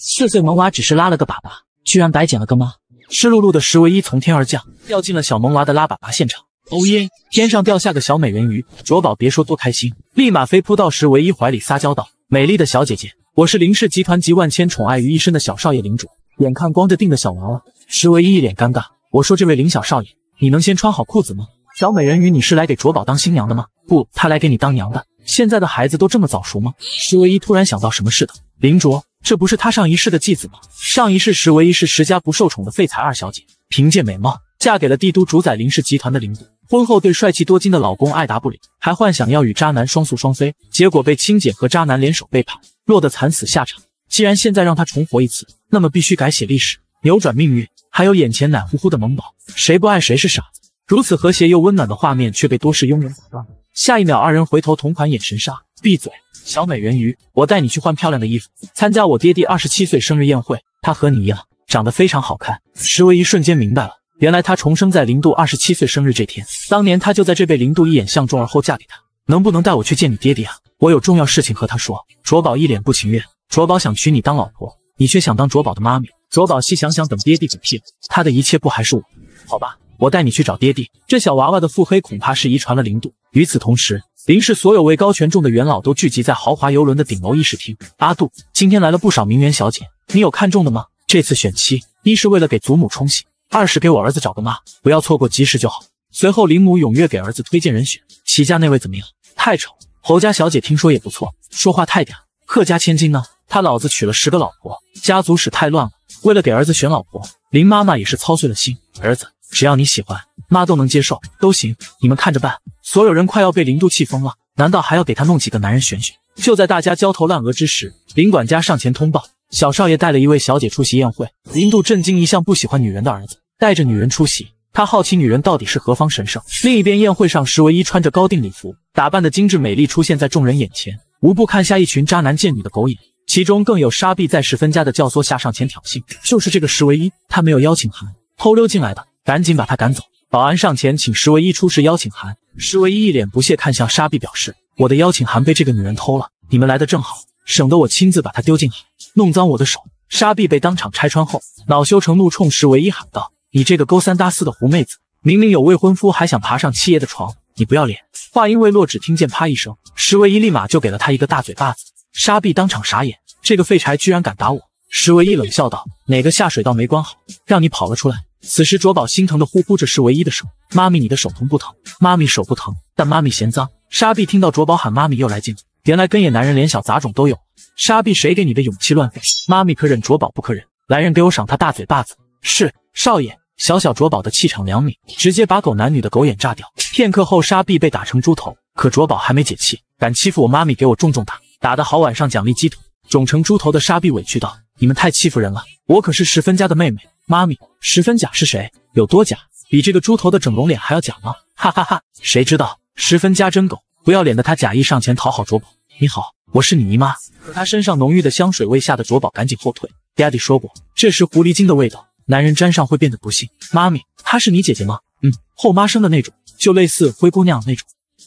四岁萌娃只是拉了个粑粑，居然白捡了个妈！湿漉漉的石唯一从天而降，掉进了小萌娃的拉粑粑现场。哦耶！天上掉下个小美人鱼，卓宝别说多开心，立马飞扑到石唯一怀里撒娇道：“美丽的小姐姐，我是林氏集团集万千宠爱于一身的小少爷林卓。”眼看光着腚的小娃娃，石唯一一脸尴尬。我说：“这位林小少爷，你能先穿好裤子吗？”“小美人鱼，你是来给卓宝当新娘的吗？”“不，她来给你当娘的。”“现在的孩子都这么早熟吗？”石唯一突然想到什么似的，林卓。这不是他上一世的继子吗？上一世时，唯一是石家不受宠的废材二小姐，凭借美貌嫁给了帝都主宰林氏集团的林父。婚后对帅气多金的老公爱答不理，还幻想要与渣男双宿双飞，结果被亲姐和渣男联手背叛，落得惨死下场。既然现在让他重活一次，那么必须改写历史，扭转命运。还有眼前奶乎乎的萌宝，谁不爱谁是傻子？如此和谐又温暖的画面，却被多事庸人打断了。下一秒，二人回头，同款眼神杀。闭嘴，小美人鱼，我带你去换漂亮的衣服，参加我爹地二十七岁生日宴会。他和你一样，长得非常好看。石维一瞬间明白了，原来他重生在零度二十七岁生日这天，当年他就在这被零度一眼相中，而后嫁给他。能不能带我去见你爹爹啊？我有重要事情和他说。卓宝一脸不情愿，卓宝想娶你当老婆，你却想当卓宝的妈咪。卓宝细想想，等爹地嗝屁了，他的一切不还是我？好吧。我带你去找爹地。这小娃娃的腹黑，恐怕是遗传了林度。与此同时，林氏所有位高权重的元老都聚集在豪华游轮的顶楼议事厅。阿杜，今天来了不少名媛小姐，你有看中的吗？这次选妻，一是为了给祖母冲喜，二是给我儿子找个妈，不要错过及时就好。随后，林母踊跃给儿子推荐人选。齐家那位怎么样？太丑。侯家小姐听说也不错，说话太嗲。贺家千金呢？他老子娶了十个老婆，家族史太乱了。为了给儿子选老婆，林妈妈也是操碎了心。儿子。只要你喜欢，妈都能接受，都行，你们看着办。所有人快要被林渡气疯了，难道还要给他弄几个男人选选？就在大家焦头烂额之时，林管家上前通报，小少爷带了一位小姐出席宴会。林渡震惊，一向不喜欢女人的儿子带着女人出席，他好奇女人到底是何方神圣。另一边宴会上，石唯一穿着高定礼服，打扮的精致美丽，出现在众人眼前，无不看下一群渣男贱女的狗眼。其中更有沙碧在十分家的教唆下上前挑衅，就是这个石唯一，他没有邀请函，偷溜进来的。赶紧把他赶走！保安上前请石唯一出示邀请函。石唯一一脸不屑，看向沙碧，表示：“我的邀请函被这个女人偷了，你们来的正好，省得我亲自把她丢进海，弄脏我的手。”沙碧被当场拆穿后，恼羞成怒，冲石唯一喊道：“你这个勾三搭四的狐妹子，明明有未婚夫，还想爬上七爷的床，你不要脸！”话音未落，只听见啪一声，石唯一立马就给了他一个大嘴巴子。沙碧当场傻眼，这个废柴居然敢打我！石唯一冷笑道：“哪个下水道没关好，让你跑了出来？”此时卓宝心疼的呼呼着，是唯一的手，妈咪，你的手疼不疼？妈咪手不疼，但妈咪嫌脏。沙碧听到卓宝喊妈咪，又来劲了。原来跟野男人连小杂种都有。沙碧，谁给你的勇气乱吠？妈咪可忍，卓宝不可忍。来人，给我赏他大嘴巴子。是少爷，小小卓宝的气场两米，直接把狗男女的狗眼炸掉。片刻后，沙碧被打成猪头。可卓宝还没解气，敢欺负我妈咪，给我重重打。打得好，晚上奖励鸡腿。肿成猪头的沙碧委屈道。你们太欺负人了！我可是十分家的妹妹，妈咪，十分甲是谁？有多假？比这个猪头的整容脸还要假吗？哈哈哈！谁知道十分家真狗不要脸的，他假意上前讨好卓宝。你好，我是你姨妈。可她身上浓郁的香水味吓得卓宝赶紧后退。Daddy 说过，这是狐狸精的味道，男人沾上会变得不幸。妈咪，她是你姐姐吗？嗯，后妈生的那种，就类似灰姑娘那种，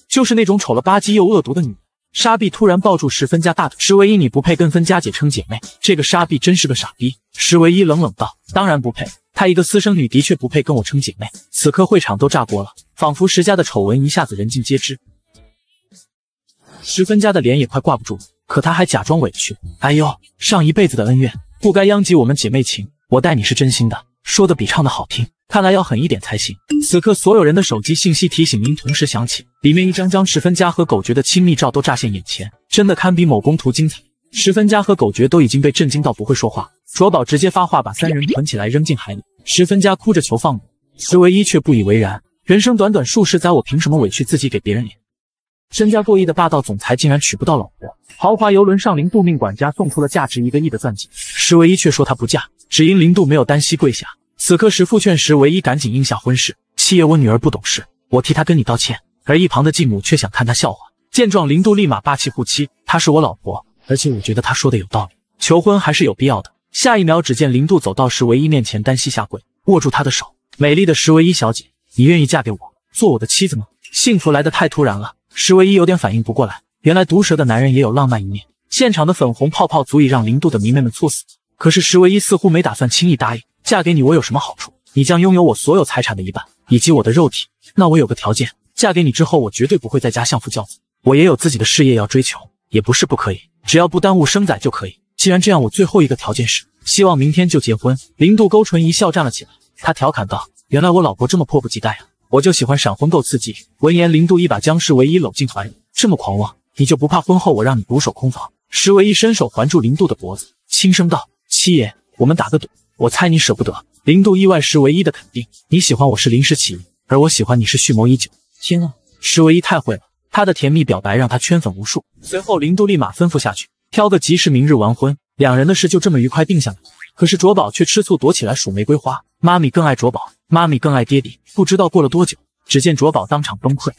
就是那种丑了吧唧又恶毒的女。沙碧突然抱住石分家大腿，石唯一，你不配跟分家姐称姐妹。这个沙碧真是个傻逼。石唯一冷冷道：“当然不配，她一个私生女，的确不配跟我称姐妹。”此刻会场都炸锅了，仿佛石家的丑闻一下子人尽皆知。石分家的脸也快挂不住了，可他还假装委屈：“哎呦，上一辈子的恩怨，不该殃及我们姐妹情。我待你是真心的，说的比唱的好听。”看来要狠一点才行。此刻，所有人的手机信息提醒音同时响起，里面一张张十分家和狗爵的亲密照都乍现眼前，真的堪比某公图精彩。十分家和狗爵都已经被震惊到不会说话。卓宝直接发话，把三人捆起来扔进海里。十分家哭着求放过，石唯一却不以为然。人生短短数十载，我凭什么委屈自己给别人脸？身家过亿的霸道总裁竟然娶不到老婆，豪华游轮上零度命管家送出了价值一个亿的钻戒，石唯一却说他不嫁，只因零度没有单膝跪下。此刻石父劝石唯一赶紧应下婚事，七爷我女儿不懂事，我替她跟你道歉。而一旁的继母却想看他笑话。见状，林度立马霸气护妻，她是我老婆，而且我觉得她说的有道理，求婚还是有必要的。下一秒，只见林度走到石唯一面前，单膝下跪，握住她的手：“美丽的石唯一小姐，你愿意嫁给我，做我的妻子吗？”幸福来的太突然了，石唯一有点反应不过来。原来毒蛇的男人也有浪漫一面，现场的粉红泡泡足以让林度的迷妹们猝死。可是石唯一似乎没打算轻易答应。嫁给你我有什么好处？你将拥有我所有财产的一半，以及我的肉体。那我有个条件，嫁给你之后我绝对不会在家相夫教子，我也有自己的事业要追求，也不是不可以，只要不耽误生仔就可以。既然这样，我最后一个条件是希望明天就结婚。零度勾唇一笑，站了起来，他调侃道：“原来我老婆这么迫不及待啊，我就喜欢闪婚，够刺激。”闻言，零度一把将石唯一搂进怀里，这么狂妄，你就不怕婚后我让你独守空房？石唯一伸手环住零度的脖子，轻声道：“七爷，我们打个赌。”我猜你舍不得零度，意外时唯一的肯定你喜欢我是临时起意，而我喜欢你是蓄谋已久。天啊，时唯一太会了，他的甜蜜表白让他圈粉无数。随后，零度立马吩咐下去，挑个吉时，明日完婚，两人的事就这么愉快定下来。可是卓宝却吃醋躲起来数玫瑰花，妈咪更爱卓宝，妈咪更爱爹地。不知道过了多久，只见卓宝当场崩溃，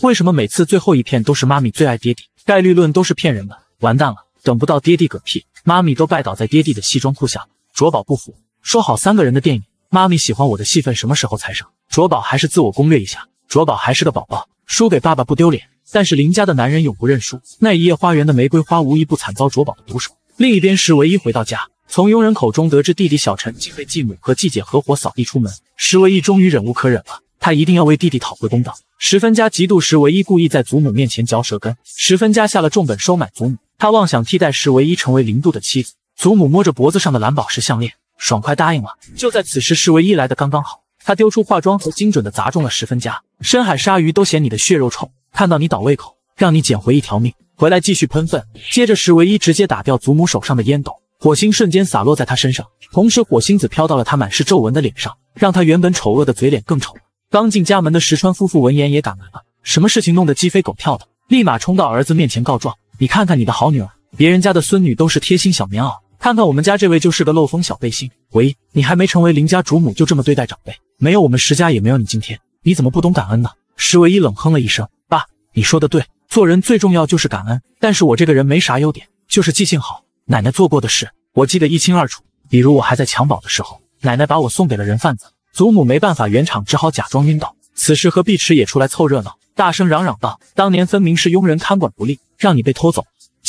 为什么每次最后一片都是妈咪最爱爹地？概率论都是骗人的，完蛋了，等不到爹地嗝屁，妈咪都拜倒在爹地的西装裤下了。卓宝不服，说好三个人的电影，妈咪喜欢我的戏份什么时候才上？卓宝还是自我攻略一下。卓宝还是个宝宝，输给爸爸不丢脸。但是林家的男人永不认输。那一夜花园的玫瑰花，无一不惨遭卓宝的毒手。另一边，石唯一回到家，从佣人口中得知弟弟小陈竟被继母和继姐合伙扫地出门。石唯一终于忍无可忍了，他一定要为弟弟讨回公道。十分家嫉妒石唯一，故意在祖母面前嚼舌根。十分家下了重本收买祖母，他妄想替代石唯一成为林度的妻子。祖母摸着脖子上的蓝宝石项链，爽快答应了。就在此时，石唯一来的刚刚好，他丢出化妆盒，精准的砸中了十分家。深海鲨鱼都嫌你的血肉臭，看到你倒胃口，让你捡回一条命，回来继续喷粪。接着，石唯一直接打掉祖母手上的烟斗，火星瞬间洒落在他身上，同时火星子飘到了他满是皱纹的脸上，让他原本丑恶的嘴脸更丑。刚进家门的石川夫妇闻言也赶来了，什么事情弄得鸡飞狗跳的，立马冲到儿子面前告状：“你看看你的好女儿，别人家的孙女都是贴心小棉袄。”看看我们家这位，就是个漏风小背心。唯一，你还没成为林家主母，就这么对待长辈？没有我们石家，也没有你今天。你怎么不懂感恩呢？石唯一冷哼了一声：“爸，你说的对，做人最重要就是感恩。但是我这个人没啥优点，就是记性好。奶奶做过的事，我记得一清二楚。比如我还在襁褓的时候，奶奶把我送给了人贩子。祖母没办法圆场，只好假装晕倒。此时何碧池也出来凑热闹，大声嚷嚷道：当年分明是佣人看管不力，让你被拖走。”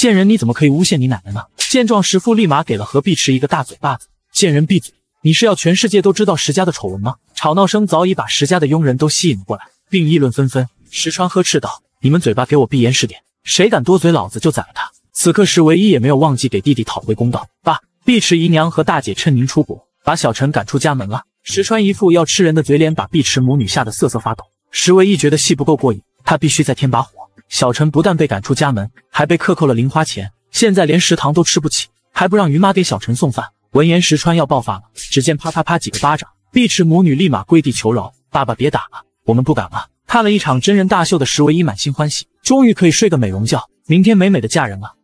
贱人，你怎么可以诬陷你奶奶呢？见状，石父立马给了何碧池一个大嘴巴子。贱人，闭嘴！你是要全世界都知道石家的丑闻吗？吵闹声早已把石家的佣人都吸引了过来，并议论纷纷。石川呵斥道：“你们嘴巴给我闭严实点，谁敢多嘴，老子就宰了他！”此刻，石唯一也没有忘记给弟弟讨回公道。爸，碧池姨娘和大姐趁您出国，把小陈赶出家门了。石川一副要吃人的嘴脸，把碧池母女吓得瑟瑟发抖。石唯一觉得戏不够过瘾，他必须再添把火。小陈不但被赶出家门，还被克扣了零花钱，现在连食堂都吃不起，还不让于妈给小陈送饭。闻言，石川要爆发了，只见啪啪啪几个巴掌，碧池母女立马跪地求饶：“爸爸别打了，我们不敢了。”看了一场真人大秀的石唯一满心欢喜，终于可以睡个美容觉，明天美美的嫁人了。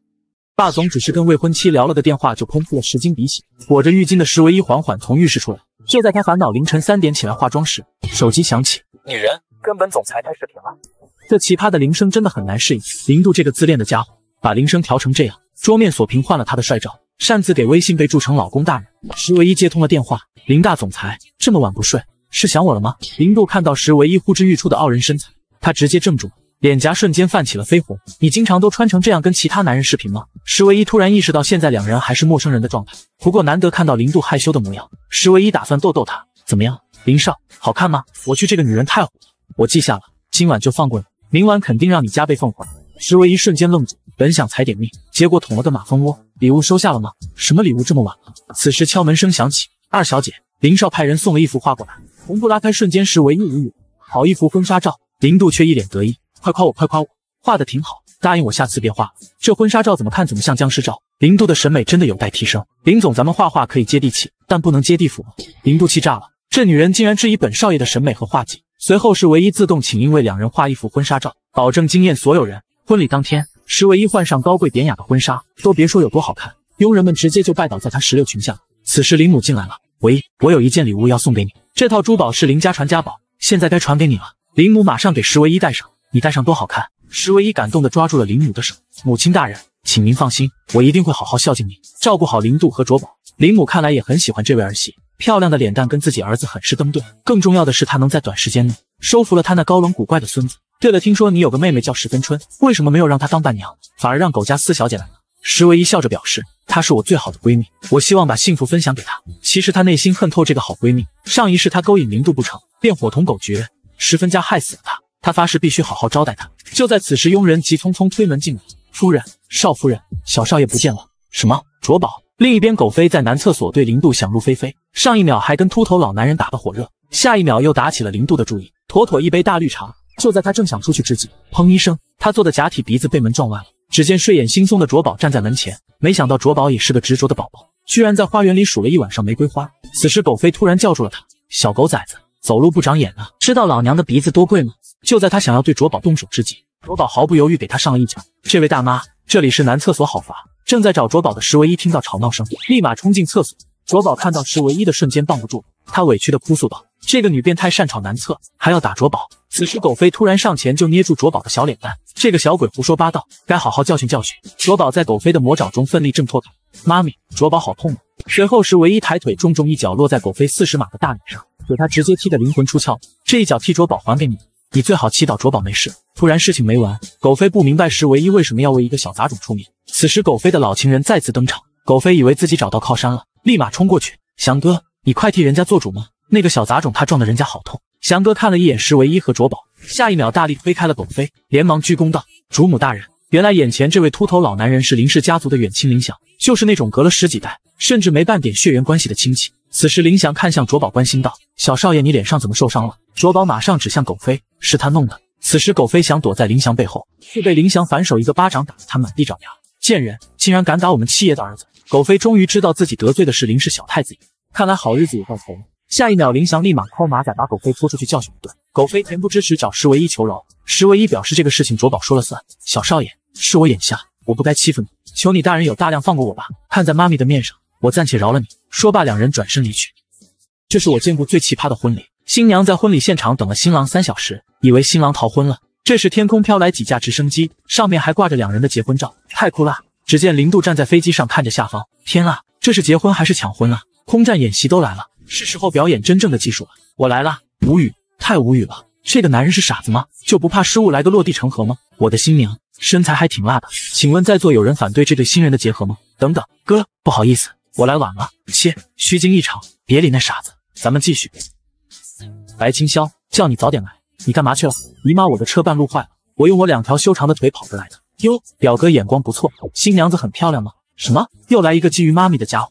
霸总只是跟未婚妻聊了个电话，就喷出了十斤鼻血。裹着浴巾的石唯一缓缓从浴室出来，就在他烦恼凌晨三点起来化妆时，手机响起，女人根本总裁开视频了。这奇葩的铃声真的很难适应。零度这个自恋的家伙把铃声调成这样，桌面锁屏换了他的帅照，擅自给微信备注成“老公大人”。石唯一接通了电话，林大总裁这么晚不睡，是想我了吗？零度看到石唯一呼之欲出的傲人身材，他直接怔住，脸颊瞬间泛起了绯红。你经常都穿成这样跟其他男人视频吗？石唯一突然意识到现在两人还是陌生人的状态，不过难得看到零度害羞的模样，石唯一打算逗逗他，怎么样，林少，好看吗？我去，这个女人太火了，我记下了，今晚就放过你。明晚肯定让你加倍奉还。石唯一瞬间愣住，本想踩点命，结果捅了个马蜂窝。礼物收下了吗？什么礼物？这么晚了。此时敲门声响起，二小姐林少派人送了一幅画过来。红布拉开瞬间，石唯一无语。好一幅婚纱照，林渡却一脸得意，快夸我，快夸我，画的挺好。答应我下次别画了，这婚纱照怎么看怎么像僵尸照。林渡的审美真的有待提升。林总，咱们画画可以接地气，但不能接地府。吗？林渡气炸了，这女人竟然质疑本少爷的审美和画技。随后是唯一自动请缨为两人画一幅婚纱照，保证惊艳所有人。婚礼当天，石唯一换上高贵典雅的婚纱，都别说有多好看，佣人们直接就拜倒在她石榴裙下。此时林母进来了，唯一，我有一件礼物要送给你，这套珠宝是林家传家宝，现在该传给你了。林母马上给石唯一戴上，你戴上多好看！石唯一感动的抓住了林母的手，母亲大人，请您放心，我一定会好好孝敬您，照顾好林渡和卓宝。林母看来也很喜欢这位儿媳。漂亮的脸蛋跟自己儿子很是登对，更重要的是他能在短时间内收服了他那高冷古怪的孙子。对了，听说你有个妹妹叫石芬春，为什么没有让她当伴娘，反而让狗家四小姐来了？石唯一笑着表示，她是我最好的闺蜜，我希望把幸福分享给她。其实她内心恨透这个好闺蜜，上一世她勾引明度不成，便伙同狗绝十分家害死了她。她发誓必须好好招待她。就在此时，佣人急匆匆推门进来，夫人、少夫人、小少爷不见了。什么？卓宝？另一边，狗飞在男厕所对零度想入非非，上一秒还跟秃头老男人打得火热，下一秒又打起了零度的注意，妥妥一杯大绿茶。就在他正想出去之际，砰一声，他做的假体鼻子被门撞歪了。只见睡眼惺忪的卓宝站在门前，没想到卓宝也是个执着的宝宝，居然在花园里数了一晚上玫瑰花。此时，狗飞突然叫住了他：“小狗崽子，走路不长眼啊！知道老娘的鼻子多贵吗？”就在他想要对卓宝动手之际，卓宝毫不犹豫给他上了一脚：“这位大妈，这里是男厕所，好伐？”正在找卓宝的石唯一听到吵闹声，立马冲进厕所。卓宝看到石唯一的瞬间绷不住，他委屈的哭诉道：“这个女变态擅闯男厕，还要打卓宝。”此时狗飞突然上前就捏住卓宝的小脸蛋，这个小鬼胡说八道，该好好教训教训。卓宝在狗飞的魔爪中奋力挣脱开，妈咪，卓宝好痛啊！随后石唯一抬腿重重一脚落在狗飞四十码的大脸上，给他直接踢得灵魂出窍。这一脚踢卓宝还给你。你最好祈祷卓宝没事。突然事情没完，狗飞不明白石唯一为什么要为一个小杂种出面。此时狗飞的老情人再次登场，狗飞以为自己找到靠山了，立马冲过去：“翔哥，你快替人家做主吗？那个小杂种他撞得人家好痛。”翔哥看了一眼石唯一和卓宝，下一秒大力推开了狗飞，连忙鞠躬道：“主母大人，原来眼前这位秃头老男人是林氏家族的远亲林翔，就是那种隔了十几代，甚至没半点血缘关系的亲戚。”此时，林翔看向卓宝，关心道：“小少爷，你脸上怎么受伤了？”卓宝马上指向狗飞，是他弄的。此时，狗飞想躲在林翔背后，却被林翔反手一个巴掌打得他满地找牙。贱人，竟然敢打我们七爷的儿子！狗飞终于知道自己得罪的是林氏小太子，爷，看来好日子也到头了。下一秒，林翔立马抠马甲把狗飞拖出去教训一顿。狗飞恬不知耻找石唯一求饶，石唯一表示这个事情卓宝说了算。小少爷，是我眼瞎，我不该欺负你，求你大人有大量放过我吧，看在妈咪的面上。我暂且饶了你。说罢，两人转身离去。这是我见过最奇葩的婚礼，新娘在婚礼现场等了新郎三小时，以为新郎逃婚了。这时，天空飘来几架直升机，上面还挂着两人的结婚照，太酷了！只见零度站在飞机上看着下方，天啊，这是结婚还是抢婚啊？空战演习都来了，是时候表演真正的技术了。我来了，无语，太无语了，这个男人是傻子吗？就不怕失误来个落地成盒吗？我的新娘身材还挺辣的，请问在座有人反对这对新人的结合吗？等等，哥，不好意思。我来晚了，切，虚惊一场，别理那傻子，咱们继续。白清霄叫你早点来，你干嘛去了？姨妈，我的车半路坏了，我用我两条修长的腿跑着来的。哟，表哥眼光不错，新娘子很漂亮吗？什么？又来一个觊觎妈咪的家伙？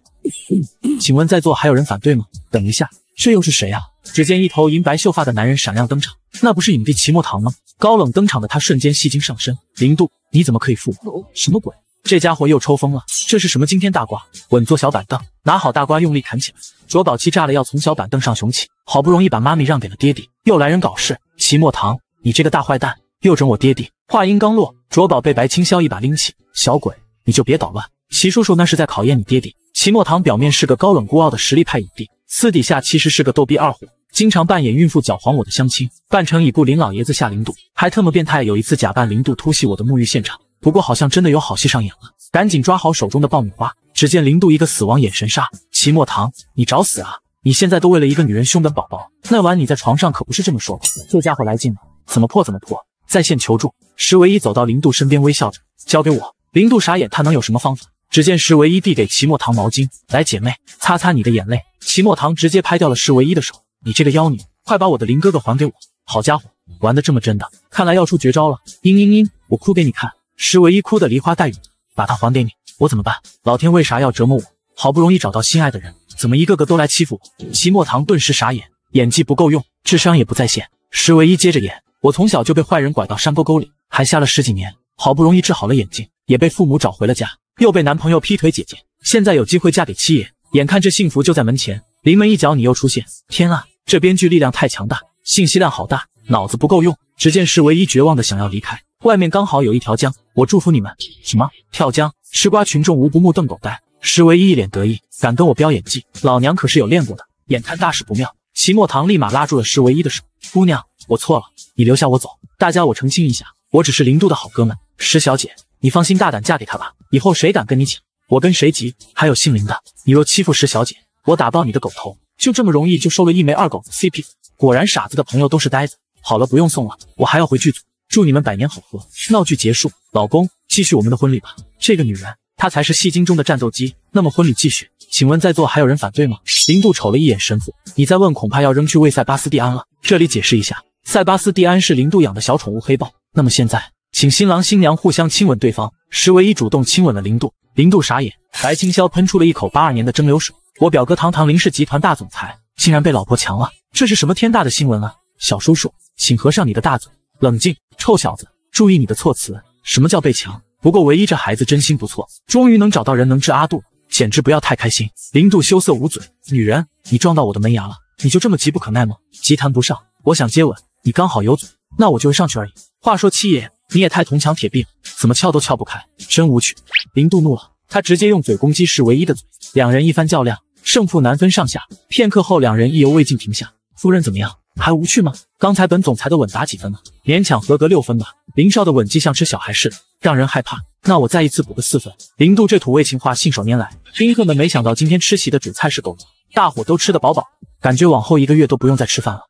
请问在座还有人反对吗？等一下，这又是谁啊？只见一头银白秀发的男人闪亮登场，那不是影帝齐墨堂吗？高冷登场的他瞬间戏精上身，零度，你怎么可以负我？什么鬼？这家伙又抽风了，这是什么惊天大瓜？稳坐小板凳，拿好大瓜，用力砍起来。卓宝气炸了，要从小板凳上雄起。好不容易把妈咪让给了爹地，又来人搞事。齐墨堂，你这个大坏蛋，又整我爹地！话音刚落，卓宝被白青霄一把拎起，小鬼，你就别捣乱。齐叔叔那是在考验你爹地。齐墨堂表面是个高冷孤傲的实力派影帝，私底下其实是个逗逼二货，经常扮演孕妇搅黄我的相亲，扮成已故林老爷子下零度，还特么变态。有一次假扮零度突袭我的沐浴现场。不过好像真的有好戏上演了，赶紧抓好手中的爆米花。只见零度一个死亡眼神杀齐墨堂，你找死啊！你现在都为了一个女人凶本宝宝，那晚你在床上可不是这么说。的。这家伙来劲了，怎么破怎么破，在线求助。石唯一走到零度身边，微笑着交给我。零度傻眼，他能有什么方法？只见石唯一递给齐墨堂毛巾，来姐妹，擦擦你的眼泪。齐墨堂直接拍掉了石唯一的手，你这个妖女，快把我的林哥哥还给我！好家伙，玩的这么真，的看来要出绝招了。嘤嘤嘤，我哭给你看。石唯一哭得梨花带雨，把它还给你，我怎么办？老天为啥要折磨我？好不容易找到心爱的人，怎么一个个都来欺负我？齐墨堂顿时傻眼，演技不够用，智商也不在线。石唯一接着演：我从小就被坏人拐到山沟沟里，还瞎了十几年，好不容易治好了眼睛，也被父母找回了家，又被男朋友劈腿，姐姐现在有机会嫁给七爷，眼看这幸福就在门前，临门一脚你又出现！天啊，这编剧力量太强大，信息量好大，脑子不够用。只见石唯一绝望地想要离开。外面刚好有一条江，我祝福你们。什么跳江？吃瓜群众无不目瞪狗呆。石唯一一脸得意，敢跟我飙演技，老娘可是有练过的。眼看大事不妙，齐墨堂立马拉住了石唯一的手：“姑娘，我错了，你留下我走。大家我澄清一下，我只是林渡的好哥们。石小姐，你放心大胆嫁给他吧，以后谁敢跟你抢，我跟谁急。还有姓林的，你若欺负石小姐，我打爆你的狗头。就这么容易就收了一枚二狗子 CP，果然傻子的朋友都是呆子。好了，不用送了，我还要回剧组。”祝你们百年好合。闹剧结束，老公，继续我们的婚礼吧。这个女人，她才是戏精中的战斗机。那么婚礼继续，请问在座还有人反对吗？林度瞅了一眼神父，你再问恐怕要扔去喂塞巴斯蒂安了。这里解释一下，塞巴斯蒂安是林度养的小宠物黑豹。那么现在，请新郎新娘互相亲吻对方。石唯一主动亲吻了林度，林度傻眼。白清霄喷出了一口八二年的蒸馏水。我表哥堂堂林氏集团大总裁，竟然被老婆强了，这是什么天大的新闻啊！小叔叔，请合上你的大嘴，冷静。臭小子，注意你的措辞！什么叫被强？不过唯一这孩子真心不错，终于能找到人能治阿杜，简直不要太开心。零度羞涩捂嘴，女人，你撞到我的门牙了，你就这么急不可耐吗？急谈不上，我想接吻，你刚好有嘴，那我就上去而已。话说七爷，你也太铜墙铁壁，怎么撬都撬不开，真无趣。零度怒了，他直接用嘴攻击是唯一的嘴，两人一番较量，胜负难分上下。片刻后，两人意犹未尽停下，夫人怎么样？还无趣吗？刚才本总裁的吻打几分呢？勉强合格六分吧。林少的吻技像吃小孩似的，让人害怕。那我再一次补个四分。林度这土味情话信手拈来。宾客们没想到今天吃席的主菜是狗肉，大伙都吃得饱饱的，感觉往后一个月都不用再吃饭了。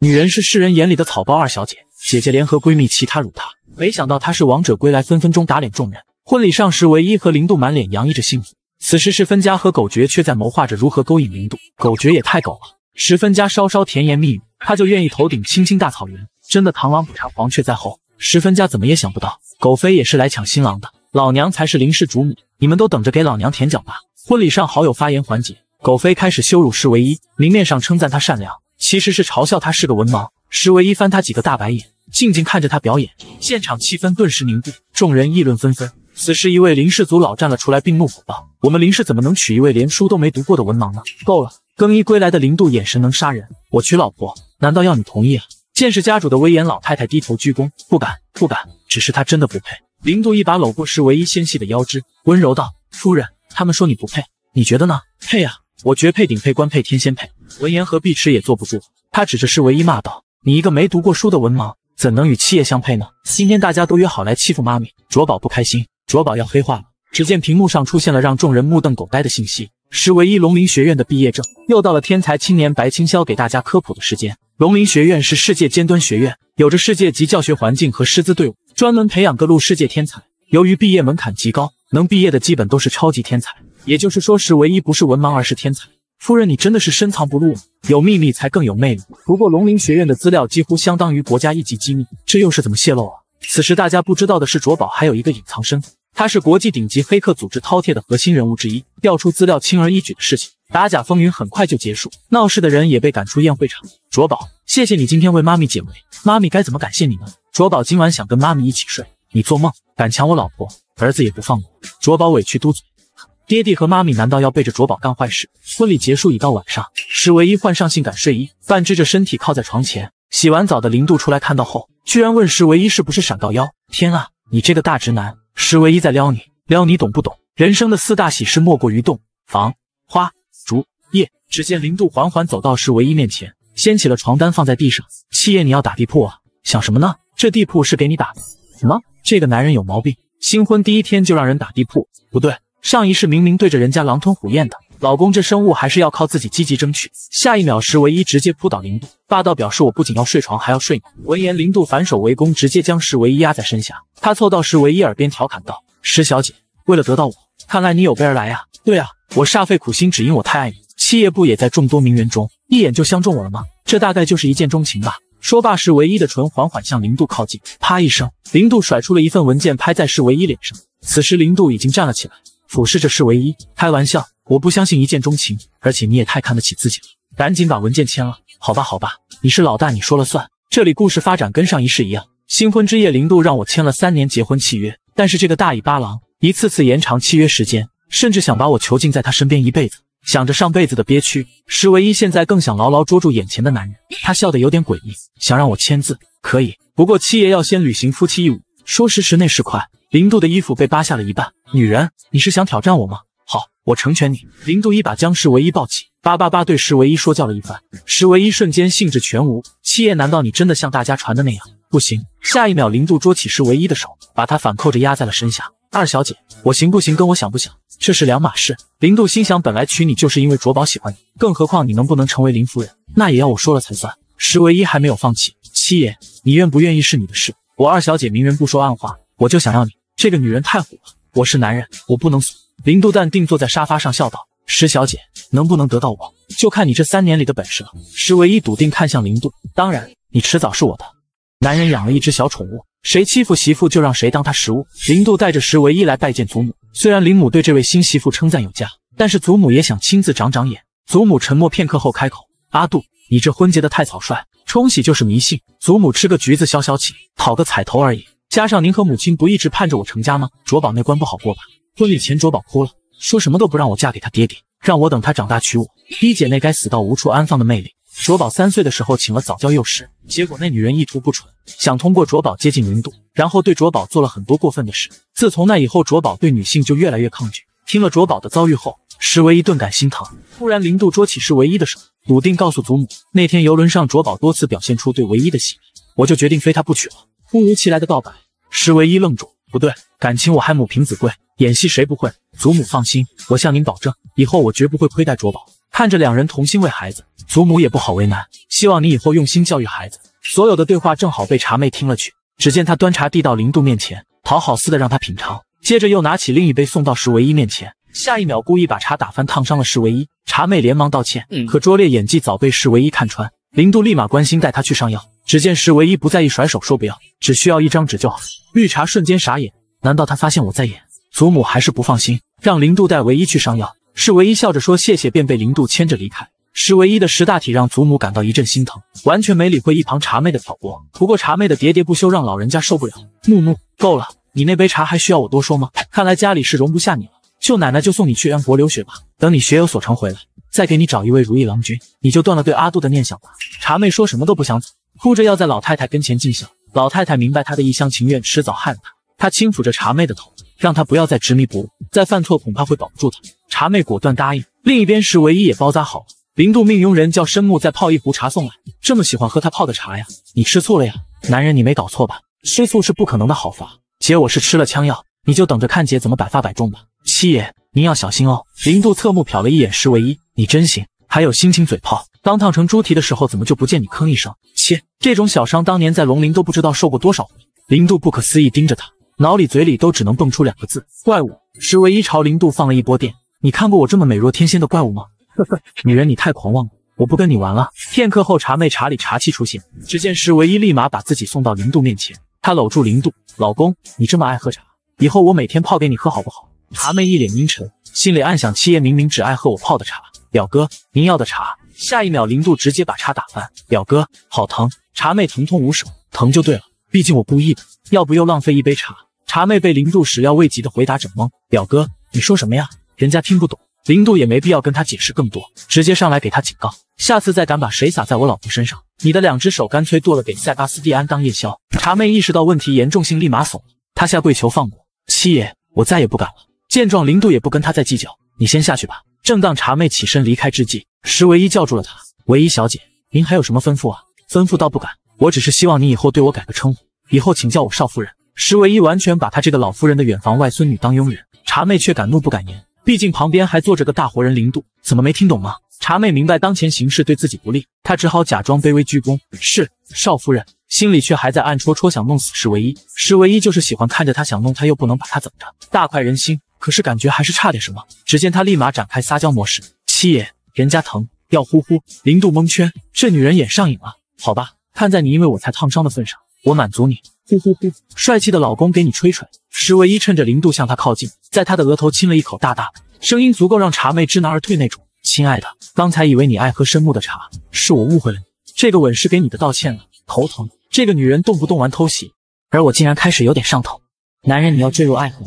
女人是世人眼里的草包。二小姐，姐姐联合闺蜜其他辱她，没想到她是王者归来，分分钟打脸众人。婚礼上时，唯一和林度满脸洋溢着幸福。此时是分家和狗爵却在谋划着如何勾引林度。狗爵也太狗了。十分家稍稍甜言蜜语，他就愿意头顶青青大草原。真的螳螂捕蝉，黄雀在后。十分家怎么也想不到，狗飞也是来抢新郎的。老娘才是林氏主母，你们都等着给老娘舔脚吧。婚礼上好友发言环节，狗飞开始羞辱石唯一，明面上称赞他善良，其实是嘲笑他是个文盲。石唯一翻他几个大白眼，静静看着他表演，现场气氛顿时凝固，众人议论纷纷。此时，一位林氏族老站了出来，并怒吼道：“我们林氏怎么能娶一位连书都没读过的文盲呢？”够了。更衣归来的林度眼神能杀人。我娶老婆，难道要你同意啊？见识家主的威严，老太太低头鞠躬，不敢，不敢。只是她真的不配。林度一把搂过石唯一纤细的腰肢，温柔道：“夫人，他们说你不配，你觉得呢？配啊，我绝配，顶配，官配，天仙配。”闻言何必池也坐不住，他指着石唯一骂道：“你一个没读过书的文盲，怎能与七爷相配呢？”今天大家都约好来欺负妈咪。卓宝不开心，卓宝要黑化了。只见屏幕上出现了让众人目瞪口呆的信息。是唯一龙鳞学院的毕业证。又到了天才青年白青霄给大家科普的时间。龙鳞学院是世界尖端学院，有着世界级教学环境和师资队伍，专门培养各路世界天才。由于毕业门槛极高，能毕业的基本都是超级天才，也就是说是唯一不是文盲而是天才。夫人，你真的是深藏不露吗？有秘密才更有魅力。不过龙鳞学院的资料几乎相当于国家一级机密，这又是怎么泄露啊？此时大家不知道的是，卓宝还有一个隐藏身份。他是国际顶级黑客组织饕餮的核心人物之一，调出资料轻而易举的事情。打假风云很快就结束，闹事的人也被赶出宴会场。卓宝，谢谢你今天为妈咪解围，妈咪该怎么感谢你呢？卓宝今晚想跟妈咪一起睡，你做梦，敢抢我老婆，儿子也不放过。卓宝委屈嘟嘴，爹地和妈咪难道要背着卓宝干坏事？婚礼结束已到晚上，石唯一换上性感睡衣，半支着身体靠在床前。洗完澡的林度出来看到后，居然问石唯一是不是闪到腰？天啊，你这个大直男！石唯一在撩你，撩你懂不懂？人生的四大喜事莫过于洞房花烛夜。只见林渡缓缓走到石唯一面前，掀起了床单放在地上。七爷，你要打地铺啊？想什么呢？这地铺是给你打的。什么？这个男人有毛病？新婚第一天就让人打地铺？不对，上一世明明对着人家狼吞虎咽的。老公，这生物还是要靠自己积极争取。下一秒，石唯一直接扑倒零度，霸道表示我不仅要睡床，还要睡你。闻言，零度反手围攻，直接将石唯一压在身下。他凑到石唯一耳边调侃道：“石小姐，为了得到我，看来你有备而来呀？对啊，我煞费苦心，只因我太爱你。七夜不也在众多名媛中一眼就相中我了吗？这大概就是一见钟情吧。”说罢，石唯一的唇缓缓向零度靠近。啪一声，零度甩出了一份文件拍在石唯一脸上。此时，零度已经站了起来，俯视着石唯一，开玩笑。我不相信一见钟情，而且你也太看得起自己了。赶紧把文件签了，好吧，好吧，你是老大，你说了算。这里故事发展跟上一世一样，新婚之夜，零度让我签了三年结婚契约，但是这个大尾巴狼一次次延长契约时间，甚至想把我囚禁在他身边一辈子。想着上辈子的憋屈，石唯一现在更想牢牢捉住眼前的男人。他笑得有点诡异，想让我签字，可以，不过七爷要先履行夫妻义务。说时迟，那时快，零度的衣服被扒下了一半。女人，你是想挑战我吗？好，我成全你。林渡一把将石唯一抱起，叭叭叭对石唯一说教了一番，石唯一瞬间兴致全无。七爷，难道你真的像大家传的那样？不行！下一秒，林渡捉起石唯一的手，把他反扣着压在了身下。二小姐，我行不行？跟我想不想，这是两码事。林渡心想，本来娶你就是因为卓宝喜欢你，更何况你能不能成为林夫人，那也要我说了才算。石唯一还没有放弃。七爷，你愿不愿意是你的事，我二小姐明人不说暗话，我就想要你。这个女人太虎了，我是男人，我不能怂。林渡淡定坐在沙发上，笑道：“石小姐能不能得到我，就看你这三年里的本事了。”石唯一笃定看向林渡，当然，你迟早是我的。男人养了一只小宠物，谁欺负媳妇就让谁当他食物。林渡带着石唯一来拜见祖母，虽然林母对这位新媳妇称赞有加，但是祖母也想亲自长长眼。祖母沉默片刻后开口：“阿杜，你这婚结的太草率，冲喜就是迷信。祖母吃个橘子消消气，讨个彩头而已。加上您和母亲不一直盼着我成家吗？卓宝那关不好过吧？”婚礼前，卓宝哭了，说什么都不让我嫁给他爹爹，让我等他长大娶我。一姐那该死到无处安放的魅力。卓宝三岁的时候请了早教幼师，结果那女人意图不纯，想通过卓宝接近零度，然后对卓宝做了很多过分的事。自从那以后，卓宝对女性就越来越抗拒。听了卓宝的遭遇后，石唯一顿感心疼。突然，零度捉起石唯一的手，笃定告诉祖母，那天游轮上卓宝多次表现出对唯一的喜爱，我就决定非他不娶了。突如其来的告白，石唯一愣住，不对。感情我还母凭子贵，演戏谁不会？祖母放心，我向您保证，以后我绝不会亏待卓宝。看着两人同心为孩子，祖母也不好为难。希望你以后用心教育孩子。所有的对话正好被茶妹听了去，只见她端茶递到林渡面前，讨好似的让他品尝，接着又拿起另一杯送到石唯一面前。下一秒故意把茶打翻，烫伤了石唯一。茶妹连忙道歉，可拙劣演技早被石唯一看穿。林渡立马关心带她去上药。只见石唯一不在意，甩手说不要，只需要一张纸就好。绿茶瞬间傻眼。难道他发现我在演？祖母还是不放心，让林渡带唯一去上药。是唯一笑着说谢谢，便被林渡牵着离开。是唯一的十大体让祖母感到一阵心疼，完全没理会一旁茶妹的挑拨。不过茶妹的喋喋不休让老人家受不了。怒怒够了，你那杯茶还需要我多说吗？看来家里是容不下你了。舅奶奶就送你去安国留学吧，等你学有所成回来，再给你找一位如意郎君，你就断了对阿杜的念想吧。茶妹说什么都不想走，哭着要在老太太跟前尽孝。老太太明白她的一厢情愿，迟早害了她。他轻抚着茶妹的头，让她不要再执迷不悟，再犯错恐怕会保不住她。茶妹果断答应。另一边，石唯一也包扎好了。林渡命佣人叫申木再泡一壶茶送来。这么喜欢喝他泡的茶呀？你吃醋了呀？男人，你没搞错吧？吃醋是不可能的，好伐？姐，我是吃了枪药，你就等着看姐怎么百发百中吧。七爷，您要小心哦。林渡侧目瞟了一眼石唯一，你真行，还有心情嘴炮。刚烫成猪蹄的时候，怎么就不见你吭一声？切，这种小伤，当年在龙陵都不知道受过多少回。林渡不可思议盯着他。脑里嘴里都只能蹦出两个字：怪物。石唯一朝零度放了一波电，你看过我这么美若天仙的怪物吗？呵呵，女人你太狂妄了，我不跟你玩了。片刻后，茶妹、茶里茶气出现，只见石唯一立马把自己送到零度面前，他搂住零度，老公，你这么爱喝茶，以后我每天泡给你喝好不好？茶妹一脸阴沉，心里暗想：七爷明明只爱喝我泡的茶。表哥，您要的茶。下一秒，零度直接把茶打翻，表哥，好疼！茶妹疼痛无手，疼就对了，毕竟我故意的，要不又浪费一杯茶。茶妹被零度始料未及的回答整懵，表哥，你说什么呀？人家听不懂。零度也没必要跟他解释更多，直接上来给他警告：下次再敢把水洒在我老婆身上，你的两只手干脆剁了，给塞巴斯蒂安当夜宵。茶妹意识到问题严重性，立马怂了，他下跪求放过七爷，我再也不敢了。见状，零度也不跟他再计较，你先下去吧。正当茶妹起身离开之际，石唯一叫住了他：“唯一小姐，您还有什么吩咐啊？”“吩咐倒不敢，我只是希望你以后对我改个称呼，以后请叫我少夫人。”石唯一完全把他这个老夫人的远房外孙女当佣人，茶妹却敢怒不敢言，毕竟旁边还坐着个大活人。林渡，怎么没听懂吗？茶妹明白当前形势对自己不利，她只好假装卑微鞠躬。是少夫人，心里却还在暗戳戳想弄死石唯一。石唯一就是喜欢看着他想弄他，又不能把他怎么着，大快人心。可是感觉还是差点什么。只见他立马展开撒娇模式，七爷，人家疼，要呼呼。林渡蒙圈，这女人演上瘾了。好吧，看在你因为我才烫伤的份上。我满足你，呼呼呼！帅气的老公给你吹吹。石唯一趁着零度向他靠近，在他的额头亲了一口，大大的声音足够让茶妹知难而退那种。亲爱的，刚才以为你爱喝深木的茶，是我误会了你。这个吻是给你的道歉了。头疼，这个女人动不动玩偷袭，而我竟然开始有点上头。男人，你要坠入爱河。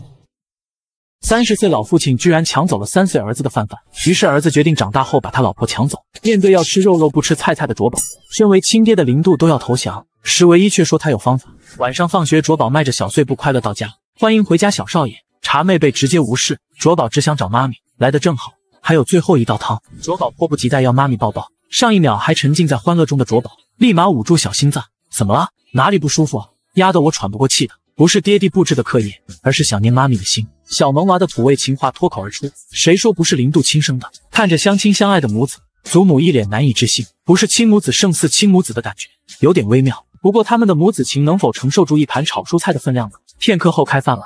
三十岁老父亲居然抢走了三岁儿子的饭饭，于是儿子决定长大后把他老婆抢走。面对要吃肉肉不吃菜菜的卓宝，身为亲爹的零度都要投降。石唯一却说他有方法。晚上放学，卓宝迈着小碎步快乐到家，欢迎回家，小少爷。茶妹被直接无视。卓宝只想找妈咪，来的正好，还有最后一道汤。卓宝迫不及待要妈咪抱抱。上一秒还沉浸在欢乐中的卓宝，立马捂住小心脏，怎么了？哪里不舒服？压得我喘不过气的，不是爹地布置的课业，而是想念妈咪的心。小萌娃的土味情话脱口而出，谁说不是零度亲生的？看着相亲相爱的母子，祖母一脸难以置信，不是亲母子胜似亲母子的感觉，有点微妙。不过他们的母子情能否承受住一盘炒蔬菜的分量呢？片刻后开饭了，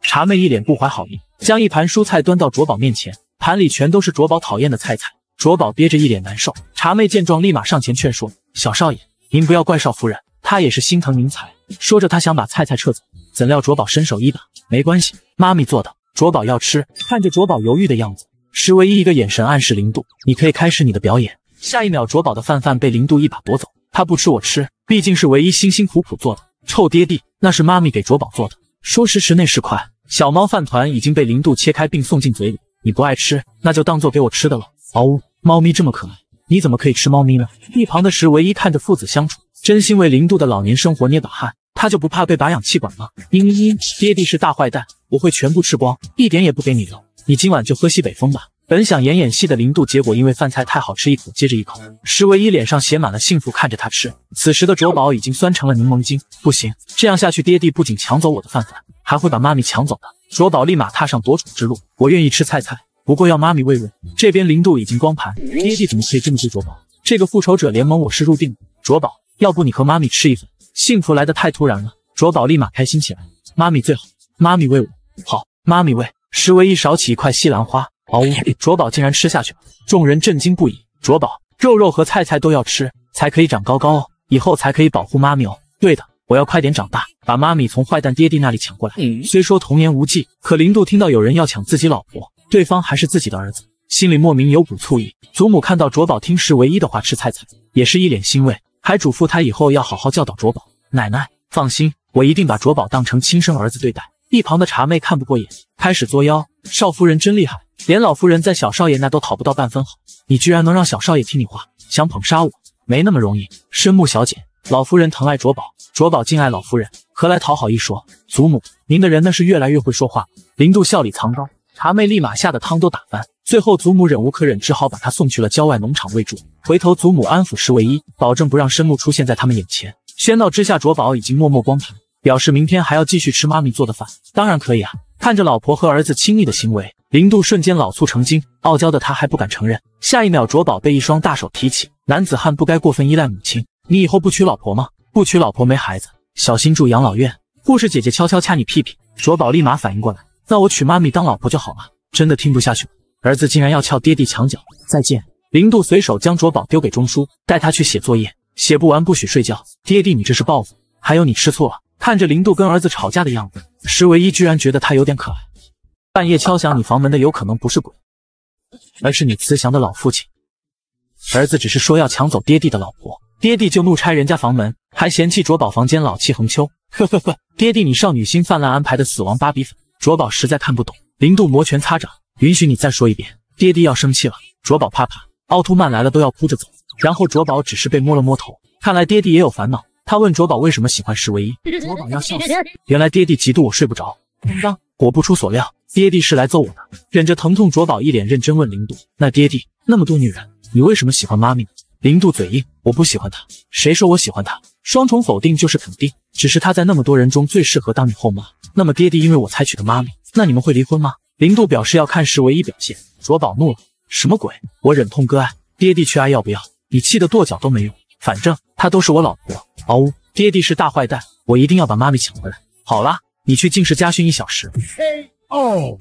茶妹一脸不怀好意，将一盘蔬菜端到卓宝面前，盘里全都是卓宝讨厌的菜菜。卓宝憋着一脸难受，茶妹见状立马上前劝说：“小少爷，您不要怪少夫人，她也是心疼您才。”说着，她想把菜菜撤走，怎料卓宝伸手一把：“没关系，妈咪做的，卓宝要吃。”看着卓宝犹豫的样子，石唯一一个眼神暗示零度：“你可以开始你的表演。”下一秒，卓宝的饭饭被零度一把夺走。他不吃，我吃，毕竟是唯一辛辛苦苦做的。臭爹地，那是妈咪给卓宝做的。说时迟，那时快，小猫饭团已经被零度切开并送进嘴里。你不爱吃，那就当做给我吃的了。嗷呜，猫咪这么可爱，你怎么可以吃猫咪呢？一旁的石唯一看着父子相处，真心为零度的老年生活捏把汗。他就不怕被拔氧气管吗？嘤嘤嘤，爹地是大坏蛋，我会全部吃光，一点也不给你留。你今晚就喝西北风吧。本想演演戏的零度，结果因为饭菜太好吃，一口接着一口。石唯一脸上写满了幸福，看着他吃。此时的卓宝已经酸成了柠檬精，不行，这样下去，爹地不仅抢走我的饭菜，还会把妈咪抢走的。卓宝立马踏上夺宠之路，我愿意吃菜菜，不过要妈咪喂喂。这边零度已经光盘，爹地怎么可以这么对卓宝？这个复仇者联盟我是入定了。卓宝，要不你和妈咪吃一份？幸福来得太突然了，卓宝立马开心起来，妈咪最好，妈咪喂我，好，妈咪喂。石唯一勺起一块西兰花。嗷呜！卓宝竟然吃下去了，众人震惊不已。卓宝，肉肉和菜菜都要吃，才可以长高高哦，以后才可以保护妈咪哦。对的，我要快点长大，把妈咪从坏蛋爹地那里抢过来。虽说童言无忌，可林度听到有人要抢自己老婆，对方还是自己的儿子，心里莫名有股醋意。祖母看到卓宝听时唯一的话吃菜菜，也是一脸欣慰，还嘱咐他以后要好好教导卓宝。奶奶放心，我一定把卓宝当成亲生儿子对待。一旁的茶妹看不过眼，开始作妖。少夫人真厉害，连老夫人在小少爷那都讨不到半分好，你居然能让小少爷听你话，想捧杀我没那么容易。深木小姐，老夫人疼爱卓宝，卓宝敬爱老夫人，何来讨好一说？祖母，您的人那是越来越会说话。林渡笑里藏刀，茶妹立马吓得汤都打翻，最后祖母忍无可忍，只好把她送去了郊外农场喂猪。回头祖母安抚石唯一，保证不让深木出现在他们眼前。喧闹之下，卓宝已经默默光盘，表示明天还要继续吃妈咪做的饭。当然可以啊。看着老婆和儿子亲密的行为，林渡瞬间老醋成精，傲娇的他还不敢承认。下一秒，卓宝被一双大手提起。男子汉不该过分依赖母亲，你以后不娶老婆吗？不娶老婆没孩子，小心住养老院。护士姐姐悄悄掐你屁屁，卓宝立马反应过来，那我娶妈咪当老婆就好了。真的听不下去，了，儿子竟然要撬爹地墙角，再见。林渡随手将卓宝丢给钟叔，带他去写作业，写不完不许睡觉。爹地，你这是报复？还有你吃醋了？看着零度跟儿子吵架的样子，石唯一居然觉得他有点可爱。半夜敲响你房门的，有可能不是鬼，而是你慈祥的老父亲。儿子只是说要抢走爹地的老婆，爹地就怒拆人家房门，还嫌弃卓宝房间老气横秋。呵呵呵，爹地你少女心泛滥安排的死亡芭比粉，卓宝实在看不懂。零度摩拳擦掌，允许你再说一遍，爹地要生气了。卓宝怕怕，奥特曼来了都要哭着走。然后卓宝只是被摸了摸头，看来爹地也有烦恼。他问卓宝为什么喜欢石唯一，卓宝要笑死。原来爹地嫉妒我睡不着。叮当，果不出所料，爹地是来揍我的。忍着疼痛，卓宝一脸认真问林度：“那爹地那么多女人，你为什么喜欢妈咪？”零度嘴硬：“我不喜欢她。”谁说我喜欢她？双重否定就是肯定。只是她在那么多人中最适合当你后妈。那么爹地因为我才娶的妈咪，那你们会离婚吗？零度表示要看石唯一表现。卓宝怒了：“什么鬼？我忍痛割爱，爹地却爱要不要？你气得跺脚都没用。”反正她都是我老婆。嗷呜！爹地是大坏蛋，我一定要把妈咪抢回来。好啦，你去静室家训一小时。嘿哦！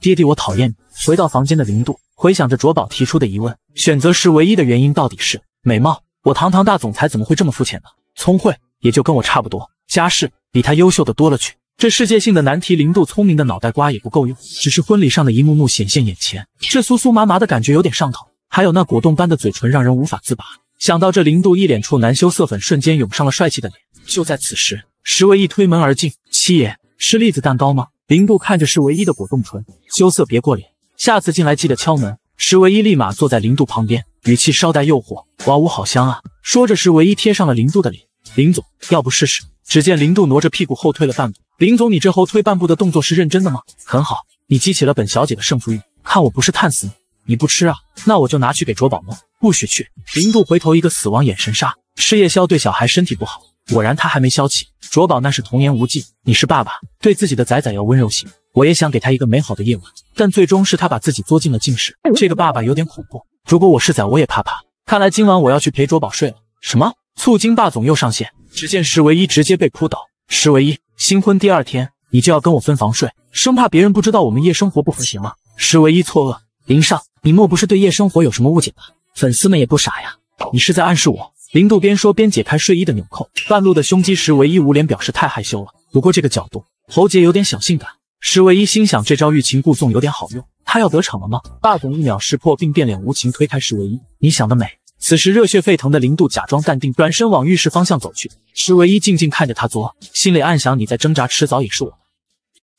爹地，我讨厌你。回到房间的零度，回想着卓宝提出的疑问，选择时唯一的原因到底是美貌？我堂堂大总裁怎么会这么肤浅呢？聪慧也就跟我差不多，家世比他优秀的多了去。这世界性的难题，零度聪明的脑袋瓜也不够用。只是婚礼上的一幕幕显现眼前，这酥酥麻麻的感觉有点上头，还有那果冻般的嘴唇让人无法自拔。想到这，零度一脸处男羞涩粉瞬间涌上了帅气的脸。就在此时，石唯一推门而进：“七爷，是栗子蛋糕吗？”零度看着石唯一的果冻唇，羞涩别过脸。下次进来记得敲门。石唯一立马坐在零度旁边，语气稍带诱惑：“哇呜，好香啊！”说着，石唯一贴上了零度的脸。林总，要不试试？只见零度挪着屁股后退了半步。林总，你这后退半步的动作是认真的吗？很好，你激起了本小姐的胜负欲，看我不是探死你！你不吃啊？那我就拿去给卓宝弄，不许去！零度回头一个死亡眼神杀。吃夜宵对小孩身体不好。果然他还没消气。卓宝那是童言无忌。你是爸爸，对自己的仔仔要温柔些。我也想给他一个美好的夜晚，但最终是他把自己作进了禁室。这个爸爸有点恐怖。如果我是仔，我也怕怕。看来今晚我要去陪卓宝睡了。什么？醋精霸总又上线？只见石唯一直接被扑倒。石唯一，新婚第二天你就要跟我分房睡，生怕别人不知道我们夜生活不和谐吗？石唯一错愕。林少，你莫不是对夜生活有什么误解吧？粉丝们也不傻呀，你是在暗示我。林渡边说边解开睡衣的纽扣，半路的胸肌时，唯一捂脸表示太害羞了。不过这个角度，侯杰有点小性感。石唯一心想，这招欲擒故纵有点好用，他要得逞了吗？霸总一秒识破并变脸无情推开石唯一，你想得美。此时热血沸腾的林渡假装淡定，转身往浴室方向走去。石唯一静静看着他作，心里暗想：你在挣扎，迟早也是我的。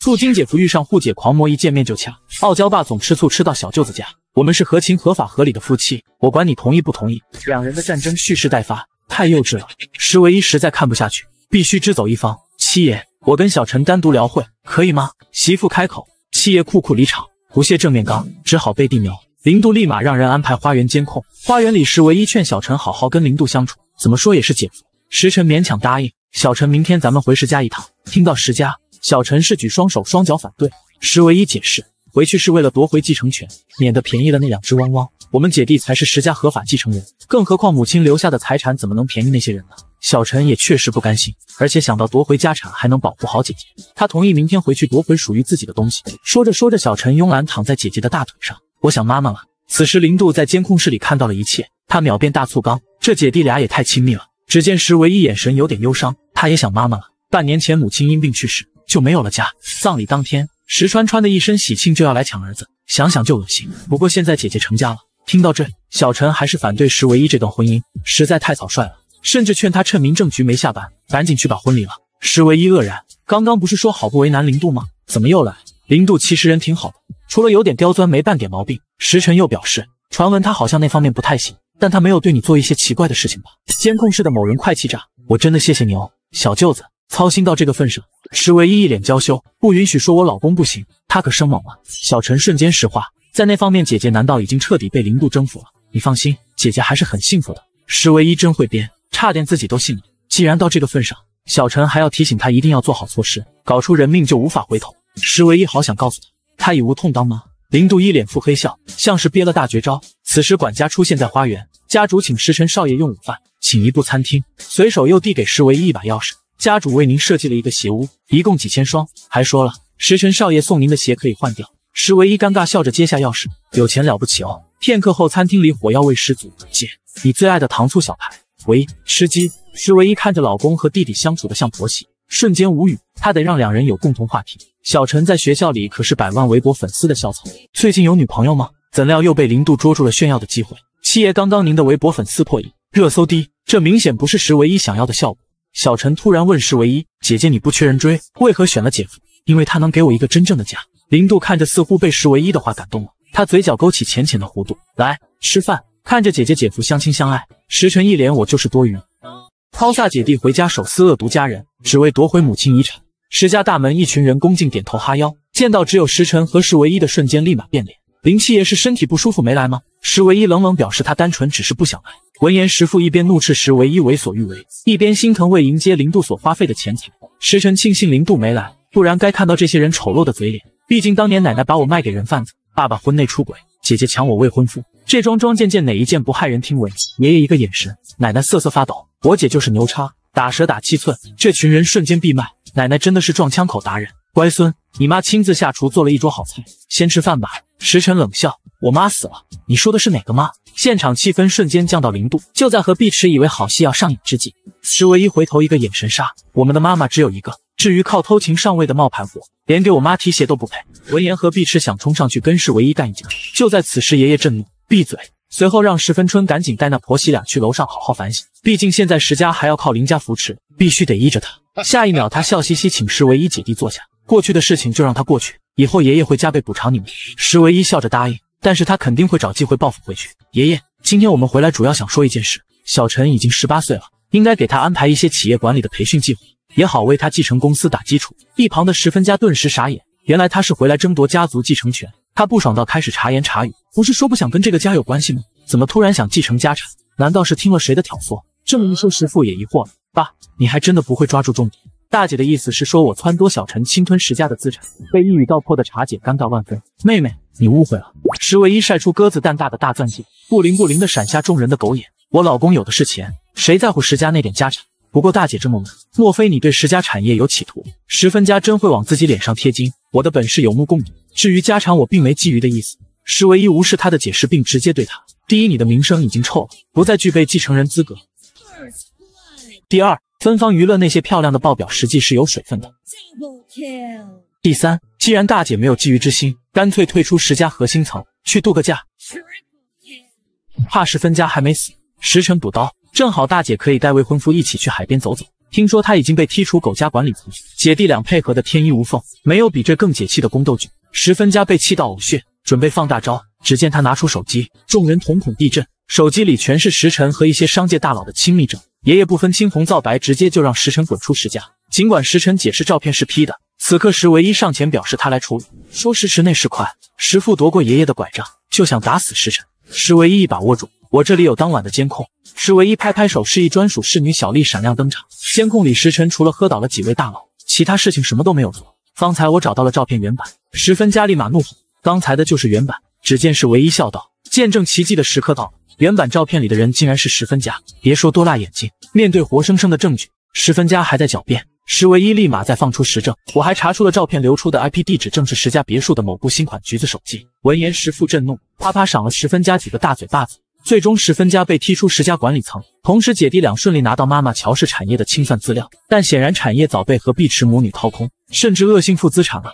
素金姐夫遇上护姐狂魔，一见面就掐。傲娇爸总吃醋，吃到小舅子家。我们是合情合法合理的夫妻，我管你同意不同意。两人的战争蓄势待发，太幼稚了。石唯一实在看不下去，必须支走一方。七爷，我跟小陈单独聊会，可以吗？媳妇开口。七爷酷酷离场，不屑正面刚，只好背地瞄。零度立马让人安排花园监控。花园里，石唯一劝小陈好好跟零度相处，怎么说也是姐夫。石晨勉强答应。小陈，明天咱们回石家一趟。听到石家。小陈是举双手双脚反对，石唯一解释回去是为了夺回继承权，免得便宜了那两只汪汪。我们姐弟才是石家合法继承人，更何况母亲留下的财产怎么能便宜那些人呢？小陈也确实不甘心，而且想到夺回家产还能保护好姐姐，他同意明天回去夺回属于自己的东西。说着说着，小陈慵懒躺在姐姐的大腿上，我想妈妈了。此时林度在监控室里看到了一切，他秒变大醋缸，这姐弟俩也太亲密了。只见石唯一眼神有点忧伤，他也想妈妈了。半年前母亲因病去世。就没有了家。葬礼当天，石川穿的一身喜庆就要来抢儿子，想想就恶心。不过现在姐姐成家了，听到这，小陈还是反对石唯一这段婚姻，实在太草率了，甚至劝他趁民政局没下班，赶紧去把婚离了。石唯一愕然，刚刚不是说好不为难零度吗？怎么又来？零度其实人挺好的，除了有点刁钻，没半点毛病。石晨又表示，传闻他好像那方面不太行，但他没有对你做一些奇怪的事情吧？监控室的某人快气炸，我真的谢谢你哦，小舅子。操心到这个份上，石唯一一脸娇羞，不允许说我老公不行，他可生猛了。小陈瞬间石化，在那方面，姐姐难道已经彻底被零度征服了？你放心，姐姐还是很幸福的。石唯一真会编，差点自己都信了。既然到这个份上，小陈还要提醒他一定要做好措施，搞出人命就无法回头。石唯一好想告诉他，他已无痛当妈。零度一脸腹黑笑，像是憋了大绝招。此时管家出现在花园，家主请时辰少爷用午饭，请移步餐厅，随手又递给石唯一一把钥匙。家主为您设计了一个鞋屋，一共几千双，还说了时晨少爷送您的鞋可以换掉。石唯一尴尬笑着接下钥匙，有钱了不起哦。片刻后，餐厅里火药味十足。姐，你最爱的糖醋小排。喂，吃鸡。石唯一看着老公和弟弟相处的像婆媳，瞬间无语。他得让两人有共同话题。小陈在学校里可是百万微博粉丝的校草，最近有女朋友吗？怎料又被零度捉住了炫耀的机会。七爷，刚刚您的微博粉丝破亿，热搜低，这明显不是石唯一想要的效果。小陈突然问石唯一：“姐姐，你不缺人追，为何选了姐夫？因为他能给我一个真正的家。”林渡看着，似乎被石唯一的话感动了，他嘴角勾起浅浅的弧度，来吃饭。看着姐姐姐夫相亲相爱，时辰一脸我就是多余，抛下姐弟回家，手撕恶毒家人，只为夺回母亲遗产。石家大门，一群人恭敬点头哈腰，见到只有时辰和石唯一的瞬间，立马变脸。林七爷是身体不舒服没来吗？石唯一冷冷表示他单纯只是不想来。闻言，石父一边怒斥石唯一为所欲为，一边心疼为迎接零度所花费的钱财。石晨庆幸零度没来，不然该看到这些人丑陋的嘴脸。毕竟当年奶奶把我卖给人贩子，爸爸婚内出轨，姐姐抢我未婚夫，这桩桩件件哪一件不骇人听闻？爷爷一个眼神，奶奶瑟瑟发抖。我姐就是牛叉，打蛇打七寸，这群人瞬间闭麦。奶奶真的是撞枪口达人。乖孙，你妈亲自下厨做了一桌好菜，先吃饭吧。时辰冷笑，我妈死了？你说的是哪个妈？现场气氛瞬间降到零度。就在何碧池以为好戏要上演之际，石唯一回头一个眼神杀。我们的妈妈只有一个，至于靠偷情上位的冒牌货，连给我妈提鞋都不配。闻言，何碧池想冲上去跟石唯一干一架。就在此时，爷爷震怒，闭嘴。随后让石分春赶紧带那婆媳俩去楼上好好反省。毕竟现在石家还要靠林家扶持，必须得依着他。下一秒，他笑嘻嘻请石唯一姐弟坐下。过去的事情就让它过去，以后爷爷会加倍补偿你们。石唯一笑着答应，但是他肯定会找机会报复回去。爷爷，今天我们回来主要想说一件事，小陈已经十八岁了，应该给他安排一些企业管理的培训计划，也好为他继承公司打基础。一旁的石分家顿时傻眼，原来他是回来争夺家族继承权。他不爽到开始察言察语，不是说不想跟这个家有关系吗？怎么突然想继承家产？难道是听了谁的挑唆？这么一说，石父也疑惑了，爸，你还真的不会抓住重点。大姐的意思是说，我撺掇小陈侵吞石家的资产，被一语道破的茶姐尴尬万分。妹妹，你误会了。石唯一晒出鸽子蛋大的大钻戒，不灵不灵的闪瞎众人的狗眼。我老公有的是钱，谁在乎石家那点家产？不过大姐这么问，莫非你对石家产业有企图？石分家真会往自己脸上贴金，我的本事有目共睹。至于家产，我并没觊觎的意思。石唯一无视他的解释，并直接对他：第一，你的名声已经臭了，不再具备继承人资格；第二。芬芳娱乐那些漂亮的报表，实际是有水分的。第三，既然大姐没有觊觎之心，干脆退出十家核心层，去度个假。怕是分家还没死，时辰补刀，正好大姐可以带未婚夫一起去海边走走。听说他已经被踢出狗家管理层，姐弟俩配合的天衣无缝，没有比这更解气的宫斗剧。十分家被气到呕血，准备放大招，只见他拿出手机，众人瞳孔地震。手机里全是时辰和一些商界大佬的亲密照，爷爷不分青红皂白，直接就让时辰滚出石家。尽管时辰解释照片是 P 的，此刻石唯一上前表示他来处理。说时迟那时快，石父夺过爷爷的拐杖就想打死时辰，石唯一一把握住，我这里有当晚的监控。石唯一拍拍手示意专属侍女小丽闪亮登场。监控里时辰除了喝倒了几位大佬，其他事情什么都没有做。方才我找到了照片原版，十分佳立马怒吼：“刚才的就是原版！”只见石唯一笑道：“见证奇迹的时刻到了。”原版照片里的人竟然是十分家，别说多辣眼睛。面对活生生的证据，十分家还在狡辩。石唯一立马再放出实证，我还查出了照片流出的 IP 地址正是十家别墅的某部新款橘子手机。闻言，石父震怒，啪啪赏了十分家几个大嘴巴子。最终，十分家被踢出十家管理层，同时姐弟俩顺利拿到妈妈乔氏产业的清算资料。但显然，产业早被何碧池母女掏空，甚至恶性负资产了。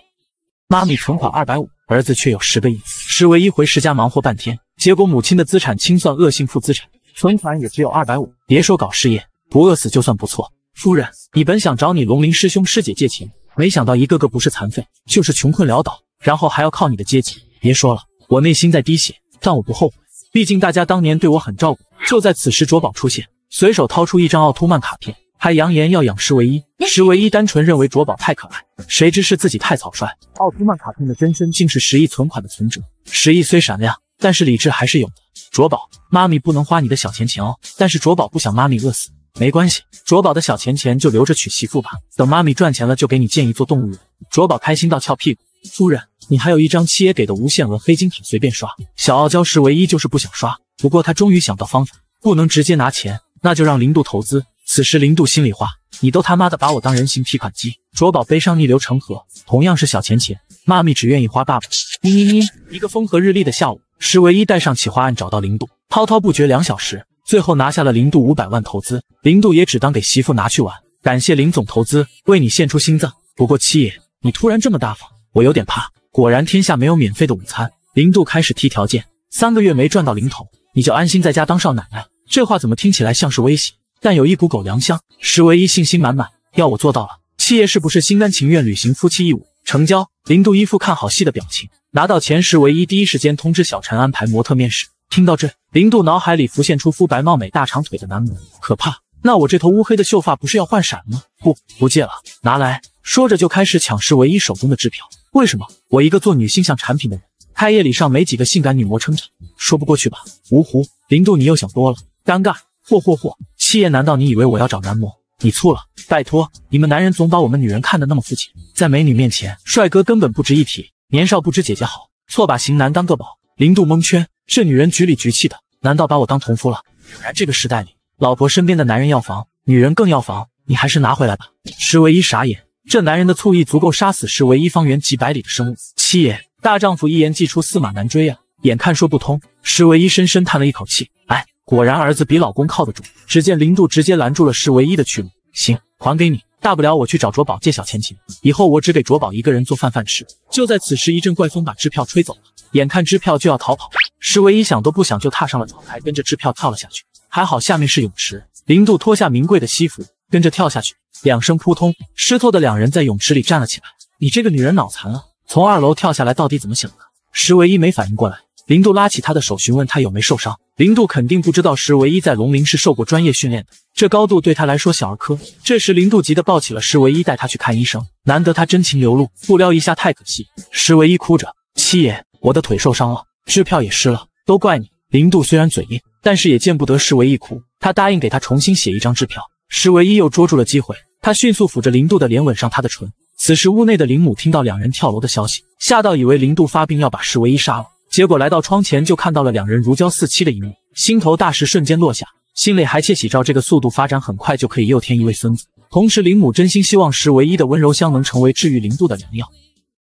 妈咪存款二百五。儿子却有十个亿，师唯一回石家忙活半天，结果母亲的资产清算恶性负资产，存款也只有二百五，别说搞事业，不饿死就算不错。夫人，你本想找你龙鳞师兄师姐借钱，没想到一个个不是残废，就是穷困潦倒，然后还要靠你的接济，别说了，我内心在滴血，但我不后悔，毕竟大家当年对我很照顾。就在此时，卓宝出现，随手掏出一张奥特曼卡片。还扬言要养石唯一，石唯一单纯认为卓宝太可爱，谁知是自己太草率。奥特曼卡片的真身竟是十亿存款的存折。十亿虽闪亮，但是理智还是有的。卓宝妈咪不能花你的小钱钱哦，但是卓宝不想妈咪饿死，没关系，卓宝的小钱钱就留着娶媳妇吧。等妈咪赚钱了，就给你建一座动物园。卓宝开心到翘屁股。夫人，你还有一张七爷给的无限额黑金卡，随便刷。小傲娇石唯一就是不想刷，不过他终于想到方法，不能直接拿钱。那就让零度投资。此时零度心里话：你都他妈的把我当人形提款机。卓宝悲伤逆流成河，同样是小钱钱，妈咪只愿意花爸爸。嘤嘤嘤！一个风和日丽的下午，石唯一带上企划案找到零度，滔滔不绝两小时，最后拿下了零度五百万投资。零度也只当给媳妇拿去玩，感谢林总投资，为你献出心脏。不过七爷，你突然这么大方，我有点怕。果然天下没有免费的午餐。零度开始提条件：三个月没赚到零头，你就安心在家当少奶奶。这话怎么听起来像是威胁？但有一股狗粮香，石唯一信心满满，要我做到了，七爷是不是心甘情愿履行夫妻义务？成交！林度一副看好戏的表情，拿到钱时唯一第一时间通知小陈安排模特面试。听到这，林度脑海里浮现出肤白貌美大长腿的男模，可怕！那我这头乌黑的秀发不是要换闪吗？不，不借了，拿来说着就开始抢石唯一手中的支票。为什么我一个做女性向产品的人，开业礼上没几个性感女模撑场，说不过去吧？芜湖，林度你又想多了。尴尬，嚯嚯嚯！七爷，难道你以为我要找男模？你错了，拜托，你们男人总把我们女人看得那么肤浅，在美女面前，帅哥根本不值一提。年少不知姐姐好，错把型男当个宝。零度蒙圈，这女人局里局气的，难道把我当同夫了？果然，这个时代里，老婆身边的男人要防，女人更要防。你还是拿回来吧。石唯一傻眼，这男人的醋意足够杀死石唯一方圆几百里的生物。七爷，大丈夫一言既出，驷马难追呀！眼看说不通，石唯一深深叹了一口气，哎。果然儿子比老公靠得住。只见林度直接拦住了石唯一的去路。行，还给你，大不了我去找卓宝借小钱钱，以后我只给卓宝一个人做饭饭吃。就在此时，一阵怪风把支票吹走了，眼看支票就要逃跑，石唯一想都不想就踏上了窗台，跟着支票跳了下去。还好下面是泳池，林度脱下名贵的西服，跟着跳下去。两声扑通，湿透的两人在泳池里站了起来。你这个女人脑残啊，从二楼跳下来到底怎么想的？石唯一没反应过来，林度拉起她的手，询问她有没受伤。零度肯定不知道石唯一在龙陵是受过专业训练的，这高度对他来说小儿科。这时零度急得抱起了石唯一，带他去看医生。难得他真情流露，不撩一下太可惜。石唯一哭着：“七爷，我的腿受伤了，支票也湿了，都怪你。”零度虽然嘴硬，但是也见不得石唯一哭，他答应给他重新写一张支票。石唯一又捉住了机会，他迅速抚着零度的脸，吻上他的唇。此时屋内的林母听到两人跳楼的消息，吓到以为零度发病要把石唯一杀了。结果来到窗前，就看到了两人如胶似漆的一幕，心头大石瞬间落下，心里还窃喜，照这个速度发展，很快就可以又添一位孙子。同时，林母真心希望石唯一的温柔香能成为治愈林度的良药。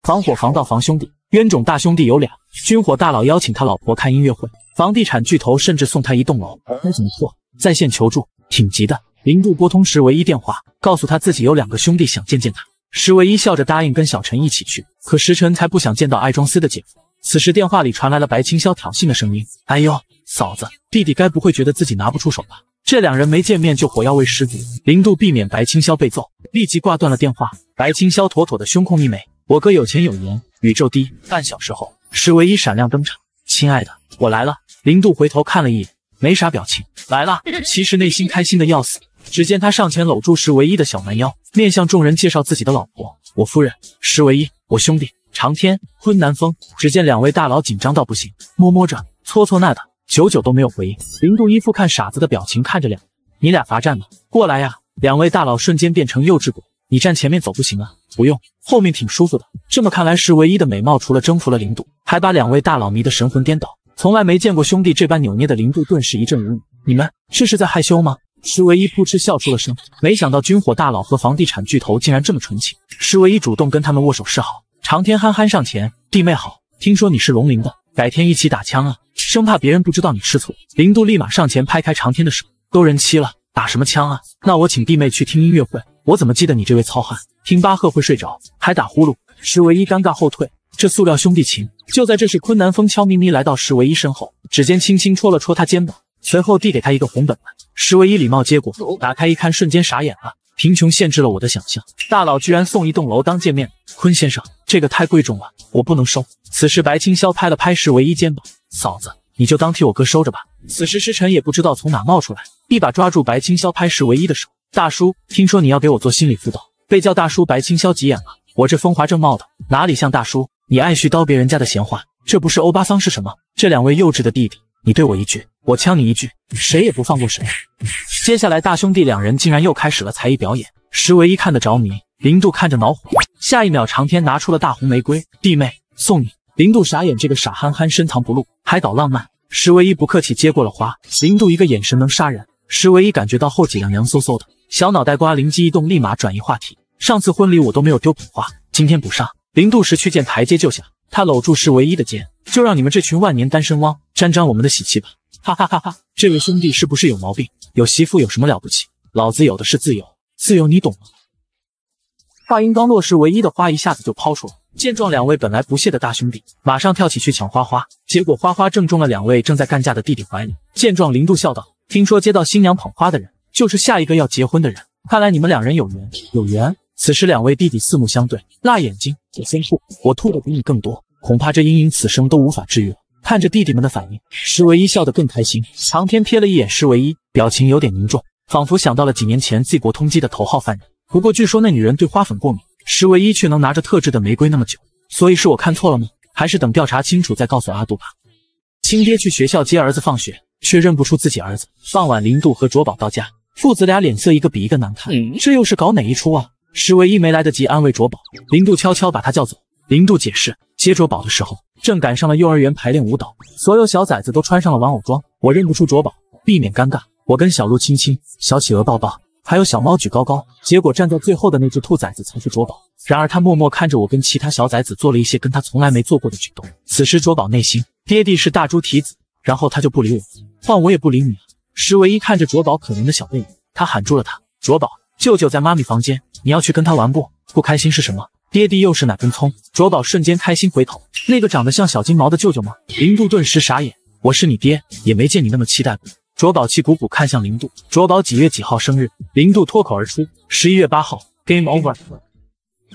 防火防盗防兄弟，冤种大兄弟有俩。军火大佬邀请他老婆看音乐会，房地产巨头甚至送他一栋楼。该怎么破？在线求助，挺急的。林度拨通石唯一电话，告诉他自己有两个兄弟想见见他。石唯一笑着答应跟小陈一起去，可石晨才不想见到爱装 C 的姐夫。此时电话里传来了白清霄挑衅的声音：“哎呦，嫂子，弟弟该不会觉得自己拿不出手吧？这两人没见面就火药味十足。”零度避免白清霄被揍，立即挂断了电话。白清霄妥妥的胸控一枚。我哥有钱有颜，宇宙第一。半小时后，石唯一闪亮登场。亲爱的，我来了。零度回头看了一眼，没啥表情。来了，其实内心开心的要死。只见他上前搂住石唯一的小蛮腰，面向众人介绍自己的老婆：“我夫人，石唯一，我兄弟。”长天、昆南风，只见两位大佬紧张到不行，摸摸着，搓搓那的，久久都没有回应。零度一副看傻子的表情看着两，你俩罚站吧，过来呀！两位大佬瞬间变成幼稚鬼，你站前面走不行啊？不用，后面挺舒服的。这么看来，石唯一的美貌除了征服了零度，还把两位大佬迷得神魂颠倒。从来没见过兄弟这般扭捏的零度，顿时一阵无语。你们这是在害羞吗？石唯一扑哧笑出了声。没想到军火大佬和房地产巨头竟然这么纯情，石唯一主动跟他们握手示好。长天憨憨上前，弟妹好，听说你是龙鳞的，改天一起打枪啊？生怕别人不知道你吃醋，零度立马上前拍开长天的手，都人妻了，打什么枪啊？那我请弟妹去听音乐会，我怎么记得你这位糙汉听巴赫会睡着还打呼噜？石唯一尴尬后退，这塑料兄弟情。就在这时，坤南风悄咪咪来到石唯一身后，指尖轻轻戳了戳他肩膀，随后递给他一个红本本。石唯一礼貌接过，打开一看，瞬间傻眼了。贫穷限制了我的想象，大佬居然送一栋楼当见面。坤先生，这个太贵重了，我不能收。此时白清霄拍了拍石唯一肩膀，嫂子，你就当替我哥收着吧。此时石晨也不知道从哪冒出来，一把抓住白清霄拍石唯一的手。大叔，听说你要给我做心理辅导？被叫大叔，白清霄急眼了，我这风华正茂的哪里像大叔？你爱絮叨别人家的闲话，这不是欧巴桑是什么？这两位幼稚的弟弟，你对我一句。我呛你一句，谁也不放过谁。接下来，大兄弟两人竟然又开始了才艺表演。石唯一看得着迷，零度看着恼火。下一秒，长天拿出了大红玫瑰，弟妹送你。零度傻眼，这个傻憨憨深藏不露，还搞浪漫。石唯一不客气接过了花。零度一个眼神能杀人。石唯一感觉到后脊梁凉飕飕的，小脑袋瓜灵机一动，立马转移话题。上次婚礼我都没有丢捧花，今天补上。零度时去见台阶就下，他搂住石唯一的肩，就让你们这群万年单身汪沾沾我们的喜气吧。哈哈哈！哈，这位兄弟是不是有毛病？有媳妇有什么了不起？老子有的是自由，自由你懂吗？话音刚落，时，唯一的花一下子就抛出了。见状，两位本来不屑的大兄弟马上跳起去抢花花。结果花花正中了两位正在干架的弟弟怀里。见状，零度笑道：“听说接到新娘捧花的人就是下一个要结婚的人，看来你们两人有缘，有缘。”此时，两位弟弟四目相对，辣眼睛。我先吐，我吐的比你更多，恐怕这阴影此生都无法治愈了。看着弟弟们的反应，石唯一笑得更开心。唐天瞥了一眼石唯一，表情有点凝重，仿佛想到了几年前 Z 国通缉的头号犯人。不过据说那女人对花粉过敏，石唯一却能拿着特制的玫瑰那么久，所以是我看错了吗？还是等调查清楚再告诉阿杜吧。亲爹去学校接儿子放学，却认不出自己儿子。傍晚，林渡和卓宝到家，父子俩脸色一个比一个难看，这又是搞哪一出啊？石唯一没来得及安慰卓宝，林渡悄悄把他叫走。林渡解释。接卓宝的时候，正赶上了幼儿园排练舞蹈，所有小崽子都穿上了玩偶装。我认不出卓宝，避免尴尬，我跟小鹿亲亲，小企鹅抱抱，还有小猫举高高。结果站在最后的那只兔崽子才是卓宝，然而他默默看着我跟其他小崽子做了一些跟他从来没做过的举动。此时卓宝内心，爹地是大猪蹄子，然后他就不理我，换我也不理你。石唯一看着卓宝可怜的小背影，他喊住了他：卓宝，舅舅在妈咪房间，你要去跟他玩不？不开心是什么？爹地又是哪根葱？卓宝瞬间开心回头，那个长得像小金毛的舅舅吗？零度顿时傻眼。我是你爹，也没见你那么期待过。卓宝气鼓鼓看向零度。卓宝几月几号生日？零度脱口而出：十一月八号。Game over。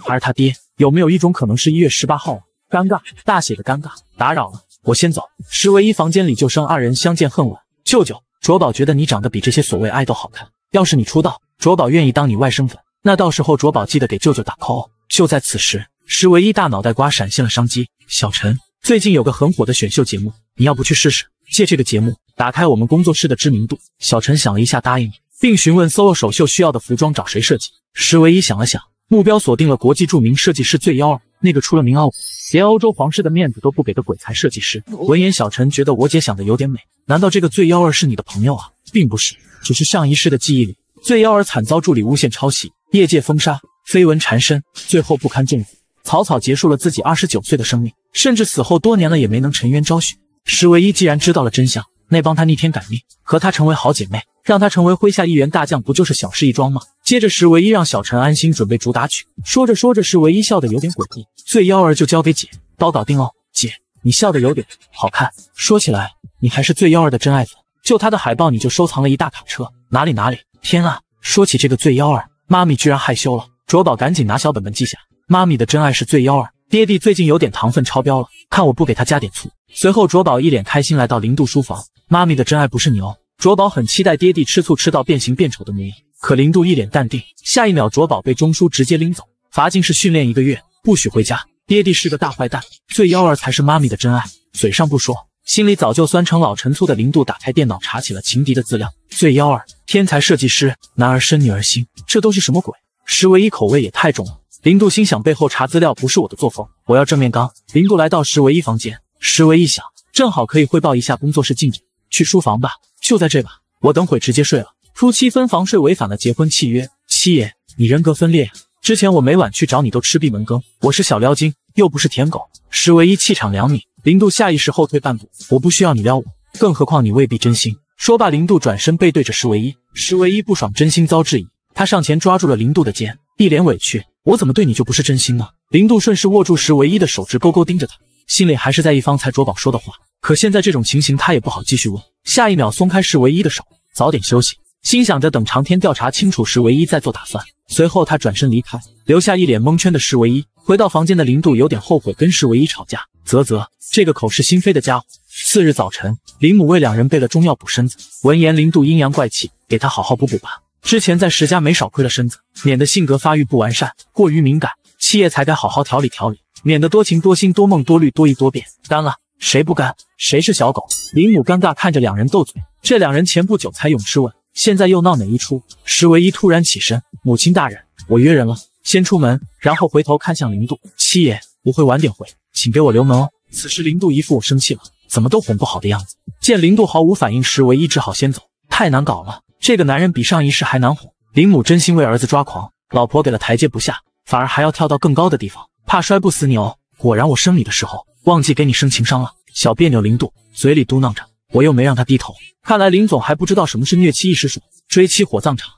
而他爹有没有一种可能是一月十八号？啊？尴尬，大写的尴尬。打扰了，我先走。十唯一房间里就剩二人，相见恨晚。舅舅，卓宝觉得你长得比这些所谓爱豆好看。要是你出道，卓宝愿意当你外甥粉。那到时候卓宝记得给舅舅打 call。就在此时，石唯一大脑袋瓜闪现了商机。小陈最近有个很火的选秀节目，你要不去试试？借这个节目打开我们工作室的知名度。小陈想了一下，答应了，并询问 solo 首秀需要的服装找谁设计。石唯一想了想，目标锁定了国际著名设计师醉妖儿，那个出了名傲骨，连欧洲皇室的面子都不给的鬼才设计师。闻言，小陈觉得我姐想的有点美。难道这个醉妖儿是你的朋友啊？并不是，只是上一世的记忆里，醉妖儿惨遭助理诬陷抄袭，业界封杀。绯闻缠身，最后不堪重负，草草结束了自己二十九岁的生命，甚至死后多年了也没能沉冤昭雪。石唯一既然知道了真相，那帮他逆天改命，和他成为好姐妹，让他成为麾下一员大将，不就是小事一桩吗？接着，石唯一让小陈安心准备主打曲，说着说着，石唯一笑得有点诡异。醉妖儿就交给姐，包搞定哦。姐，你笑得有点好看。说起来，你还是醉妖儿的真爱粉，就他的海报你就收藏了一大卡车。哪里哪里，天啊！说起这个醉妖儿，妈咪居然害羞了。卓宝赶紧拿小本本记下，妈咪的真爱是最幺儿，爹地最近有点糖分超标了，看我不给他加点醋。随后，卓宝一脸开心来到零度书房，妈咪的真爱不是你哦。卓宝很期待爹地吃醋吃到变形变丑的模样，可零度一脸淡定。下一秒，卓宝被钟叔直接拎走，罚进是训练一个月，不许回家。爹地是个大坏蛋，最幺儿才是妈咪的真爱。嘴上不说，心里早就酸成老陈醋的零度打开电脑查起了情敌的资料，最幺儿，天才设计师，男儿身女儿心，这都是什么鬼？石唯一口味也太重了。林度心想，背后查资料不是我的作风，我要正面刚。林度来到石唯一房间，石唯一想，正好可以汇报一下工作室进展，去书房吧，就在这吧，我等会直接睡了。夫妻分房睡违反了结婚契约。七爷，你人格分裂，之前我每晚去找你都吃闭门羹，我是小撩精，又不是舔狗。石唯一气场两米，林度下意识后退半步，我不需要你撩我，更何况你未必真心。说罢，林度转身背对着石唯一，石唯一不爽，真心遭质疑。他上前抓住了林度的肩，一脸委屈：“我怎么对你就不是真心呢？”林度顺势握住时唯一的手，直勾勾盯着他，心里还是在一方才卓宝说的话。可现在这种情形，他也不好继续问。下一秒松开时唯一的手，早点休息。心想着等长天调查清楚时唯一再做打算。随后他转身离开，留下一脸蒙圈的时唯一。回到房间的林度有点后悔跟时唯一吵架。啧啧，这个口是心非的家伙。次日早晨，林母为两人备了中药补身子。闻言，林度阴阳怪气：“给他好好补补吧。”之前在石家没少亏了身子，免得性格发育不完善，过于敏感，七爷才该好好调理调理，免得多情多心多梦多虑多疑多变。干了，谁不干，谁是小狗？林母尴尬看着两人斗嘴，这两人前不久才泳池吻，现在又闹哪一出？石唯一突然起身，母亲大人，我约人了，先出门，然后回头看向林度，七爷，我会晚点回，请给我留门哦。此时林度一副我生气了，怎么都哄不好的样子。见林度毫无反应，石唯一只好先走，太难搞了。这个男人比上一世还难哄，林母真心为儿子抓狂。老婆给了台阶不下，反而还要跳到更高的地方，怕摔不死你哦。果然我生你的时候忘记给你生情商了，小别扭。零度，嘴里嘟囔着，我又没让他低头。看来林总还不知道什么是虐妻一时爽，追妻火葬场。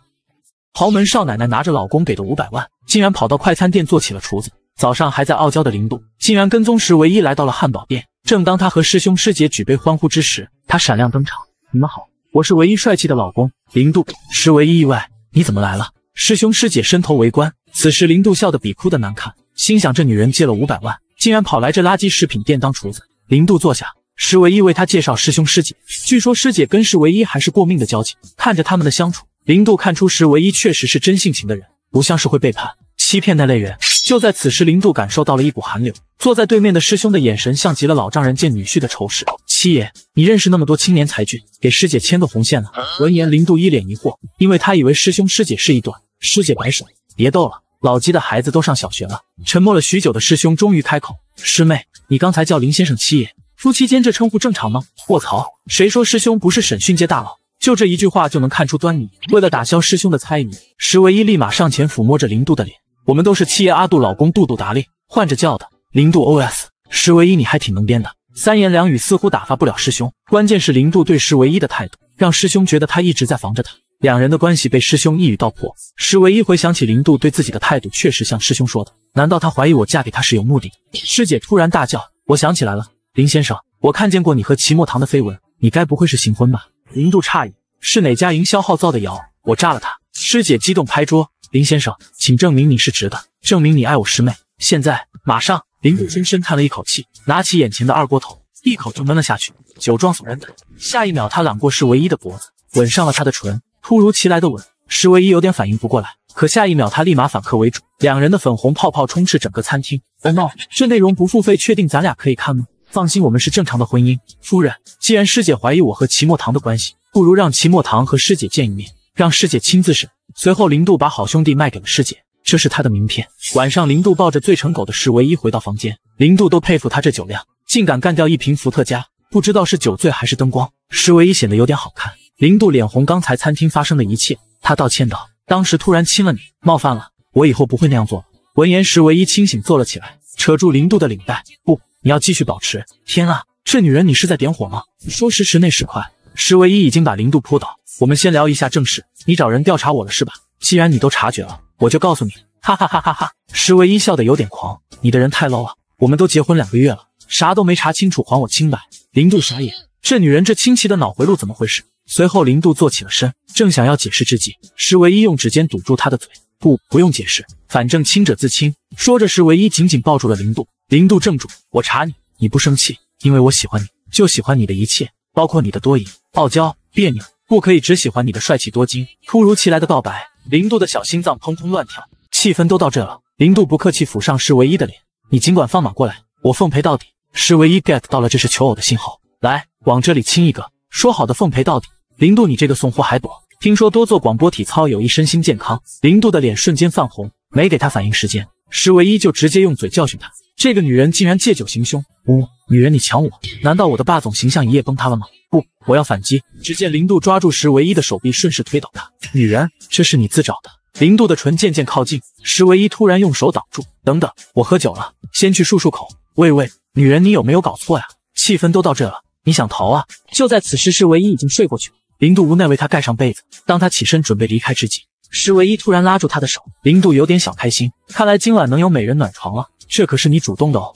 豪门少奶奶拿着老公给的五百万，竟然跑到快餐店做起了厨子。早上还在傲娇的零度，竟然跟踪时唯一来到了汉堡店。正当他和师兄师姐举杯欢呼之时，他闪亮登场。你们好。我是唯一帅气的老公，零度是唯一意外。你怎么来了？师兄师姐伸头围观。此时，零度笑得比哭的难看，心想这女人借了五百万，竟然跑来这垃圾食品店当厨子。零度坐下，石唯一为他介绍师兄师姐。据说师姐跟石唯一还是过命的交情。看着他们的相处，零度看出石唯一确实是真性情的人，不像是会背叛、欺骗那类人。就在此时，林渡感受到了一股寒流。坐在对面的师兄的眼神，像极了老丈人见女婿的仇视。七爷，你认识那么多青年才俊，给师姐牵个红线呢？闻言，林渡一脸疑惑，因为他以为师兄师姐是一段。师姐摆手，别逗了，老鸡的孩子都上小学了。沉默了许久的师兄终于开口：“师妹，你刚才叫林先生七爷，夫妻间这称呼正常吗？”卧槽，谁说师兄不是审讯界大佬？就这一句话就能看出端倪。为了打消师兄的猜疑，石唯一立马上前抚摸着林渡的脸。我们都是七爷阿杜老公杜杜达令换着叫的零度 O.S. 石唯一，你还挺能编的，三言两语似乎打发不了师兄。关键是零度对石唯一的态度，让师兄觉得他一直在防着他。两人的关系被师兄一语道破，石唯一回想起零度对自己的态度，确实像师兄说的。难道他怀疑我嫁给他是有目的的？师姐突然大叫：“我想起来了，林先生，我看见过你和齐墨堂的绯闻，你该不会是行婚吧？”零度诧异：“是哪家营销号造的谣？我炸了他！”师姐激动拍桌。林先生，请证明你是值的，证明你爱我师妹。现在，马上！林步春深叹了一口气，拿起眼前的二锅头，一口就闷了下去。酒壮怂人胆，下一秒他揽过石唯一的脖子，吻上了他的唇。突如其来的吻，石唯一有点反应不过来，可下一秒他立马反客为主，两人的粉红泡泡充斥整个餐厅。欧梦，这内容不付费，确定咱俩可以看吗？放心，我们是正常的婚姻。夫人，既然师姐怀疑我和齐墨堂的关系，不如让齐墨堂和师姐见一面，让师姐亲自审。随后，林渡把好兄弟卖给了师姐，这是他的名片。晚上，林渡抱着醉成狗的石唯一回到房间，林渡都佩服他这酒量，竟敢干掉一瓶伏特加。不知道是酒醉还是灯光，石唯一显得有点好看。林渡脸红，刚才餐厅发生的一切，他道歉道：“当时突然亲了你，冒犯了，我以后不会那样做了。”闻言，石唯一清醒坐了起来，扯住林渡的领带：“不，你要继续保持。”天啊，这女人，你是在点火吗？说时迟，那时快。石唯一已经把零度扑倒，我们先聊一下正事。你找人调查我了是吧？既然你都察觉了，我就告诉你。哈哈哈哈哈！石唯一笑得有点狂。你的人太 low 了，我们都结婚两个月了，啥都没查清楚，还我清白！零度傻眼，这女人这清奇的脑回路怎么回事？随后零度坐起了身，正想要解释之际，石唯一用指尖堵住他的嘴。不，不用解释，反正清者自清。说着，石唯一紧紧抱住了零度。零度怔住，我查你，你不生气，因为我喜欢你，就喜欢你的一切，包括你的多疑。傲娇别扭，不可以只喜欢你的帅气多金。突如其来的告白，零度的小心脏砰砰乱跳，气氛都到这了，零度不客气，抚上石唯一的脸，你尽管放马过来，我奉陪到底。石唯一 get 到了这是求偶的信号，来往这里亲一个，说好的奉陪到底，零度你这个怂货还躲？听说多做广播体操有益身心健康，零度的脸瞬间泛红，没给他反应时间，石唯一就直接用嘴教训他，这个女人竟然借酒行凶，呜，女人你抢我，难道我的霸总形象一夜崩塌了吗？不，我要反击！只见零度抓住石唯一的手臂，顺势推倒他。女人，这是你自找的。零度的唇渐渐靠近石唯一，突然用手挡住。等等，我喝酒了，先去漱漱口。喂喂，女人，你有没有搞错呀？气氛都到这了，你想逃啊？就在此时，石唯一已经睡过去了。零度无奈为他盖上被子。当他起身准备离开之际，石唯一突然拉住他的手。零度有点小开心，看来今晚能有美人暖床了。这可是你主动的哦。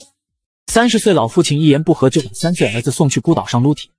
三十岁老父亲一言不合就把三岁儿子送去孤岛上撸铁，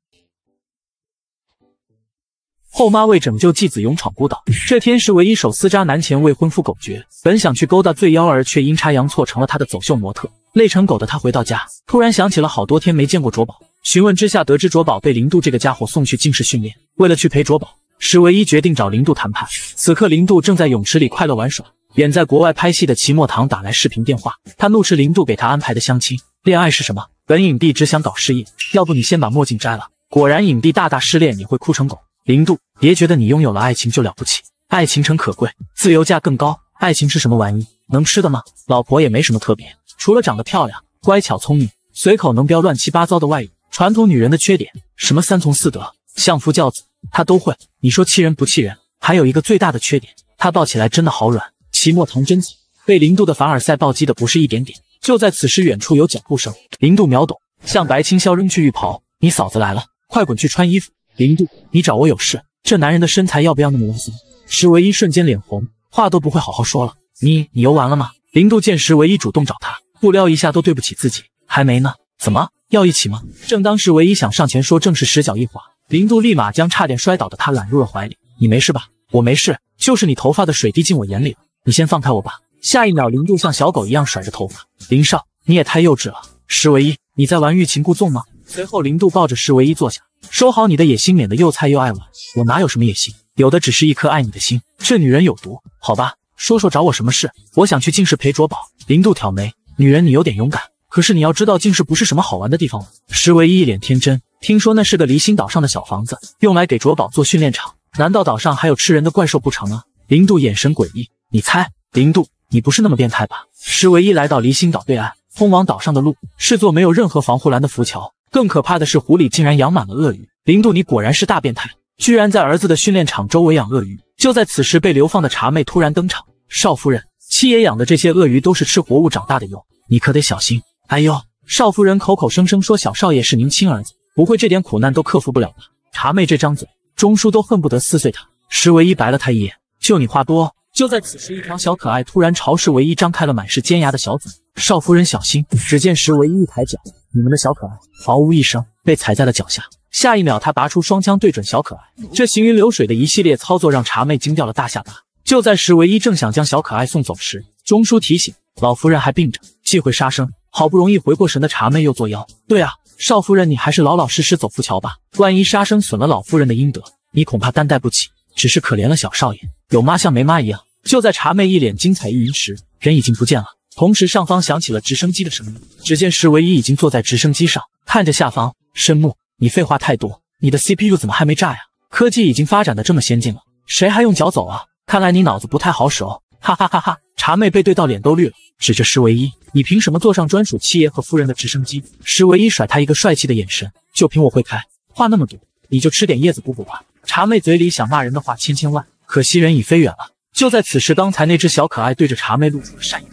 后妈为拯救继子勇闯孤岛，这天是唯一手撕渣男前未婚夫狗绝。本想去勾搭醉妖儿，却阴差阳错成了他的走秀模特，累成狗的他回到家，突然想起了好多天没见过卓宝。询问之下，得知卓宝被零度这个家伙送去进士训练。为了去陪卓宝，石唯一决定找零度谈判。此刻零度正在泳池里快乐玩耍，远在国外拍戏的齐墨堂打来视频电话，他怒斥零度给他安排的相亲恋爱是什么？本影帝只想搞事业，要不你先把墨镜摘了。果然影帝大大失恋你会哭成狗。零度，别觉得你拥有了爱情就了不起。爱情诚可贵，自由价更高。爱情是什么玩意？能吃的吗？老婆也没什么特别，除了长得漂亮、乖巧、聪明，随口能飙乱七八糟的外语。传统女人的缺点，什么三从四德、相夫教子，她都会。你说气人不气人？还有一个最大的缺点，她抱起来真的好软。齐墨童贞子被零度的凡尔赛暴击的不是一点点。就在此时，远处有脚步声。零度秒懂，向白青霄扔去浴袍：“你嫂子来了，快滚去穿衣服。”零度，你找我有事？这男人的身材要不要那么啰嗦？石唯一瞬间脸红，话都不会好好说了。你你游完了吗？零度见石唯一主动找他，不撩一下都对不起自己。还没呢，怎么要一起吗？正当时唯一想上前说，正是石脚一滑，零度立马将差点摔倒的他揽入了怀里。你没事吧？我没事，就是你头发的水滴进我眼里了。你先放开我吧。下一秒，零度像小狗一样甩着头发。林少，你也太幼稚了。石唯一，你在玩欲擒故纵吗？随后，零度抱着石唯一坐下。收好你的野心，免得又菜又爱玩。我哪有什么野心，有的只是一颗爱你的心。这女人有毒，好吧。说说找我什么事？我想去静室陪卓宝。林度挑眉，女人你有点勇敢，可是你要知道静室不是什么好玩的地方。石唯一一脸天真，听说那是个离心岛上的小房子，用来给卓宝做训练场。难道岛上还有吃人的怪兽不成啊？林度眼神诡异，你猜？林度，你不是那么变态吧？石唯一来到离心岛对岸，通往岛上的路是座没有任何防护栏的浮桥。更可怕的是，湖里竟然养满了鳄鱼。林度你果然是大变态，居然在儿子的训练场周围养鳄鱼。就在此时，被流放的茶妹突然登场。少夫人，七爷养的这些鳄鱼都是吃活物长大的，哟，你可得小心。哎呦，少夫人，口口声声说小少爷是您亲儿子，不会这点苦难都克服不了吧？茶妹这张嘴，钟叔都恨不得撕碎他。石唯一白了他一眼，就你话多。就在此时，一条小可爱突然朝石唯一张开了满是尖牙的小嘴。少夫人小心！只见石唯一一抬脚。你们的小可爱毫无一声被踩在了脚下，下一秒他拔出双枪对准小可爱，这行云流水的一系列操作让茶妹惊掉了大下巴。就在时，唯一正想将小可爱送走时，钟叔提醒老夫人还病着，忌讳杀生。好不容易回过神的茶妹又作妖：“对啊，少夫人你还是老老实实走浮桥吧，万一杀生损了老夫人的阴德，你恐怕担待不起。只是可怜了小少爷，有妈像没妈一样。”就在茶妹一脸精彩欲云时，人已经不见了。同时，上方响起了直升机的声音。只见石唯一已经坐在直升机上，看着下方。深木，你废话太多，你的 CPU 怎么还没炸呀？科技已经发展的这么先进了，谁还用脚走啊？看来你脑子不太好使哦！哈哈哈哈！茶妹被怼到脸都绿了，指着石唯一：“你凭什么坐上专属七爷和夫人的直升机？”石唯一甩他一个帅气的眼神：“就凭我会开。”话那么多，你就吃点叶子补补吧。茶妹嘴里想骂人的话千千万，可惜人已飞远了。就在此时，刚才那只小可爱对着茶妹露出了善意。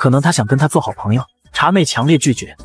可能他想跟他做好朋友，茶妹强烈拒绝。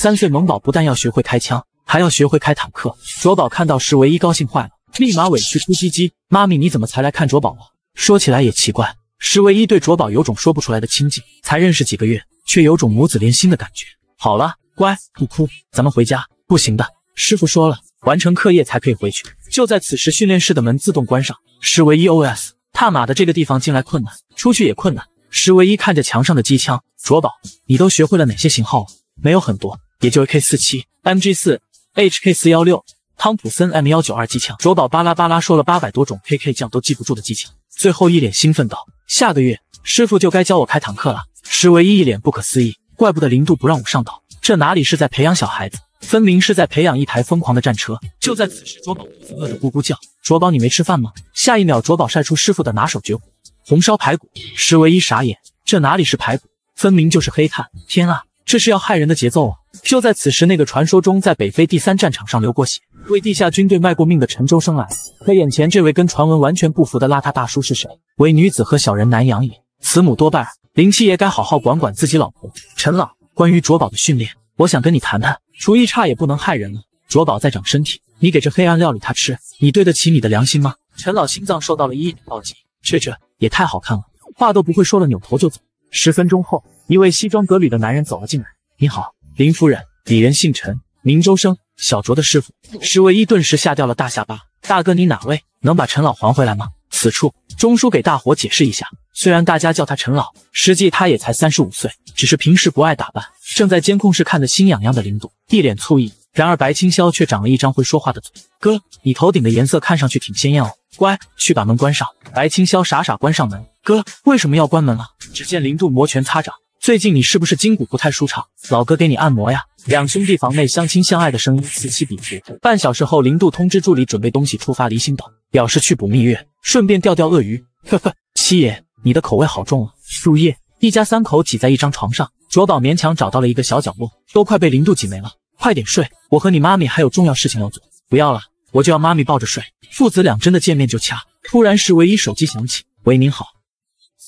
三岁萌宝不但要学会开枪，还要学会开坦克。卓宝看到石唯一高兴坏了，立马委屈哭唧唧：“妈咪，你怎么才来看卓宝啊？”说起来也奇怪，石唯一对卓宝有种说不出来的亲近，才认识几个月，却有种母子连心的感觉。好了，乖，不哭，咱们回家。不行的，师傅说了，完成课业才可以回去。就在此时，训练室的门自动关上。石唯一 OS：踏马的这个地方进来困难，出去也困难。石唯一看着墙上的机枪，卓宝，你都学会了哪些型号没有很多，也就 AK 四七、MG 四、HK 四幺六、汤普森 M 幺九二机枪。卓宝巴拉巴拉说了八百多种，KK 酱都记不住的机枪，最后一脸兴奋道：“下个月师傅就该教我开坦克了。”石唯一一脸不可思议，怪不得零度不让我上岛，这哪里是在培养小孩子，分明是在培养一台疯狂的战车。就在此时，卓宝肚子饿得咕咕叫。卓宝，你没吃饭吗？下一秒，卓宝晒出师傅的拿手绝活。红烧排骨，石唯一傻眼，这哪里是排骨，分明就是黑炭！天啊，这是要害人的节奏啊！就在此时，那个传说中在北非第三战场上流过血，为地下军队卖过命的陈周生来了。可眼前这位跟传闻完全不符的邋遢大叔是谁？唯女子和小人难养也，慈母多败儿。林七爷该好好管管自己老婆。陈老，关于卓宝的训练，我想跟你谈谈。厨艺差也不能害人了。卓宝在长身体，你给这黑暗料理他吃，你对得起你的良心吗？陈老心脏受到了一点暴击，去去，也太好看了，话都不会说了，扭头就走。十分钟后，一位西装革履的男人走了进来。你好，林夫人，鄙人姓陈，名周生，小卓的师傅。石唯一顿时吓掉了大下巴。大哥，你哪位？能把陈老还回来吗？此处，钟叔给大伙解释一下，虽然大家叫他陈老，实际他也才三十五岁，只是平时不爱打扮。正在监控室看得心痒痒的林度，一脸醋意。然而白清霄却长了一张会说话的嘴。哥，你头顶的颜色看上去挺鲜艳哦。乖，去把门关上。白清霄傻傻关上门。哥，为什么要关门了？只见零度摩拳擦掌。最近你是不是筋骨不太舒畅？老哥给你按摩呀。两兄弟房内相亲相爱的声音此起彼伏。半小时后，零度通知助理准备东西出发离心岛，表示去补蜜月，顺便钓钓鳄鱼。呵呵，七爷，你的口味好重啊。入夜，一家三口挤在一张床上，卓宝勉强找到了一个小角落，都快被零度挤没了。快点睡，我和你妈咪还有重要事情要做。不要了，我就要妈咪抱着睡。父子俩真的见面就掐。突然，时唯一手机响起，喂，您好，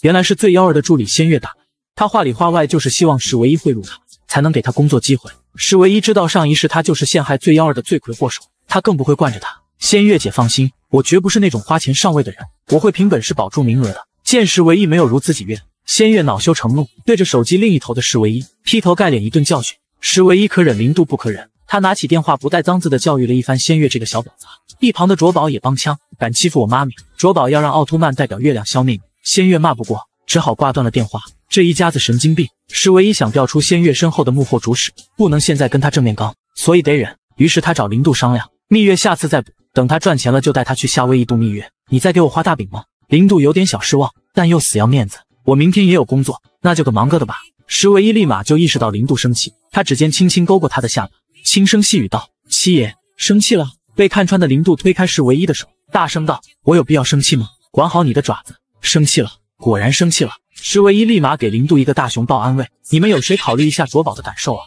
原来是最幺儿的助理仙月打来，他话里话外就是希望时唯一贿赂他，才能给他工作机会。时唯一知道上一世他就是陷害最幺儿的罪魁祸首，他更不会惯着他。仙月姐放心，我绝不是那种花钱上位的人，我会凭本事保住名额的。见时唯一没有如自己愿，仙月恼羞成怒，对着手机另一头的时唯一劈头盖脸一顿教训。石唯一可忍，零度不可忍。他拿起电话，不带脏字的教育了一番仙月这个小婊子。一旁的卓宝也帮腔，敢欺负我妈咪，卓宝要让奥特曼代表月亮消灭你。仙月骂不过，只好挂断了电话。这一家子神经病，石唯一想调出仙月身后的幕后主使，不能现在跟他正面刚，所以得忍。于是他找零度商量，蜜月下次再补，等他赚钱了就带他去夏威夷度蜜月。你再给我画大饼吗？零度有点小失望，但又死要面子。我明天也有工作，那就个忙个的吧。石唯一立马就意识到零度生气，他指尖轻轻勾过他的下巴，轻声细语道：“七爷生气了。”被看穿的零度推开石唯一的手，大声道：“我有必要生气吗？管好你的爪子！”生气了，果然生气了。石唯一立马给零度一个大熊抱安慰：“你们有谁考虑一下卓宝的感受啊？”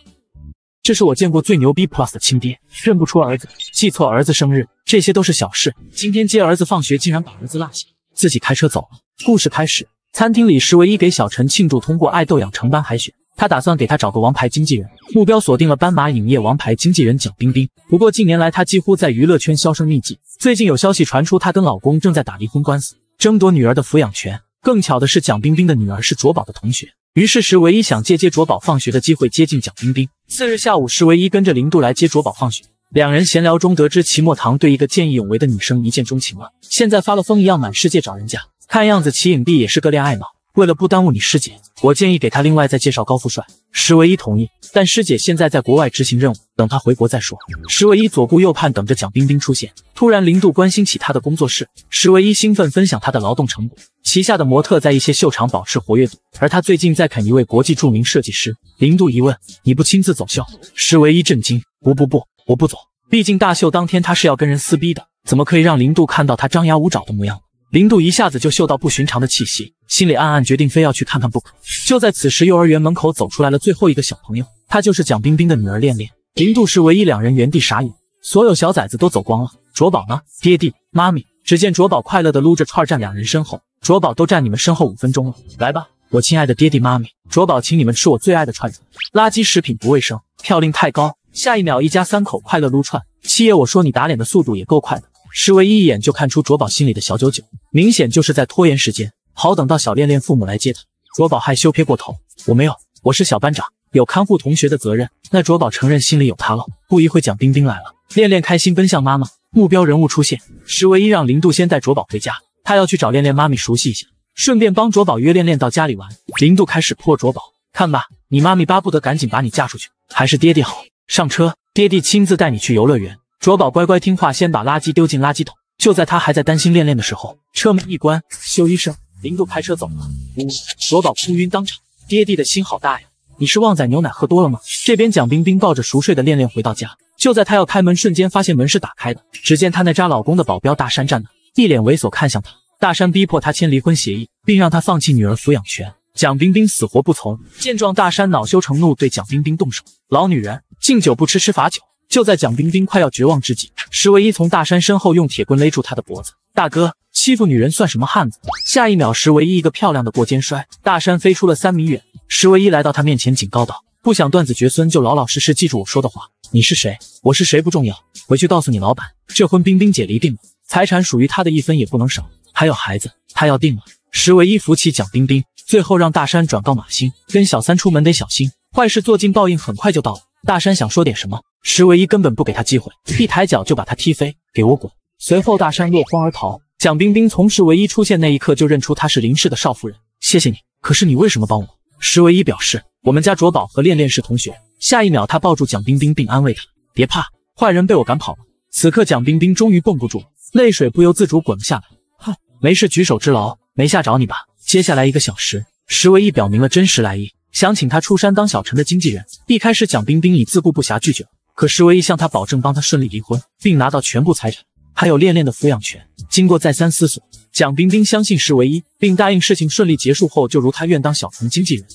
这是我见过最牛逼 plus 的亲爹，认不出儿子，记错儿子生日，这些都是小事。今天接儿子放学竟然把儿子落下，自己开车走了。故事开始。餐厅里石唯一给小陈庆祝通过爱豆养成班海选，他打算给他找个王牌经纪人，目标锁定了斑马影业王牌经纪人蒋冰冰。不过近年来她几乎在娱乐圈销声匿迹，最近有消息传出她跟老公正在打离婚官司，争夺女儿的抚养权。更巧的是，蒋冰冰的女儿是卓宝的同学，于是石唯一想借接卓宝放学的机会接近蒋冰冰。次日下午，石唯一跟着零度来接卓宝放学，两人闲聊中得知齐墨堂对一个见义勇为的女生一见钟情了，现在发了疯一样满世界找人家。看样子齐影帝也是个恋爱脑，为了不耽误你师姐，我建议给她另外再介绍高富帅。石唯一同意，但师姐现在在国外执行任务，等她回国再说。石唯一左顾右盼，等着蒋冰冰出现。突然，零度关心起他的工作室。石唯一兴奋分享他的劳动成果，旗下的模特在一些秀场保持活跃度，而他最近在啃一位国际著名设计师。零度一问，你不亲自走秀？石唯一震惊，不不不，我不走，毕竟大秀当天他是要跟人撕逼的，怎么可以让零度看到他张牙舞爪的模样？零度一下子就嗅到不寻常的气息，心里暗暗决定非要去看看不可。就在此时，幼儿园门口走出来了最后一个小朋友，她就是蒋冰冰的女儿恋恋。零度是唯一两人原地傻眼，所有小崽子都走光了。卓宝呢？爹地、妈咪？只见卓宝快乐的撸着串儿站两人身后，卓宝都站你们身后五分钟了，来吧，我亲爱的爹地妈咪，卓宝请你们吃我最爱的串子，垃圾食品不卫生，票呤太高。下一秒，一家三口快乐撸串。七爷，我说你打脸的速度也够快的。石唯一眼就看出卓宝心里的小九九，明显就是在拖延时间，好等到小恋恋父母来接他。卓宝害羞撇过头：“我没有，我是小班长，有看护同学的责任。”那卓宝承认心里有他了。不一会，蒋冰冰来了，恋恋开心奔向妈妈。目标人物出现，石唯一让零度先带卓宝回家，他要去找恋恋妈咪熟悉一下，顺便帮卓宝约恋恋到家里玩。零度开始破卓宝，看吧，你妈咪巴不得赶紧把你嫁出去，还是爹爹好。上车，爹爹亲自带你去游乐园。卓宝乖乖听话，先把垃圾丢进垃圾桶。就在他还在担心恋恋的时候，车门一关，咻一声，林度开车走了。呜，卓宝哭晕当场。爹地的心好大呀！你是旺仔牛奶喝多了吗？这边蒋冰冰抱着熟睡的恋恋回到家，就在她要开门瞬间，发现门是打开的。只见她那渣老公的保镖大山站那，一脸猥琐看向她。大山逼迫她签离婚协议，并让她放弃女儿抚养权。蒋冰冰死活不从。见状，大山恼羞成怒，对蒋冰冰动手。老女人，敬酒不吃吃罚酒。就在蒋冰冰快要绝望之际，石唯一从大山身后用铁棍勒住他的脖子。大哥，欺负女人算什么汉子？下一秒，石唯一一个漂亮的过肩摔，大山飞出了三米远。石唯一来到他面前，警告道：“不想断子绝孙，就老老实实记住我说的话。你是谁？我是谁不重要，回去告诉你老板，这婚冰冰姐离定了，财产属于他的一分也不能少，还有孩子，她要定了。”石唯一扶起蒋冰冰，最后让大山转告马星，跟小三出门得小心，坏事做尽，报应很快就到了。”大山想说点什么，石唯一根本不给他机会，一抬脚就把他踢飞，给我滚！随后大山落荒而逃。蒋冰冰从石唯一出现那一刻就认出他是林氏的少夫人。谢谢你，可是你为什么帮我？石唯一表示，我们家卓宝和恋恋是同学。下一秒，他抱住蒋冰冰并安慰她：“别怕，坏人被我赶跑了。”此刻，蒋冰冰终于绷不住，泪水不由自主滚了下来。哼，没事，举手之劳，没吓着你吧？接下来一个小时，石唯一表明了真实来意。想请他出山当小陈的经纪人，一开始蒋冰冰已自顾不暇拒绝了，可石唯一向他保证帮他顺利离婚，并拿到全部财产，还有恋恋的抚养权。经过再三思索，蒋冰冰相信石唯一，并答应事情顺利结束后就如他愿当小陈经纪人。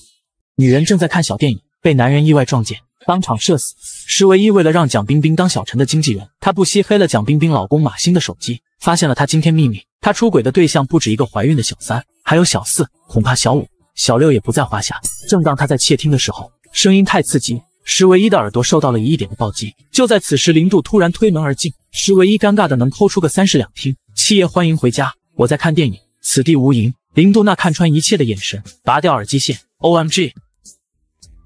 女人正在看小电影，被男人意外撞见，当场射死。石唯一为了让蒋冰冰当小陈的经纪人，他不惜黑了蒋冰冰老公马欣的手机，发现了他今天秘密：他出轨的对象不止一个，怀孕的小三，还有小四，恐怕小五。小六也不在话下。正当他在窃听的时候，声音太刺激，石唯一的耳朵受到了一亿点的暴击。就在此时，零度突然推门而进，石唯一尴尬的能抠出个三室两厅。七爷，欢迎回家，我在看电影。此地无银。零度那看穿一切的眼神，拔掉耳机线。O M G，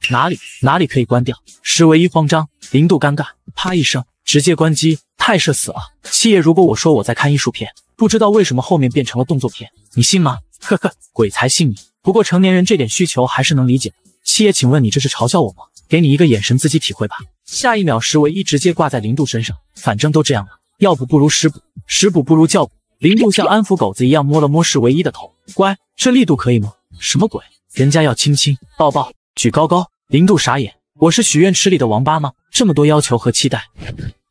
哪里哪里可以关掉？石唯一慌张，零度尴尬。啪一声，直接关机，太社死了。七爷，如果我说我在看艺术片，不知道为什么后面变成了动作片，你信吗？呵呵，鬼才信你。不过成年人这点需求还是能理解。的。七爷，请问你这是嘲笑我吗？给你一个眼神，自己体会吧。下一秒，石唯一直接挂在零度身上，反正都这样了，要补不如食补，食补不如教补。零度像安抚狗子一样摸了摸石唯一的头，乖，这力度可以吗？什么鬼？人家要亲亲、抱抱、举高高。零度傻眼，我是许愿池里的王八吗？这么多要求和期待，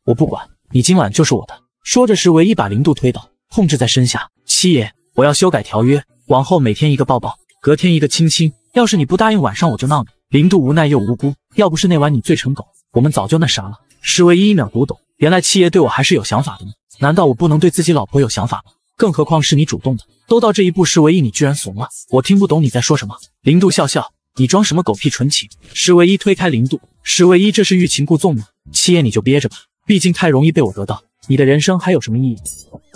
我不管你今晚就是我的。说着，石唯一把零度推倒，控制在身下。七爷，我要修改条约，往后每天一个抱抱。隔天一个亲亲，要是你不答应，晚上我就闹你。零度无奈又无辜，要不是那晚你醉成狗，我们早就那啥了。石唯一秒读懂，原来七爷对我还是有想法的吗？难道我不能对自己老婆有想法吗？更何况是你主动的，都到这一步，石唯一你居然怂了？我听不懂你在说什么。零度笑笑，你装什么狗屁纯情？石唯一推开零度，石唯一这是欲擒故纵吗？七爷你就憋着吧，毕竟太容易被我得到，你的人生还有什么意义？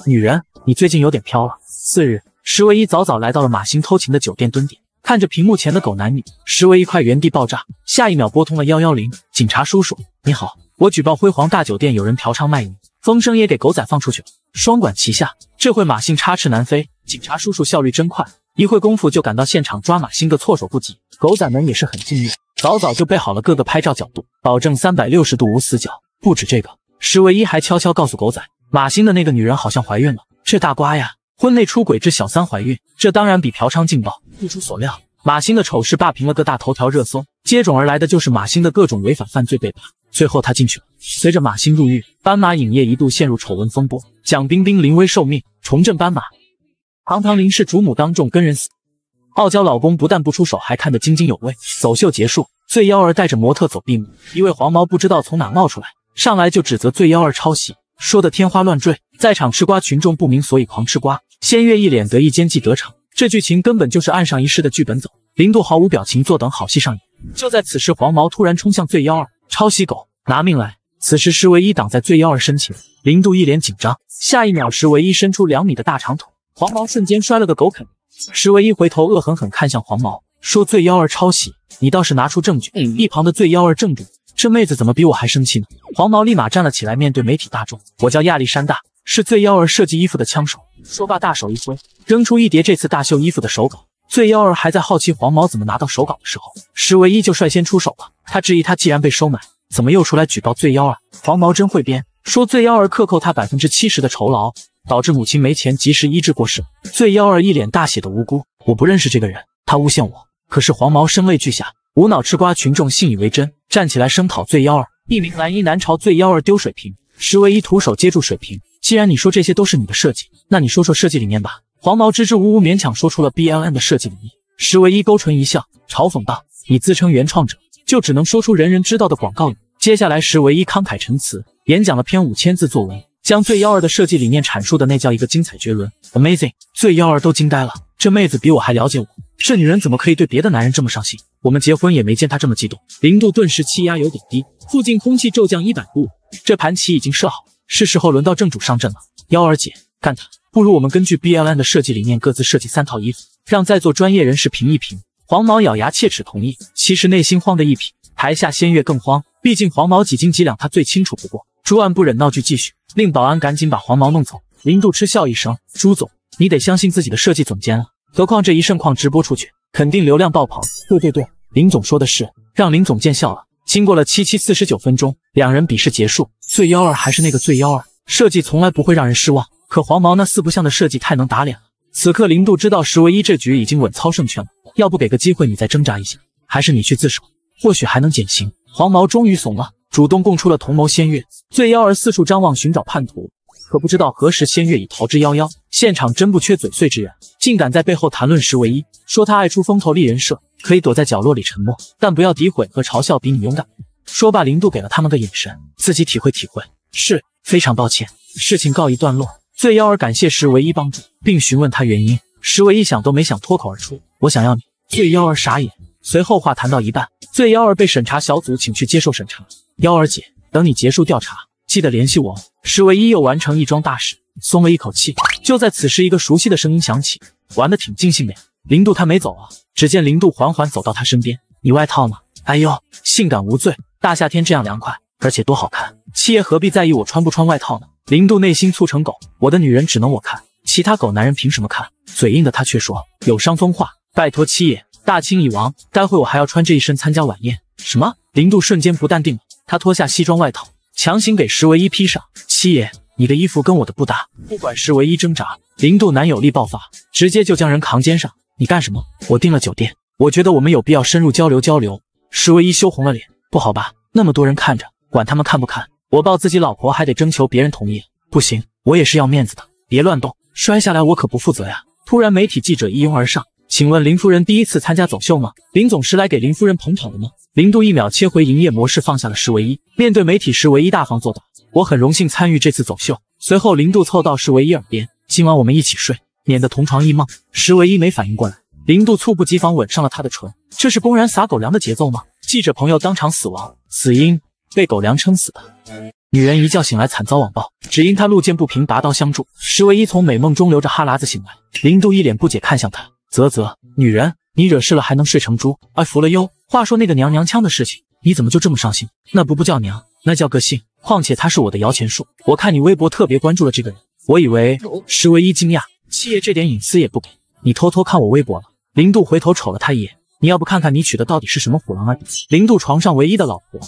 女人，你最近有点飘了。次日。石唯一早早来到了马星偷情的酒店蹲点，看着屏幕前的狗男女，石唯一快原地爆炸，下一秒拨通了幺幺零，警察叔叔你好，我举报辉煌大酒店有人嫖娼卖淫，风声也给狗仔放出去了，双管齐下，这会马兴插翅难飞，警察叔叔效率真快，一会功夫就赶到现场抓马兴个措手不及，狗仔们也是很敬业，早早就备好了各个拍照角度，保证三百六十度无死角。不止这个，石唯一还悄悄告诉狗仔，马兴的那个女人好像怀孕了，这大瓜呀。婚内出轨致小三怀孕，这当然比嫖娼劲爆。不出所料，马星的丑事霸屏了个大头条热搜，接踵而来的就是马星的各种违法犯罪被扒。最后他进去了。随着马星入狱，斑马影业一度陷入丑闻风波。蒋冰冰临危受命，重振斑马。堂堂林氏主母当众跟人死，傲娇老公不但不出手，还看得津津有味。走秀结束，醉妖儿带着模特走闭幕，一位黄毛不知道从哪冒出来，上来就指责醉妖儿抄袭，说的天花乱坠。在场吃瓜群众不明所以，狂吃瓜。仙月一脸得意，奸计得逞。这剧情根本就是按上一世的剧本走。零度毫无表情，坐等好戏上演。就在此时，黄毛突然冲向醉妖二，抄袭狗拿命来。此时石唯一挡在醉妖二身前，零度一脸紧张。下一秒，石唯一伸出两米的大长腿，黄毛瞬间摔了个狗啃。石唯一回头恶狠狠看向黄毛，说：“醉妖二抄袭，你倒是拿出证据。”一旁的醉妖二怔住，这妹子怎么比我还生气呢？黄毛立马站了起来，面对媒体大众：“我叫亚历山大。”是醉妖儿设计衣服的枪手。说罢，大手一挥，扔出一叠这次大秀衣服的手稿。醉妖儿还在好奇黄毛怎么拿到手稿的时候，石唯一就率先出手了。他质疑他既然被收买，怎么又出来举报醉妖儿？黄毛真会编，说醉妖儿克扣他百分之七十的酬劳，导致母亲没钱及时医治过世。醉妖儿一脸大写的无辜，我不认识这个人，他诬陷我。可是黄毛声泪俱下，无脑吃瓜群众信以为真，站起来声讨醉妖儿。一名蓝衣男朝醉妖儿丢水瓶，石唯一徒手接住水瓶。既然你说这些都是你的设计，那你说说设计理念吧。黄毛支支吾吾，勉强说出了 B l N 的设计理念。石唯一勾唇一笑，嘲讽道：“你自称原创者，就只能说出人人知道的广告语。”接下来，石唯一慷慨陈词，演讲了篇五千字作文，将醉妖儿的设计理念阐述的那叫一个精彩绝伦，amazing！醉妖儿都惊呆了，这妹子比我还了解我。这女人怎么可以对别的男人这么上心？我们结婚也没见她这么激动。零度顿时气压有点低，附近空气骤降一百度。这盘棋已经设好了。是时候轮到正主上阵了，幺儿姐干他！不如我们根据 BLN 的设计理念，各自设计三套衣服，让在座专业人士评一评。黄毛咬牙切齿同意，其实内心慌得一匹。台下仙月更慌，毕竟黄毛几斤几两他最清楚不过。朱案不忍闹剧继续，令保安赶紧把黄毛弄走。林柱嗤笑一声：“朱总，你得相信自己的设计总监了。何况这一盛况直播出去，肯定流量爆棚。”对对对，林总说的是，让林总见笑了。经过了七七四十九分钟，两人比试结束。醉妖儿还是那个醉妖儿，设计从来不会让人失望。可黄毛那四不像的设计太能打脸了。此刻零度知道十唯一这局已经稳操胜券了，要不给个机会你再挣扎一下，还是你去自首，或许还能减刑。黄毛终于怂了，主动供出了同谋仙月。醉妖儿四处张望，寻找叛徒。可不知道何时仙月已逃之夭夭，现场真不缺嘴碎之人，竟敢在背后谈论石唯一，说他爱出风头立人设，可以躲在角落里沉默，但不要诋毁和嘲笑比你勇敢。说罢，零度给了他们个眼神，自己体会体会。是非常抱歉，事情告一段落。醉妖儿感谢石唯一帮助，并询问他原因。石唯一想都没想，脱口而出：“我想要你。”醉妖儿傻眼，随后话谈到一半，醉妖儿被审查小组请去接受审查。幺儿姐，等你结束调查，记得联系我哦。是唯一又完成一桩大事，松了一口气。就在此时，一个熟悉的声音响起：“玩得挺尽兴的呀，零度他没走啊！只见零度缓缓走到他身边：“你外套呢？”哎呦，性感无罪，大夏天这样凉快，而且多好看。七爷何必在意我穿不穿外套呢？零度内心促成狗，我的女人只能我看，其他狗男人凭什么看？嘴硬的他却说：“有伤风化，拜托七爷，大清已亡，待会我还要穿这一身参加晚宴。”什么？零度瞬间不淡定了，他脱下西装外套。强行给石唯一披上，七爷，你的衣服跟我的不搭。不管石唯一挣扎，零度男友力爆发，直接就将人扛肩上。你干什么？我订了酒店，我觉得我们有必要深入交流交流。石唯一羞红了脸，不好吧？那么多人看着，管他们看不看？我抱自己老婆还得征求别人同意，不行，我也是要面子的。别乱动，摔下来我可不负责呀！突然，媒体记者一拥而上。请问林夫人第一次参加走秀吗？林总是来给林夫人捧场的吗？林度一秒切回营业模式，放下了石唯一。面对媒体时，唯一大方作答：“我很荣幸参与这次走秀。随后，林度凑到石唯一耳边：“今晚我们一起睡，免得同床异梦。”石唯一没反应过来，林度猝不及防吻上了他的唇。这是公然撒狗粮的节奏吗？记者朋友当场死亡，死因被狗粮撑死的。女人一觉醒来惨遭网暴，只因她路见不平拔刀相助。石唯一从美梦中流着哈喇子醒来，林度一脸不解看向她：“啧啧，女人，你惹事了还能睡成猪？哎，服了哟。话说那个娘娘腔的事情，你怎么就这么上心？那不不叫娘，那叫个性。况且她是我的摇钱树。我看你微博特别关注了这个人，我以为是唯一惊讶。七爷这点隐私也不给你偷偷看我微博了。零度回头瞅了他一眼，你要不看看你娶的到底是什么虎狼啊？零度床上唯一的老婆，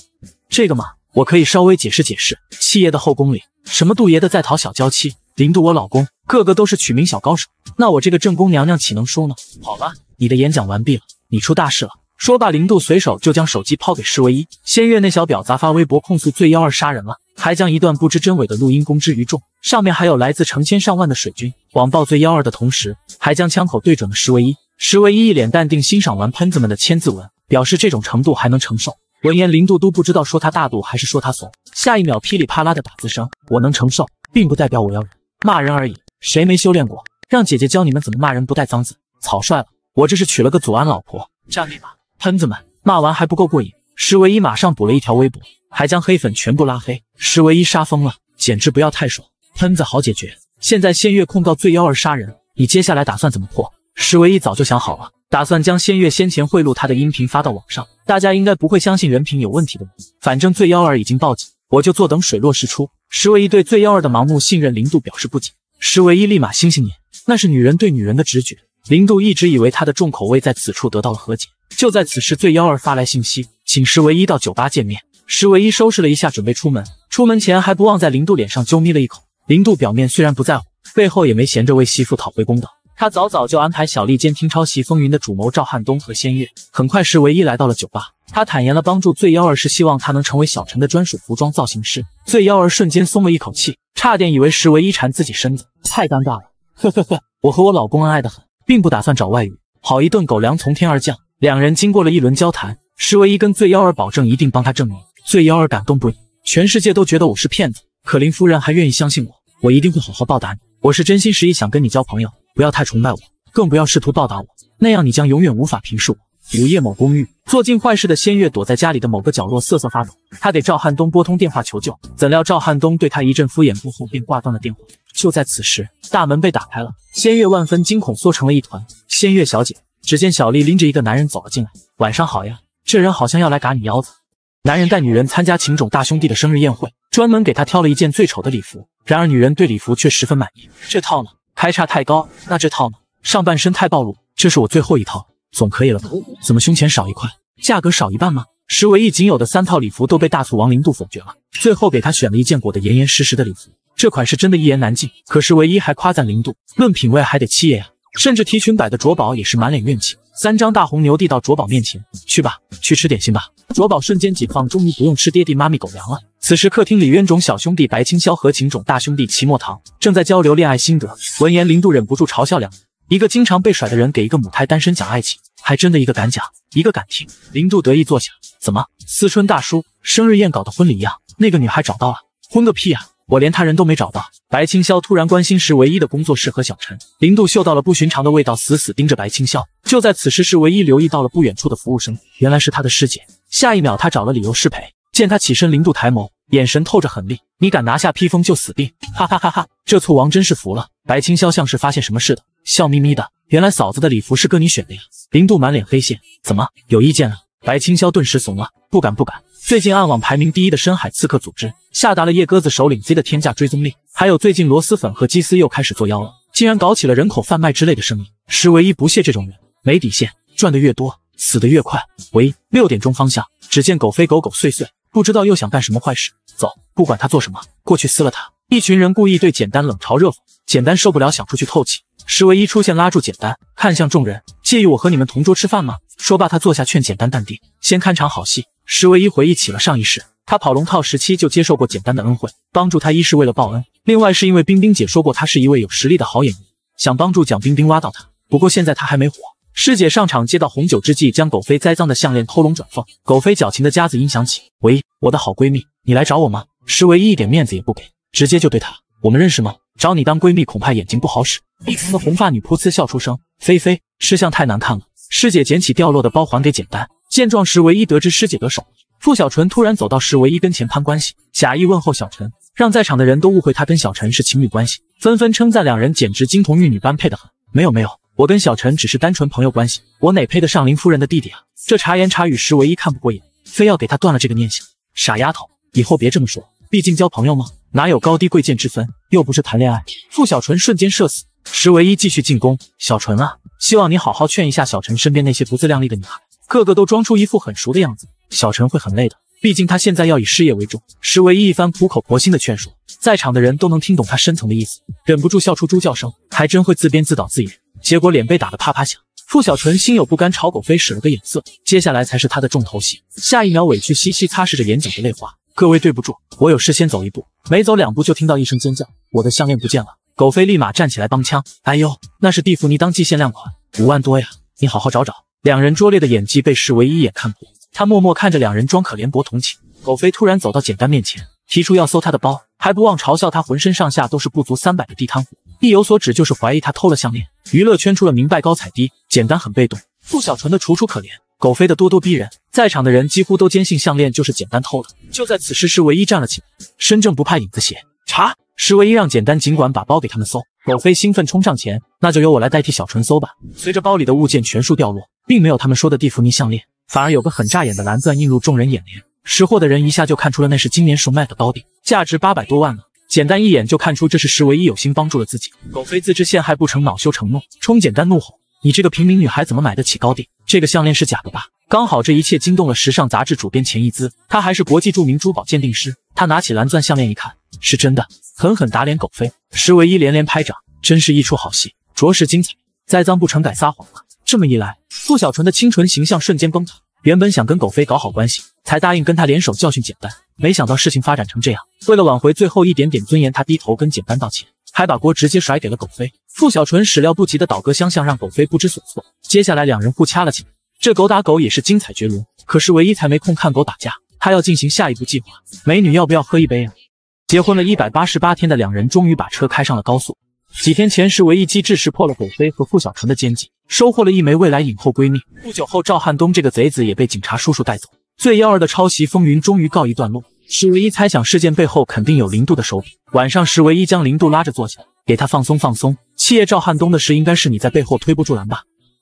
这个嘛，我可以稍微解释解释。七爷的后宫里，什么杜爷的在逃小娇妻，零度我老公。个个都是取名小高手，那我这个正宫娘娘岂能输呢？好了，你的演讲完毕了，你出大事了。说罢，零度随手就将手机抛给石唯一。仙月那小婊砸发微博控诉醉妖二杀人了，还将一段不知真伪的录音公之于众，上面还有来自成千上万的水军网暴醉妖二的同时，还将枪口对准了石唯一。石唯一一脸淡定，欣赏完喷子们的千字文，表示这种程度还能承受。闻言，零度都不知道说他大度还是说他怂。下一秒，噼里啪啦的打字声，我能承受，并不代表我要忍，骂人而已。谁没修炼过？让姐姐教你们怎么骂人不带脏字。草率了，我这是娶了个祖安老婆。站你吧，喷子们，骂完还不够过瘾。石唯一马上补了一条微博，还将黑粉全部拉黑。石唯一杀疯了，简直不要太爽。喷子好解决。现在仙月控告醉妖儿杀人，你接下来打算怎么破？石唯一早就想好了，打算将仙月先前贿赂他的音频发到网上，大家应该不会相信人品有问题的。反正醉妖儿已经报警，我就坐等水落石出。石唯一对醉妖儿的盲目信任零度表示不解。石唯一立马星星眼，那是女人对女人的直觉。林渡一直以为他的重口味在此处得到了和解。就在此时，醉幺儿发来信息，请石唯一到酒吧见面。石唯一收拾了一下，准备出门。出门前还不忘在林渡脸上啾咪了一口。林渡表面虽然不在乎，背后也没闲着为媳妇讨回公道。他早早就安排小丽监听抄袭风云的主谋赵汉东和仙月，很快石唯一来到了酒吧。他坦言了帮助醉妖儿是希望他能成为小陈的专属服装造型师。醉妖儿瞬间松了一口气，差点以为石唯一馋自己身子，太尴尬了。呵呵呵，我和我老公恩爱的很，并不打算找外遇。好一顿狗粮从天而降，两人经过了一轮交谈，石唯一跟醉妖儿保证一定帮他证明。醉妖儿感动不已，全世界都觉得我是骗子，可林夫人还愿意相信我，我一定会好好报答你。我是真心实意想跟你交朋友。不要太崇拜我，更不要试图报答我，那样你将永远无法平视我。午夜某公寓，做尽坏事的仙月躲在家里的某个角落瑟瑟发抖。她给赵汉东拨通电话求救，怎料赵汉东对她一阵敷衍过后便挂断了电话。就在此时，大门被打开了，仙月万分惊恐，缩成了一团。仙月小姐，只见小丽拎着一个男人走了进来。晚上好呀，这人好像要来嘎你腰子。男人带女人参加情种大兄弟的生日宴会，专门给她挑了一件最丑的礼服。然而女人对礼服却十分满意。这套呢？开叉太高，那这套呢？上半身太暴露，这是我最后一套，总可以了吧？怎么胸前少一块？价格少一半吗？十唯一仅有的三套礼服都被大醋王零度否决了，最后给他选了一件裹得严严实实的礼服。这款是真的一言难尽，可是唯一还夸赞零度论品味还得七爷呀，甚至提裙摆的卓宝也是满脸怨气。三张大红牛递到卓宝面前，去吧，去吃点心吧。卓宝瞬间解放，终于不用吃爹地妈咪狗粮了。此时客厅里，冤种小兄弟白青霄和情种大兄弟齐墨堂正在交流恋爱心得。闻言，林渡忍不住嘲笑两人：一个经常被甩的人给一个母胎单身讲爱情，还真的一个敢讲，一个敢听。林渡得意坐下，怎么思春大叔生日宴搞的婚礼一样？那个女孩找到了，婚个屁啊！我连他人都没找到。白清霄突然关心时唯一的工作室和小陈林度嗅到了不寻常的味道，死死盯着白清霄。就在此时，时唯一留意到了不远处的服务生，原来是他的师姐。下一秒，他找了理由失陪。见他起身，林度抬眸，眼神透着狠厉：“你敢拿下披风就死定！”哈哈哈哈！这醋王真是服了。白清霄像是发现什么似的，笑眯眯的：“原来嫂子的礼服是哥你选的呀？”林度满脸黑线：“怎么有意见了？”白清霄顿时怂了：“不敢，不敢。”最近暗网排名第一的深海刺客组织下达了夜鸽子首领 Z 的天价追踪令，还有最近螺蛳粉和鸡丝又开始作妖了，竟然搞起了人口贩卖之类的声音。石唯一不屑这种人，没底线，赚的越多，死的越快。唯一六点钟方向，只见狗飞狗狗碎碎，不知道又想干什么坏事。走，不管他做什么，过去撕了他。一群人故意对简单冷嘲热讽，简单受不了，想出去透气。石唯一出现，拉住简单，看向众人，介意我和你们同桌吃饭吗？说罢，他坐下劝简单淡定，先看场好戏。石唯一回忆起了上一世，他跑龙套时期就接受过简单的恩惠，帮助他一是为了报恩，另外是因为冰冰姐说过他是一位有实力的好演员，想帮助蒋冰冰挖到他。不过现在他还没火。师姐上场接到红酒之际，将狗飞栽赃的项链偷龙转凤。狗飞矫情的夹子音响起：“唯一，我的好闺蜜，你来找我吗？”石唯一一点面子也不给，直接就对他：“我们认识吗？找你当闺蜜恐怕眼睛不好使。”一旁的红发女噗呲笑出声：“菲菲，吃相太难看了。”师姐捡起掉落的包还给简单。见状时，唯一得知师姐得手，傅小纯突然走到石唯一跟前攀关系，假意问候小陈，让在场的人都误会他跟小陈是情侣关系，纷纷称赞两人简直金童玉女般配的很。没有没有，我跟小陈只是单纯朋友关系，我哪配得上林夫人的弟弟啊！这茶言茶语，石唯一看不过眼，非要给他断了这个念想。傻丫头，以后别这么说，毕竟交朋友吗？哪有高低贵贱之分，又不是谈恋爱。傅小纯瞬间社死石唯一，继续进攻。小纯啊，希望你好好劝一下小陈身边那些不自量力的女孩。个个都装出一副很熟的样子，小陈会很累的，毕竟他现在要以事业为重。石唯一一番苦口婆心的劝说，在场的人都能听懂他深层的意思，忍不住笑出猪叫声，还真会自编自导自演。结果脸被打得啪啪响。傅小纯心有不甘，朝狗飞使了个眼色，接下来才是他的重头戏。下一秒，委屈兮兮擦拭着眼角的泪花，各位对不住，我有事先走一步。没走两步，就听到一声尖叫，我的项链不见了。狗飞立马站起来帮腔，哎呦，那是蒂芙尼当季限量款，五万多呀，你好好找找。两人拙劣的演技被石唯一一眼看破，他默默看着两人装可怜博同情。狗飞突然走到简单面前，提出要搜他的包，还不忘嘲笑他浑身上下都是不足三百的地摊货，意有所指就是怀疑他偷了项链。娱乐圈出了明摆高踩低，简单很被动。傅小纯的楚楚可怜，狗飞的咄咄逼人，在场的人几乎都坚信项链就是简单偷的。就在此时，石唯一站了起来，身正不怕影子斜，查石唯一让简单尽管把包给他们搜。狗飞兴奋冲上前，那就由我来代替小纯搜吧。随着包里的物件全数掉落，并没有他们说的地芙妮项链，反而有个很扎眼的蓝钻映入众人眼帘。识货的人一下就看出了那是今年雄卖的包顶，价值八百多万呢。简单一眼就看出这是石唯一有心帮助了自己。狗飞自知陷害不成，恼羞成怒，冲简单怒吼。你这个平民女孩怎么买得起高定？这个项链是假的吧？刚好这一切惊动了时尚杂志主编钱一姿，他还是国际著名珠宝鉴定师。他拿起蓝钻项链一看，是真的，狠狠打脸狗飞。石唯一连连拍掌，真是一出好戏，着实精彩。栽赃不成，改撒谎了。这么一来，傅小纯的清纯形象瞬间崩塌。原本想跟狗飞搞好关系，才答应跟他联手教训简单，没想到事情发展成这样。为了挽回最后一点点尊严，他低头跟简单道歉。还把锅直接甩给了狗飞，傅小纯始料不及的倒戈相向，让狗飞不知所措。接下来两人互掐了起来，这狗打狗也是精彩绝伦。可是唯一才没空看狗打架，他要进行下一步计划。美女要不要喝一杯啊？结婚了一百八十八天的两人终于把车开上了高速。几天前是唯一机智识破了狗飞和傅小纯的奸计，收获了一枚未来影后闺蜜。不久后赵汉东这个贼子也被警察叔叔带走，最幺儿的抄袭风云终于告一段落。石唯一猜想，事件背后肯定有零度的手笔。晚上，石唯一将零度拉着坐下，给他放松放松。七夜赵汉东的事，应该是你在背后推不助澜吧？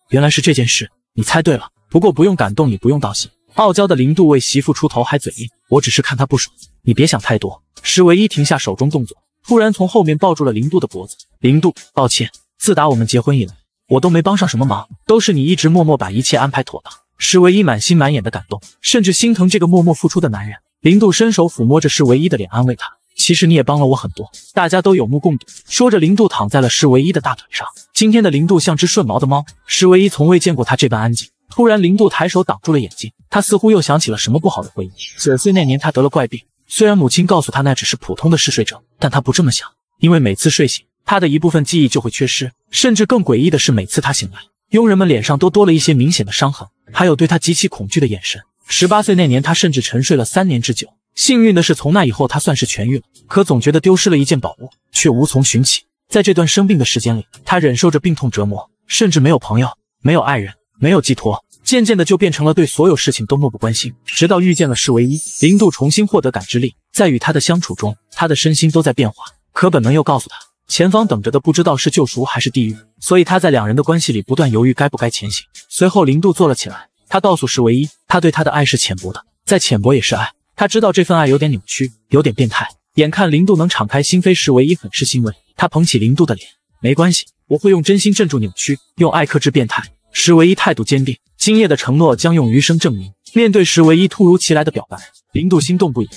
原来是这件事，你猜对了。不过不用感动，也不用道谢。傲娇的零度为媳妇出头还嘴硬，我只是看他不爽，你别想太多。石唯一停下手中动作，突然从后面抱住了零度的脖子。零度，抱歉，自打我们结婚以来，我都没帮上什么忙，都是你一直默默把一切安排妥当。石唯一满心满眼的感动，甚至心疼这个默默付出的男人。零度伸手抚摸着石唯一的脸，安慰他：“其实你也帮了我很多，大家都有目共睹。”说着，零度躺在了石唯一的大腿上。今天的零度像只顺毛的猫，石唯一从未见过他这般安静。突然，零度抬手挡住了眼睛，他似乎又想起了什么不好的回忆。九岁那年，他得了怪病，虽然母亲告诉他那只是普通的嗜睡症，但他不这么想，因为每次睡醒，他的一部分记忆就会缺失，甚至更诡异的是，每次他醒来，佣人们脸上都多了一些明显的伤痕，还有对他极其恐惧的眼神。十八岁那年，他甚至沉睡了三年之久。幸运的是，从那以后他算是痊愈了。可总觉得丢失了一件宝物，却无从寻起。在这段生病的时间里，他忍受着病痛折磨，甚至没有朋友，没有爱人，没有寄托，渐渐的就变成了对所有事情都漠不关心。直到遇见了是唯一，零度重新获得感知力。在与他的相处中，他的身心都在变化。可本能又告诉他，前方等着的不知道是救赎还是地狱，所以他在两人的关系里不断犹豫该不该前行。随后，零度坐了起来。他告诉石唯一，他对他的爱是浅薄的，再浅薄也是爱。他知道这份爱有点扭曲，有点变态。眼看零度能敞开心扉，石唯一很是欣慰。他捧起零度的脸，没关系，我会用真心镇住扭曲，用爱克制变态。石唯一态度坚定，今夜的承诺将用余生证明。面对石唯一突如其来的表白，零度心动不已。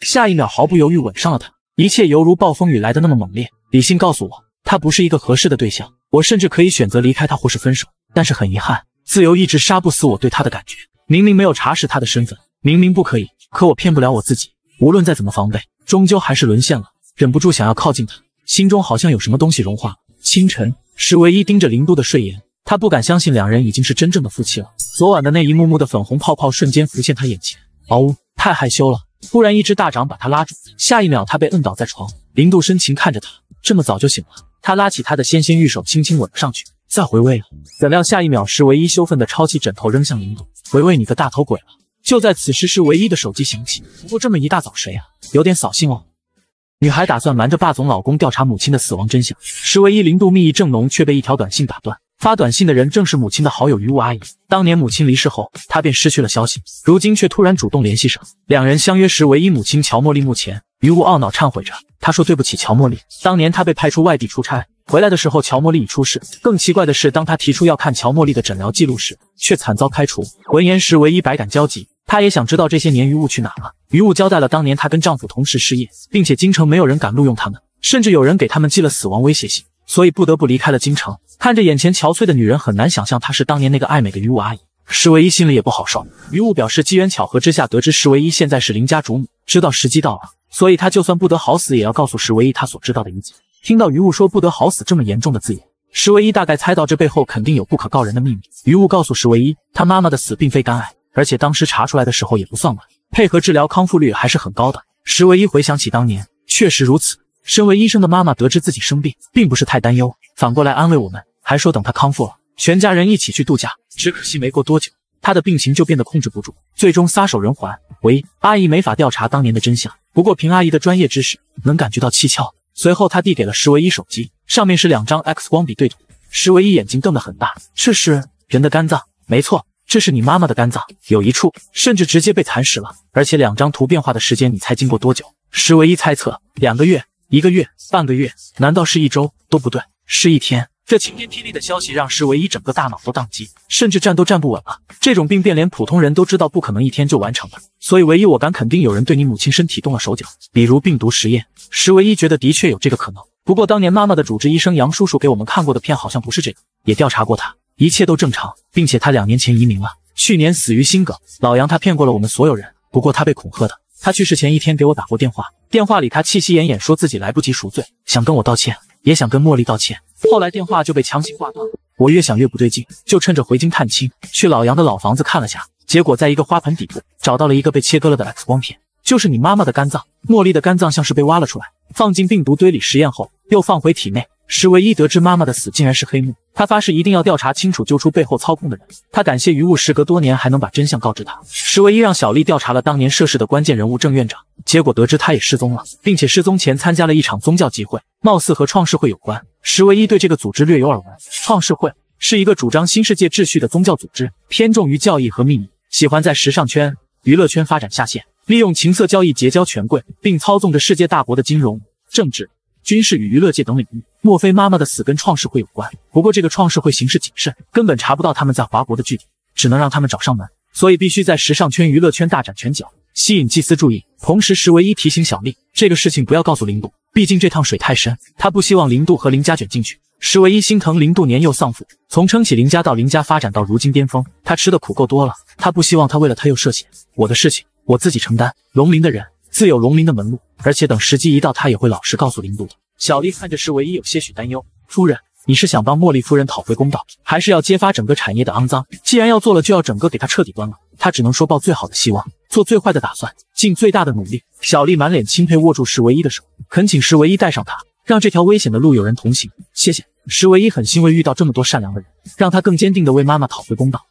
下一秒，毫不犹豫吻上了他。一切犹如暴风雨来的那么猛烈。理性告诉我，他不是一个合适的对象，我甚至可以选择离开他或是分手。但是很遗憾。自由意志杀不死我对他的感觉。明明没有查实他的身份，明明不可以，可我骗不了我自己。无论再怎么防备，终究还是沦陷了。忍不住想要靠近他，心中好像有什么东西融化了。清晨，石唯一盯着林度的睡颜，他不敢相信两人已经是真正的夫妻了。昨晚的那一幕幕的粉红泡泡瞬间浮现他眼前。嗷呜，太害羞了！忽然，一只大掌把他拉住，下一秒他被摁倒在床。林度深情看着他，这么早就醒了。他拉起他的纤纤玉手，轻轻吻了上去。再回味，怎料下一秒是唯一羞愤的抄起枕头扔向林度。回味你个大头鬼了！就在此时，是唯一的手机响起。不过这么一大早谁啊？有点扫兴哦。女孩打算瞒着霸总老公调查母亲的死亡真相。时唯一零度蜜意正浓，却被一条短信打断。发短信的人正是母亲的好友余雾阿姨。当年母亲离世后，她便失去了消息，如今却突然主动联系上。两人相约时，唯一母亲乔茉莉墓前，余雾懊恼忏悔着。他说对不起乔茉莉，当年她被派出外地出差。回来的时候，乔茉莉已出事。更奇怪的是，当他提出要看乔茉莉的诊疗记录时，却惨遭开除。闻言时唯一百感交集，她也想知道这些年余雾去哪了。余雾交代了当年她跟丈夫同时失业，并且京城没有人敢录用他们，甚至有人给他们寄了死亡威胁信，所以不得不离开了京城。看着眼前憔悴的女人，很难想象她是当年那个爱美的余雾阿姨。石唯一心里也不好受。余雾表示机缘巧合之下得知石唯一现在是林家主母，知道时机到了，所以他就算不得好死，也要告诉石唯一他所知道的一切。听到于物说“不得好死”这么严重的字眼，石唯一大概猜到这背后肯定有不可告人的秘密。于物告诉石唯一，他妈妈的死并非肝癌，而且当时查出来的时候也不算晚，配合治疗，康复率还是很高的。石唯一回想起当年，确实如此。身为医生的妈妈得知自己生病，并不是太担忧，反过来安慰我们，还说等她康复了，全家人一起去度假。只可惜没过多久，她的病情就变得控制不住，最终撒手人寰。唯一阿姨没法调查当年的真相，不过凭阿姨的专业知识，能感觉到蹊跷。随后，他递给了石唯一手机，上面是两张 X 光笔对图。石唯一眼睛瞪得很大，这是人的肝脏，没错，这是你妈妈的肝脏，有一处甚至直接被蚕食了，而且两张图变化的时间，你猜经过多久？石唯一猜测：两个月、一个月、半个月，难道是一周都不对？是一天。这晴天霹雳的消息让石唯一整个大脑都宕机，甚至站都站不稳了。这种病变连普通人都知道不可能一天就完成的，所以唯一我敢肯定有人对你母亲身体动了手脚，比如病毒实验。石唯一觉得的确有这个可能，不过当年妈妈的主治医生杨叔叔给我们看过的片好像不是这个，也调查过他，一切都正常，并且他两年前移民了，去年死于心梗。老杨他骗过了我们所有人，不过他被恐吓的。他去世前一天给我打过电话，电话里他气息奄奄，说自己来不及赎罪，想跟我道歉，也想跟茉莉道歉。后来电话就被强行挂断。我越想越不对劲，就趁着回京探亲，去老杨的老房子看了下。结果在一个花盆底部找到了一个被切割了的 X 光片，就是你妈妈的肝脏。茉莉的肝脏像是被挖了出来，放进病毒堆里实验后，又放回体内。石唯一得知妈妈的死竟然是黑幕，他发誓一定要调查清楚，揪出背后操控的人。他感谢于雾，时隔多年还能把真相告知他。石唯一让小丽调查了当年涉事的关键人物郑院长，结果得知他也失踪了，并且失踪前参加了一场宗教集会，貌似和创世会有关。石唯一对这个组织略有耳闻，创世会是一个主张新世界秩序的宗教组织，偏重于教义和秘密，喜欢在时尚圈、娱乐圈发展下线，利用情色交易结交权贵，并操纵着世界大国的金融、政治。军事与娱乐界等领域，莫非妈妈的死跟创世会有关？不过这个创世会行事谨慎，根本查不到他们在华国的据点，只能让他们找上门。所以必须在时尚圈、娱乐圈大展拳脚，吸引祭司注意。同时，石唯一提醒小丽，这个事情不要告诉林渡，毕竟这趟水太深，他不希望林渡和林家卷进去。石唯一心疼林渡年幼丧父，从撑起林家到林家发展到如今巅峰，他吃的苦够多了，他不希望他为了他又涉险。我的事情我自己承担。龙鳞的人。自有龙鳞的门路，而且等时机一到，他也会老实告诉林渡的。小丽看着石唯一有些许担忧：“夫人，你是想帮茉莉夫人讨回公道，还是要揭发整个产业的肮脏？既然要做了，就要整个给他彻底端了。”他只能说抱最好的希望，做最坏的打算，尽最大的努力。小丽满脸钦佩，握住石唯一的手，恳请石唯一带上他，让这条危险的路有人同行。谢谢。石唯一很欣慰遇到这么多善良的人，让他更坚定地为妈妈讨回公道。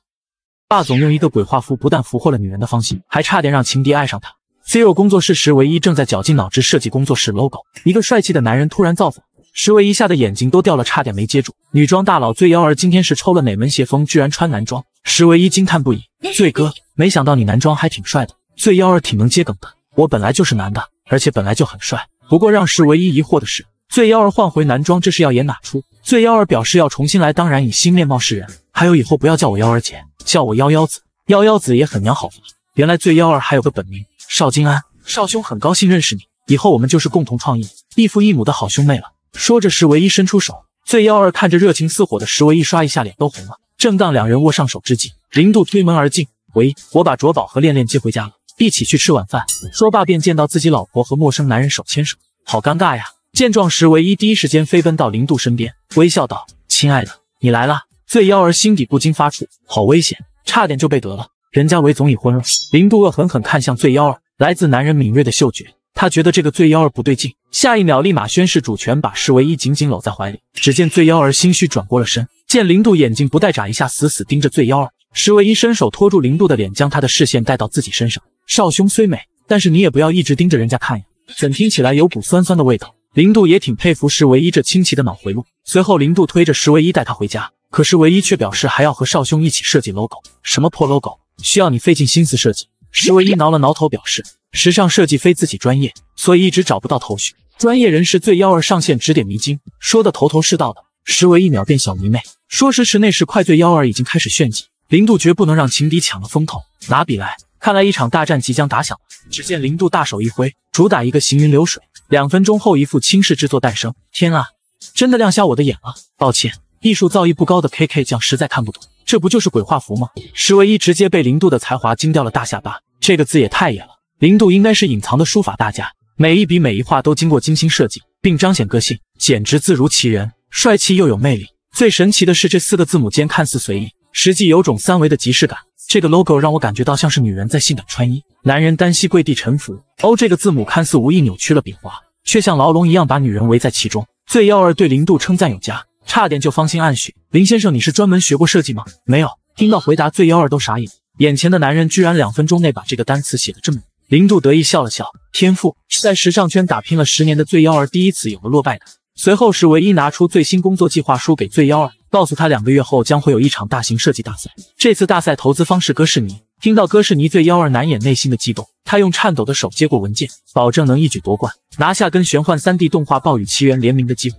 霸总用一个鬼画符，不但俘获了女人的芳心，还差点让情敌爱上他。z e r o 工作室时，唯一正在绞尽脑汁设计工作室 logo。一个帅气的男人突然造访，石唯一吓得眼睛都掉了，差点没接住。女装大佬醉妖儿今天是抽了哪门邪风，居然穿男装？石唯一惊叹不已。醉哥，没想到你男装还挺帅的。醉妖儿挺能接梗的。我本来就是男的，而且本来就很帅。不过让石唯一疑惑的是，醉妖儿换回男装，这是要演哪出？醉妖儿表示要重新来，当然以新面貌示人。还有以后不要叫我妖儿姐，叫我幺幺子。幺幺子也很娘好伐？原来醉妖儿还有个本名。邵金安，邵兄很高兴认识你，以后我们就是共同创业、异父异母的好兄妹了。说着，石唯一伸出手。醉妖儿看着热情似火的石唯一，刷一下脸都红了。正当两人握上手之际，林渡推门而进，唯一，我把卓宝和恋恋接回家了，一起去吃晚饭。说罢，便见到自己老婆和陌生男人手牵手，好尴尬呀！见状，石唯一第一时间飞奔到林渡身边，微笑道：“亲爱的，你来了。”醉妖儿心底不禁发怵，好危险，差点就被得了。人家韦总已婚了。林渡恶狠狠看向醉妖儿。来自男人敏锐的嗅觉，他觉得这个醉妖儿不对劲，下一秒立马宣誓主权，把石唯一紧紧搂在怀里。只见醉妖儿心虚转过了身，见零度眼睛不带眨一下，死死盯着醉妖儿。石唯一伸手托住零度的脸，将他的视线带到自己身上。少兄虽美，但是你也不要一直盯着人家看呀，怎听起来有股酸酸的味道。零度也挺佩服石唯一这清奇的脑回路。随后零度推着石唯一带他回家，可是唯一却表示还要和少兄一起设计 logo，什么破 logo 需要你费尽心思设计？石唯一挠了挠头，表示时尚设计非自己专业，所以一直找不到头绪。专业人士醉妖儿上线指点迷津，说的头头是道的，石唯一秒变小迷妹。说时迟那时快，醉妖儿已经开始炫技。零度绝不能让情敌抢了风头，拿笔来！看来一场大战即将打响。只见零度大手一挥，主打一个行云流水。两分钟后，一副轻视之作诞生。天啊，真的亮瞎我的眼了！抱歉，艺术造诣不高的 KK 酱实在看不懂。这不就是鬼画符吗？石唯一直接被零度的才华惊掉了大下巴。这个字也太野了，零度应该是隐藏的书法大家，每一笔每一画都经过精心设计，并彰显个性，简直字如其人，帅气又有魅力。最神奇的是这四个字母间看似随意，实际有种三维的即视感。这个 logo 让我感觉到像是女人在性感穿衣，男人单膝跪地臣服。O 这个字母看似无意扭曲了笔画，却像牢笼一样把女人围在其中。醉妖儿对零度称赞有加。差点就芳心暗许，林先生，你是专门学过设计吗？没有。听到回答，醉妖儿都傻眼，眼前的男人居然两分钟内把这个单词写得这么。林渡得意笑了笑，天赋。在时尚圈打拼了十年的醉妖儿第一次有了落败感。随后是唯一拿出最新工作计划书给醉妖儿，告诉他两个月后将会有一场大型设计大赛，这次大赛投资方是哥士尼。听到哥士尼，醉妖儿难掩内心的激动，他用颤抖的手接过文件，保证能一举夺冠，拿下跟玄幻三 D 动画《暴雨奇缘》联名的机会。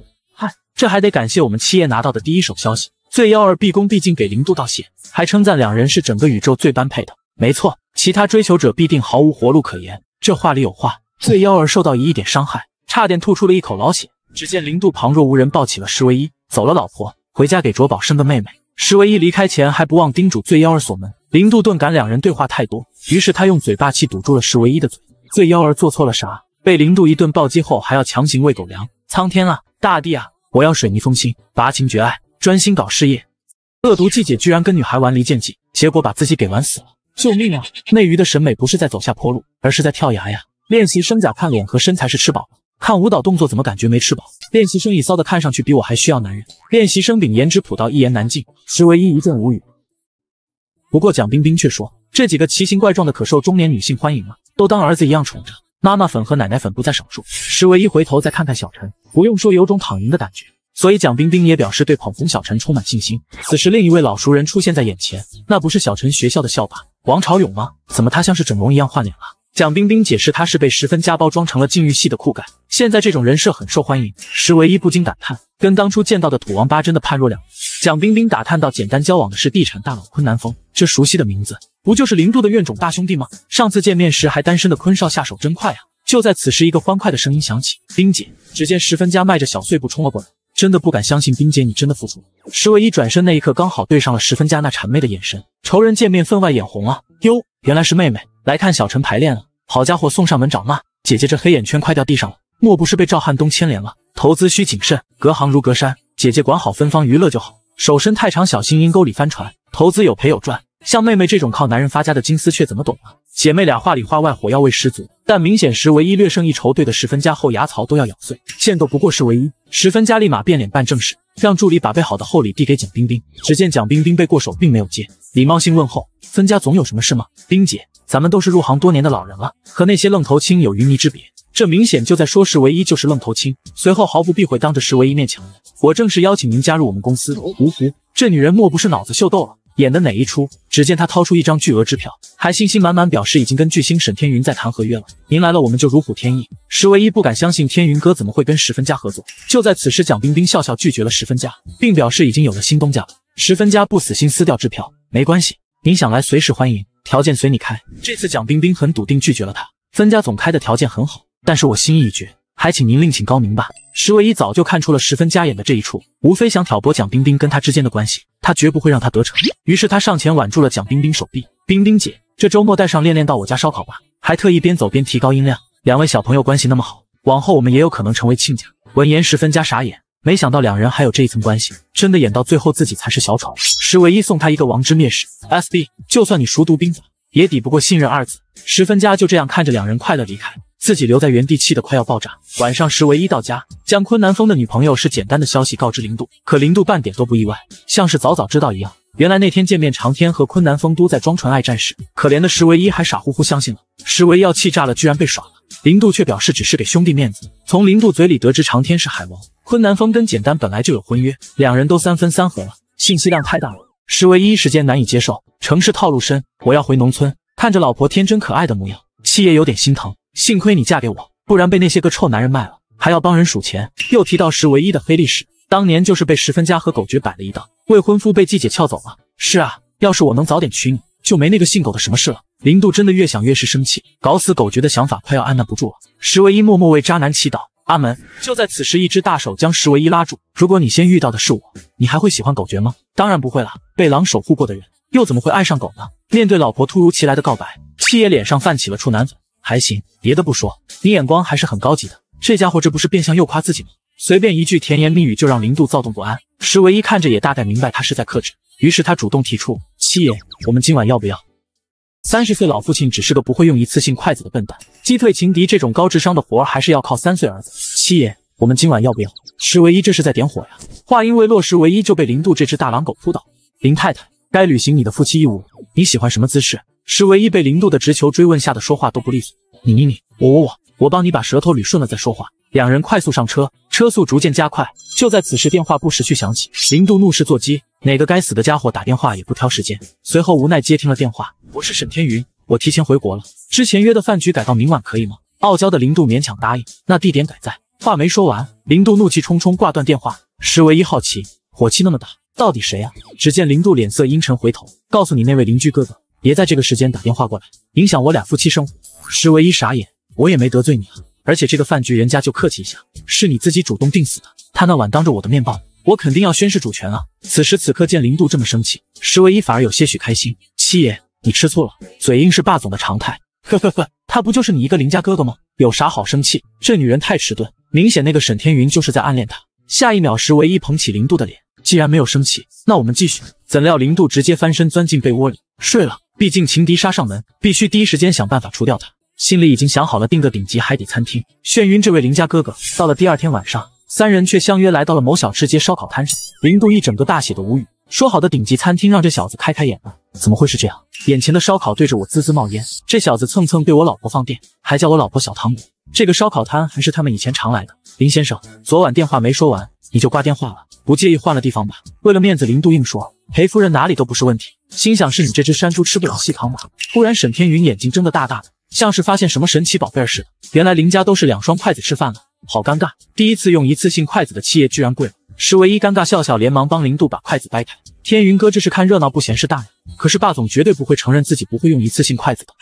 这还得感谢我们七爷拿到的第一手消息。醉妖儿毕恭毕敬给零度道谢，还称赞两人是整个宇宙最般配的。没错，其他追求者必定毫无活路可言。这话里有话。醉妖儿受到一亿点伤害，差点吐出了一口老血。只见零度旁若无人抱起了石唯一，走了。老婆回家给卓宝生个妹妹。石唯一离开前还不忘叮嘱醉妖儿锁门。零度顿感两人对话太多，于是他用嘴巴气堵住了石唯一的嘴。醉妖儿做错了啥？被零度一顿暴击后还要强行喂狗粮？苍天啊！大地啊！我要水泥封心，拔情绝爱，专心搞事业。恶毒季姐居然跟女孩玩离间计，结果把自己给玩死了！救命啊！内娱的审美不是在走下坡路，而是在跳崖呀！练习生甲看脸和身材是吃饱了，看舞蹈动作怎么感觉没吃饱？练习生乙骚的看上去比我还需要男人。练习生丙颜值普到一言难尽。石唯一一阵无语。不过蒋冰冰却说这几个奇形怪状的可受中年女性欢迎了，都当儿子一样宠着。妈妈粉和奶奶粉不在少数。石伟一回头再看看小陈，不用说，有种躺赢的感觉。所以蒋冰冰也表示对捧红小陈充满信心。此时，另一位老熟人出现在眼前，那不是小陈学校的校霸王朝勇吗？怎么他像是整容一样换脸了？蒋冰冰解释，她是被十分家包装成了禁欲系的酷感，现在这种人设很受欢迎。石唯一不禁感叹，跟当初见到的土王八真的判若两。蒋冰冰打探到，简单交往的是地产大佬坤南风，这熟悉的名字，不就是零度的怨种大兄弟吗？上次见面时还单身的坤少下手真快啊！就在此时，一个欢快的声音响起，冰姐。只见十分家迈着小碎步冲了过来，真的不敢相信，冰姐你真的复出。石唯一转身那一刻，刚好对上了十分家那谄媚的眼神，仇人见面分外眼红啊！哟。原来是妹妹来看小陈排练了，好家伙送上门找骂！姐姐这黑眼圈快掉地上了，莫不是被赵汉东牵连了？投资需谨慎，隔行如隔山，姐姐管好芬芳娱乐就好，手伸太长小心阴沟里翻船。投资有赔有赚，像妹妹这种靠男人发家的金丝雀怎么懂啊？姐妹俩话里话外火药味十足，但明显时唯一略胜一筹，对的十分家后牙槽都要咬碎。见斗不过是唯一，十分家立马变脸办正事。让助理把备好的厚礼递给蒋冰冰，只见蒋冰冰背过手，并没有接，礼貌性问候：“分家总有什么事吗？冰姐，咱们都是入行多年的老人了，和那些愣头青有云泥之别。这明显就在说，石唯一就是愣头青。随后毫不避讳，当着石唯一面抢：“我正式邀请您加入我们公司。”芜湖，这女人莫不是脑子秀逗了？演的哪一出？只见他掏出一张巨额支票，还信心满满表示已经跟巨星沈天云在谈合约了。您来了，我们就如虎添翼。石唯一不敢相信天云哥怎么会跟十分家合作。就在此时，蒋冰冰笑笑拒绝了十分家，并表示已经有了新东家了。十分家不死心，撕掉支票。没关系，您想来随时欢迎，条件随你开。这次蒋冰冰很笃定拒绝了他。分家总开的条件很好，但是我心意已决。还请您另请高明吧。石唯一早就看出了十分家演的这一处，无非想挑拨蒋冰冰跟他之间的关系，他绝不会让他得逞。于是他上前挽住了蒋冰冰手臂：“冰冰姐，这周末带上恋恋到我家烧烤吧。”还特意边走边提高音量：“两位小朋友关系那么好，往后我们也有可能成为亲家。”闻言，十分家傻眼，没想到两人还有这一层关系，真的演到最后自己才是小丑。石唯一送他一个王之蔑视，S B，就算你熟读兵法，也抵不过信任二字。十分家就这样看着两人快乐离开。自己留在原地，气得快要爆炸。晚上时唯一到家，将昆南风的女朋友是简单的消息告知零度，可零度半点都不意外，像是早早知道一样。原来那天见面，长天和坤南风都在装纯爱战士，可怜的时唯一还傻乎乎相信了。时唯一要气炸了，居然被耍了。零度却表示只是给兄弟面子。从零度嘴里得知，长天是海王，坤南风跟简单本来就有婚约，两人都三分三合了，信息量太大了，时唯一时间难以接受。城市套路深，我要回农村。看着老婆天真可爱的模样，七爷有点心疼。幸亏你嫁给我，不然被那些个臭男人卖了，还要帮人数钱。又提到石唯一的黑历史，当年就是被十分家和狗绝摆了一道，未婚夫被季姐撬走了。是啊，要是我能早点娶你，就没那个姓狗的什么事了。林渡真的越想越是生气，搞死狗绝的想法快要按捺不住了。石唯一默默为渣男祈祷，阿门。就在此时，一只大手将石唯一拉住。如果你先遇到的是我，你还会喜欢狗绝吗？当然不会了，被狼守护过的人，又怎么会爱上狗呢？面对老婆突如其来的告白，七爷脸上泛起了处男粉。还行，别的不说，你眼光还是很高级的。这家伙这不是变相又夸自己吗？随便一句甜言蜜语就让林渡躁动不安。石唯一看着也大概明白他是在克制，于是他主动提出：七爷，我们今晚要不要？三十岁老父亲只是个不会用一次性筷子的笨蛋，击退情敌这种高智商的活还是要靠三岁儿子。七爷，我们今晚要不要？石唯一这是在点火呀！话音未落，石唯一就被林渡这只大狼狗扑倒。林太太，该履行你的夫妻义务。你喜欢什么姿势？石唯一被零度的直球追问吓得说话都不利索，你你你，我我我，我帮你把舌头捋顺了再说话。两人快速上车，车速逐渐加快。就在此时，电话不时去响起。零度怒视座机，哪个该死的家伙打电话也不挑时间？随后无奈接听了电话，我是沈天云，我提前回国了，之前约的饭局改到明晚可以吗？傲娇的零度勉强答应。那地点改在……话没说完，零度怒气冲冲挂断电话。石唯一好奇，火气那么大，到底谁啊？只见零度脸色阴沉，回头告诉你那位邻居哥哥。别在这个时间打电话过来，影响我俩夫妻生活。石唯一傻眼，我也没得罪你啊，而且这个饭局人家就客气一下，是你自己主动定死的。他那晚当着我的面抱我，我肯定要宣誓主权啊。此时此刻见林渡这么生气，石唯一反而有些许开心。七爷，你吃醋了？嘴硬是霸总的常态。呵呵呵，他不就是你一个林家哥哥吗？有啥好生气？这女人太迟钝，明显那个沈天云就是在暗恋她。下一秒石唯一捧起林渡的脸，既然没有生气，那我们继续。怎料林渡直接翻身钻进被窝里睡了。毕竟情敌杀上门，必须第一时间想办法除掉他。心里已经想好了订个顶级海底餐厅，眩晕这位林家哥哥。到了第二天晚上，三人却相约来到了某小吃街烧烤摊上。林渡一整个大写的无语，说好的顶级餐厅，让这小子开开眼呢，怎么会是这样？眼前的烧烤对着我滋滋冒烟，这小子蹭蹭对我老婆放电，还叫我老婆小糖果。这个烧烤摊还是他们以前常来的。林先生，昨晚电话没说完你就挂电话了，不介意换了地方吧？为了面子，林渡硬说裴夫人哪里都不是问题。心想是你这只山猪吃不了细糖吧？突然，沈天云眼睛睁得大大的，像是发现什么神奇宝贝似的。原来林家都是两双筷子吃饭了，好尴尬。第一次用一次性筷子的七爷居然跪了。石唯一尴尬笑笑，连忙帮林度把筷子掰开。天云哥这是看热闹不嫌事大。可是霸总绝对不会承认自己不会用一次性筷子的。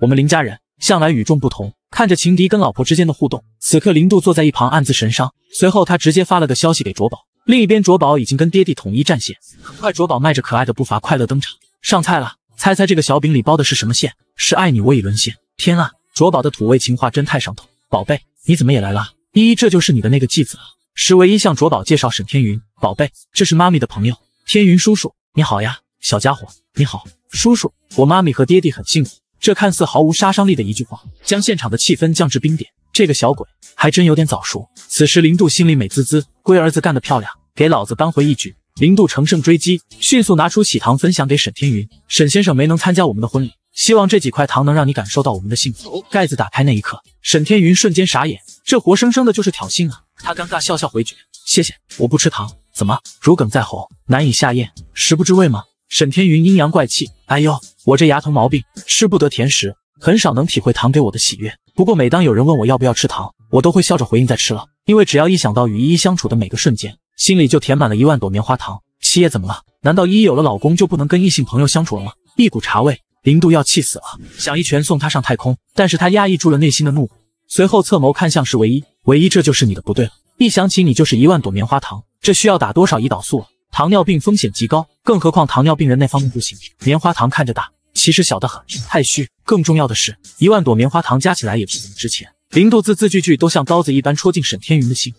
我们林家人向来与众不同。看着情敌跟老婆之间的互动，此刻林度坐在一旁暗自神伤。随后，他直接发了个消息给卓宝。另一边，卓宝已经跟爹地统一战线。很快，卓宝迈着可爱的步伐，快乐登场上菜了。猜猜这个小饼里包的是什么馅？是爱你，我已沦陷。天啊，卓宝的土味情话真太上头！宝贝，你怎么也来了？依依，这就是你的那个继子。啊。石唯一向卓宝介绍沈天云。宝贝，这是妈咪的朋友，天云叔叔，你好呀，小家伙，你好，叔叔。我妈咪和爹地很幸福。这看似毫无杀伤力的一句话，将现场的气氛降至冰点。这个小鬼还真有点早熟。此时，林渡心里美滋滋，龟儿子干得漂亮，给老子扳回一局。林渡乘胜追击，迅速拿出喜糖分享给沈天云。沈先生没能参加我们的婚礼，希望这几块糖能让你感受到我们的幸福。盖子打开那一刻，沈天云瞬间傻眼，这活生生的就是挑衅啊！他尴尬笑笑回绝：“谢谢，我不吃糖。”怎么？如鲠在喉，难以下咽？食不知味吗？沈天云阴阳怪气：“哎呦，我这牙疼毛病，吃不得甜食。”很少能体会糖给我的喜悦，不过每当有人问我要不要吃糖，我都会笑着回应再吃了，因为只要一想到与依依相处的每个瞬间，心里就填满了一万朵棉花糖。七叶怎么了？难道依依有了老公就不能跟异性朋友相处了吗？一股茶味，林度要气死了，想一拳送他上太空，但是他压抑住了内心的怒火，随后侧眸看向是唯一，唯一，这就是你的不对了。一想起你就是一万朵棉花糖，这需要打多少胰岛素？糖尿病风险极高，更何况糖尿病人那方面不行，棉花糖看着大。其实小得很，太虚。更重要的是，一万朵棉花糖加起来也不怎么值钱。零度字字句句都像刀子一般戳进沈天云的心。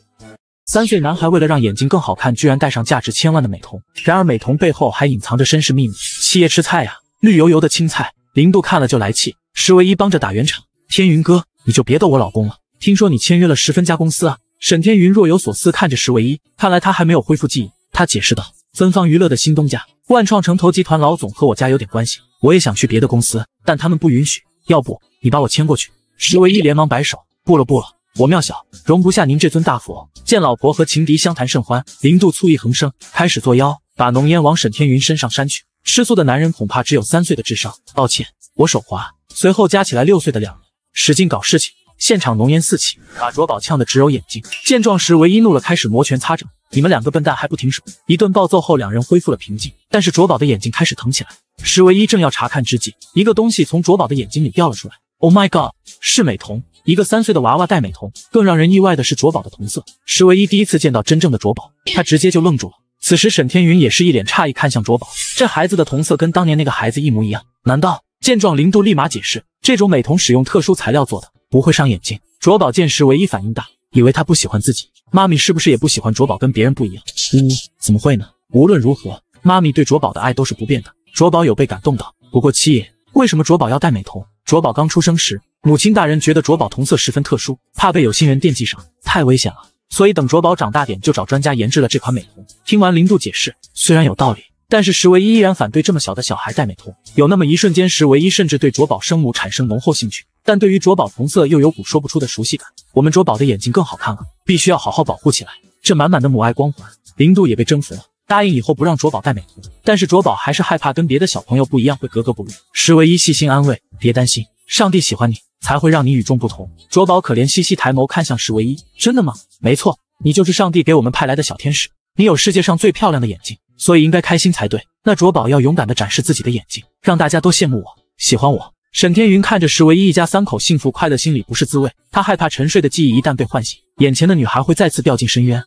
三岁男孩为了让眼睛更好看，居然戴上价值千万的美瞳，然而美瞳背后还隐藏着身世秘密。七爷吃菜呀，绿油油的青菜，零度看了就来气。石唯一帮着打圆场，天云哥，你就别逗我老公了。听说你签约了十分家公司啊？沈天云若有所思看着石唯一，看来他还没有恢复记忆。他解释道，芬芳娱乐的新东家。万创城投集团老总和我家有点关系，我也想去别的公司，但他们不允许。要不你把我牵过去？石唯一连忙摆手，不了不了，我庙小容不下您这尊大佛。见老婆和情敌相谈甚欢，零度醋意横生，开始作妖，把浓烟往沈天云身上扇去。吃醋的男人恐怕只有三岁的智商。抱歉，我手滑。随后加起来六岁的两人使劲搞事情，现场浓烟四起，把卓宝呛得直揉眼睛。见状，石唯一怒了，开始摩拳擦掌。你们两个笨蛋还不停手！一顿暴揍后，两人恢复了平静，但是卓宝的眼睛开始疼起来。石唯一正要查看之际，一个东西从卓宝的眼睛里掉了出来。Oh my god！是美瞳。一个三岁的娃娃戴美瞳，更让人意外的是卓宝的瞳色。石唯一第一次见到真正的卓宝，他直接就愣住了。此时沈天云也是一脸诧异看向卓宝，这孩子的瞳色跟当年那个孩子一模一样。难道？见状，林度立马解释，这种美瞳使用特殊材料做的，不会伤眼睛。卓宝见石唯一反应大。以为他不喜欢自己，妈咪是不是也不喜欢卓宝？跟别人不一样。呜，怎么会呢？无论如何，妈咪对卓宝的爱都是不变的。卓宝有被感动到。不过七爷，为什么卓宝要戴美瞳？卓宝刚出生时，母亲大人觉得卓宝瞳色十分特殊，怕被有心人惦记上，太危险了。所以等卓宝长大点，就找专家研制了这款美瞳。听完零度解释，虽然有道理，但是石唯一依然反对这么小的小孩戴美瞳。有那么一瞬间，石唯一甚至对卓宝生母产生浓厚兴趣。但对于卓宝瞳色又有股说不出的熟悉感，我们卓宝的眼睛更好看了，必须要好好保护起来。这满满的母爱光环，零度也被征服了，答应以后不让卓宝戴美瞳。但是卓宝还是害怕跟别的小朋友不一样会格格不入。石唯一细心安慰，别担心，上帝喜欢你才会让你与众不同。卓宝可怜兮兮抬眸看向石唯一，真的吗？没错，你就是上帝给我们派来的小天使，你有世界上最漂亮的眼睛，所以应该开心才对。那卓宝要勇敢地展示自己的眼睛，让大家都羡慕我，喜欢我。沈天云看着石唯一一家三口幸福快乐，心里不是滋味。他害怕沉睡的记忆一旦被唤醒，眼前的女孩会再次掉进深渊。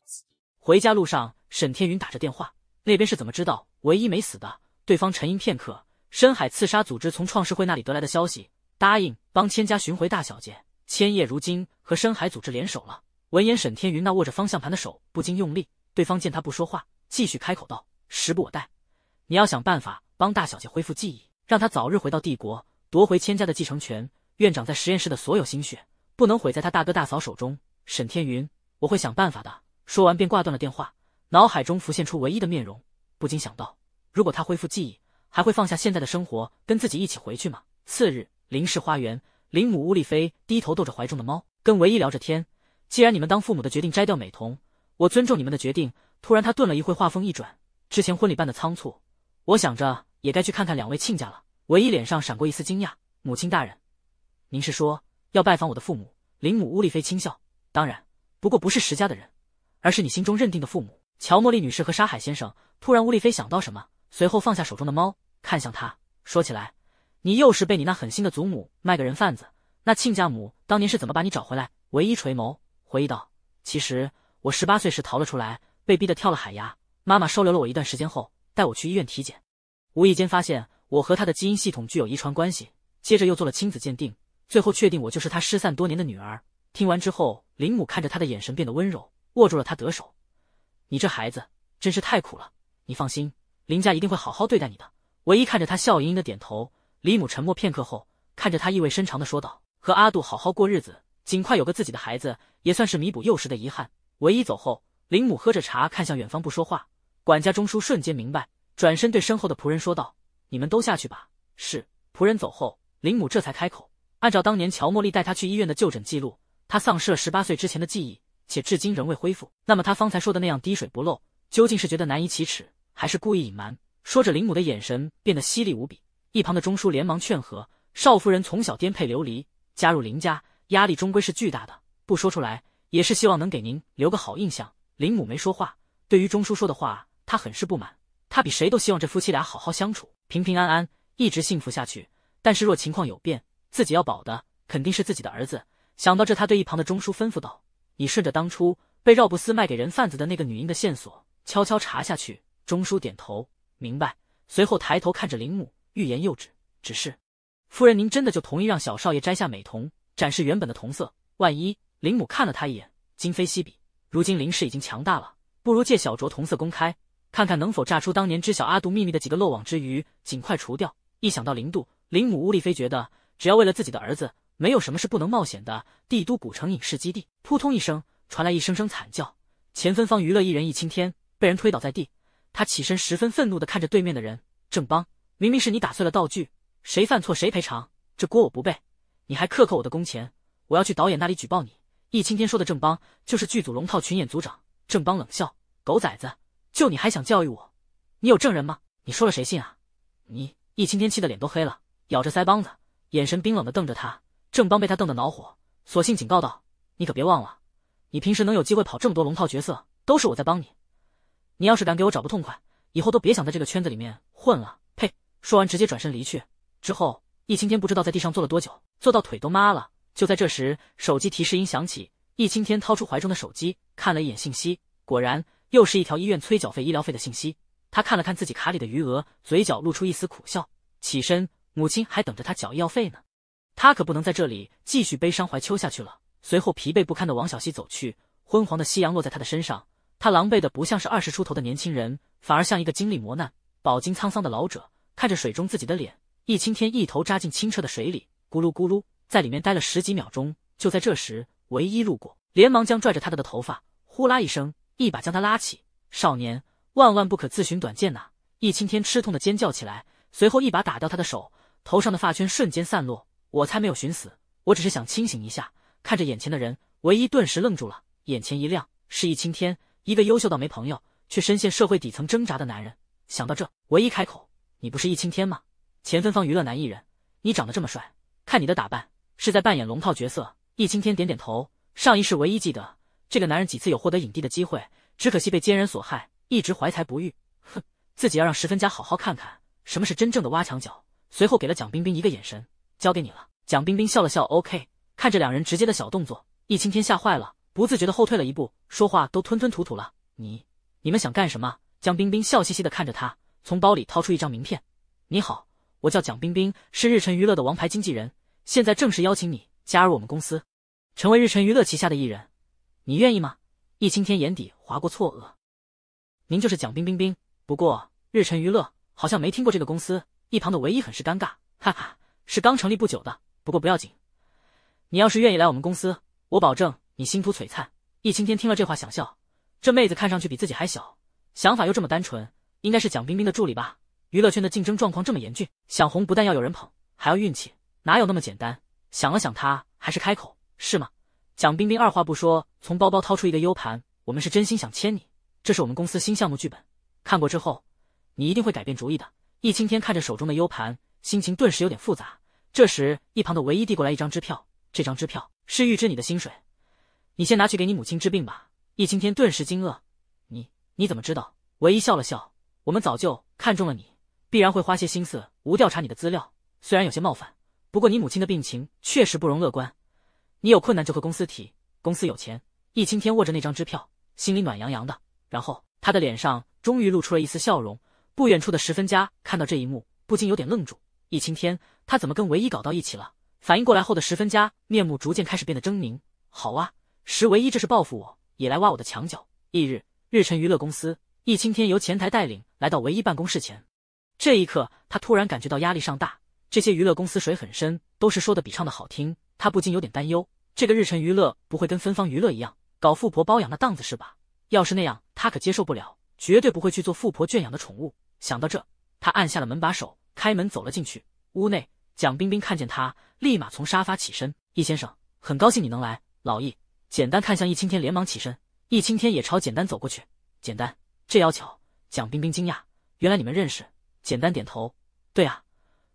回家路上，沈天云打着电话，那边是怎么知道唯一没死的？对方沉吟片刻，深海刺杀组织从创世会那里得来的消息，答应帮千家寻回大小姐千叶。如今和深海组织联手了。闻言，沈天云那握着方向盘的手不禁用力。对方见他不说话，继续开口道：“时不我待，你要想办法帮大小姐恢复记忆，让她早日回到帝国。”夺回千家的继承权，院长在实验室的所有心血不能毁在他大哥大嫂手中。沈天云，我会想办法的。说完便挂断了电话，脑海中浮现出唯一的面容，不禁想到，如果他恢复记忆，还会放下现在的生活，跟自己一起回去吗？次日，林氏花园，林母乌丽妃低头逗着怀中的猫，跟唯一聊着天。既然你们当父母的决定摘掉美瞳，我尊重你们的决定。突然，她顿了一会，话锋一转：“之前婚礼办的仓促，我想着也该去看看两位亲家了。”唯一脸上闪过一丝惊讶，母亲大人，您是说要拜访我的父母？林母乌丽妃轻笑，当然，不过不是石家的人，而是你心中认定的父母——乔茉莉女士和沙海先生。突然，乌丽妃想到什么，随后放下手中的猫，看向他，说：“起来，你又是被你那狠心的祖母卖个人贩子，那亲家母当年是怎么把你找回来？”唯一垂眸回忆道：“其实我十八岁时逃了出来，被逼得跳了海崖，妈妈收留了我一段时间后，带我去医院体检，无意间发现。”我和他的基因系统具有遗传关系，接着又做了亲子鉴定，最后确定我就是他失散多年的女儿。听完之后，林母看着他的眼神变得温柔，握住了他得手。你这孩子真是太苦了，你放心，林家一定会好好对待你的。唯一看着他笑盈盈的点头。李母沉默片刻后，看着他意味深长的说道：“和阿杜好好过日子，尽快有个自己的孩子，也算是弥补幼时的遗憾。”唯一走后，林母喝着茶，看向远方不说话。管家钟叔瞬间明白，转身对身后的仆人说道。你们都下去吧。是仆人走后，林母这才开口。按照当年乔茉莉带他去医院的就诊记录，她丧失了十八岁之前的记忆，且至今仍未恢复。那么她方才说的那样滴水不漏，究竟是觉得难以启齿，还是故意隐瞒？说着，林母的眼神变得犀利无比。一旁的钟叔连忙劝和：“少夫人从小颠沛流离，加入林家压力终归是巨大的，不说出来也是希望能给您留个好印象。”林母没说话，对于钟叔说的话，他很是不满。他比谁都希望这夫妻俩好好相处。平平安安，一直幸福下去。但是若情况有变，自己要保的肯定是自己的儿子。想到这，他对一旁的钟叔吩咐道：“你顺着当初被绕布斯卖给人贩子的那个女婴的线索，悄悄查下去。”钟叔点头明白，随后抬头看着林母，欲言又止。只是，夫人，您真的就同意让小少爷摘下美瞳，展示原本的瞳色？万一……林母看了他一眼，今非昔比，如今林氏已经强大了，不如借小酌瞳色公开。看看能否炸出当年知晓阿杜秘密的几个漏网之鱼，尽快除掉。一想到零度，林母乌丽飞觉得只要为了自己的儿子，没有什么是不能冒险的。帝都古城影视基地，扑通一声传来一声声惨叫。钱芬芳娱乐艺人易青天被人推倒在地，他起身十分愤怒的看着对面的人。正邦，明明是你打碎了道具，谁犯错谁赔偿，这锅我不背，你还克扣我的工钱，我要去导演那里举报你。易青天说的正邦就是剧组龙套群演组长。正邦冷笑，狗崽子。就你还想教育我？你有证人吗？你说了谁信啊？你易青天气得脸都黑了，咬着腮帮子，眼神冰冷的瞪着他。正邦被他瞪得恼火，索性警告道：“你可别忘了，你平时能有机会跑这么多龙套角色，都是我在帮你。你要是敢给我找不痛快，以后都别想在这个圈子里面混了。”呸！说完直接转身离去。之后，易青天不知道在地上坐了多久，坐到腿都麻了。就在这时，手机提示音响起。易青天掏出怀中的手机，看了一眼信息，果然。又是一条医院催缴费医疗费的信息，他看了看自己卡里的余额，嘴角露出一丝苦笑，起身。母亲还等着他缴医药费呢，他可不能在这里继续悲伤怀秋下去了。随后疲惫不堪的王小西走去，昏黄的夕阳落在他的身上，他狼狈的不像是二十出头的年轻人，反而像一个经历磨难、饱经沧桑的老者。看着水中自己的脸，易青天一头扎进清澈的水里，咕噜咕噜，在里面待了十几秒钟。就在这时，唯一路过，连忙将拽着他的头发，呼啦一声。一把将他拉起，少年，万万不可自寻短见呐！易青天吃痛的尖叫起来，随后一把打掉他的手，头上的发圈瞬间散落。我才没有寻死，我只是想清醒一下，看着眼前的人，唯一顿时愣住了，眼前一亮，是易青天，一个优秀到没朋友，却深陷社会底层挣扎的男人。想到这，唯一开口：“你不是易青天吗？钱芬芳娱乐男艺人，你长得这么帅，看你的打扮，是在扮演龙套角色。”易青天点点头，上一世唯一记得。这个男人几次有获得影帝的机会，只可惜被奸人所害，一直怀才不遇。哼，自己要让十分家好好看看什么是真正的挖墙脚。随后给了蒋冰冰一个眼神，交给你了。蒋冰冰笑了笑，OK。看着两人直接的小动作，易青天吓坏了，不自觉的后退了一步，说话都吞吞吐吐了。你你们想干什么？蒋冰冰笑嘻嘻的看着他，从包里掏出一张名片。你好，我叫蒋冰冰，是日晨娱乐的王牌经纪人，现在正式邀请你加入我们公司，成为日晨娱乐旗下的艺人。你愿意吗？易青天眼底划过错愕。您就是蒋冰冰冰，不过日晨娱乐好像没听过这个公司。一旁的唯一很是尴尬，哈哈，是刚成立不久的，不过不要紧。你要是愿意来我们公司，我保证你星途璀璨。易青天听了这话想笑，这妹子看上去比自己还小，想法又这么单纯，应该是蒋冰冰的助理吧？娱乐圈的竞争状况这么严峻，想红不但要有人捧，还要运气，哪有那么简单？想了想，他还是开口，是吗？蒋冰冰二话不说，从包包掏出一个 U 盘。我们是真心想签你，这是我们公司新项目剧本，看过之后，你一定会改变主意的。易青天看着手中的 U 盘，心情顿时有点复杂。这时，一旁的唯一递过来一张支票，这张支票是预支你的薪水，你先拿去给你母亲治病吧。易青天顿时惊愕，你你怎么知道？唯一笑了笑，我们早就看中了你，必然会花些心思无调查你的资料，虽然有些冒犯，不过你母亲的病情确实不容乐观。你有困难就和公司提，公司有钱。易青天握着那张支票，心里暖洋洋的，然后他的脸上终于露出了一丝笑容。不远处的十分家看到这一幕，不禁有点愣住。易青天，他怎么跟唯一搞到一起了？反应过来后的十分家面目逐渐开始变得狰狞。好啊，石唯一这是报复我，也来挖我的墙角。翌日，日晨娱乐公司，易青天由前台带领来到唯一办公室前。这一刻，他突然感觉到压力上大，这些娱乐公司水很深，都是说的比唱的好听，他不禁有点担忧。这个日晨娱乐不会跟芬芳娱乐一样搞富婆包养的档子是吧？要是那样，他可接受不了，绝对不会去做富婆圈养的宠物。想到这，他按下了门把手，开门走了进去。屋内，蒋冰冰看见他，立马从沙发起身。易先生，很高兴你能来。老易，简单看向易青天，连忙起身。易青天也朝简单走过去。简单，这要巧。蒋冰冰惊讶，原来你们认识。简单点头，对啊，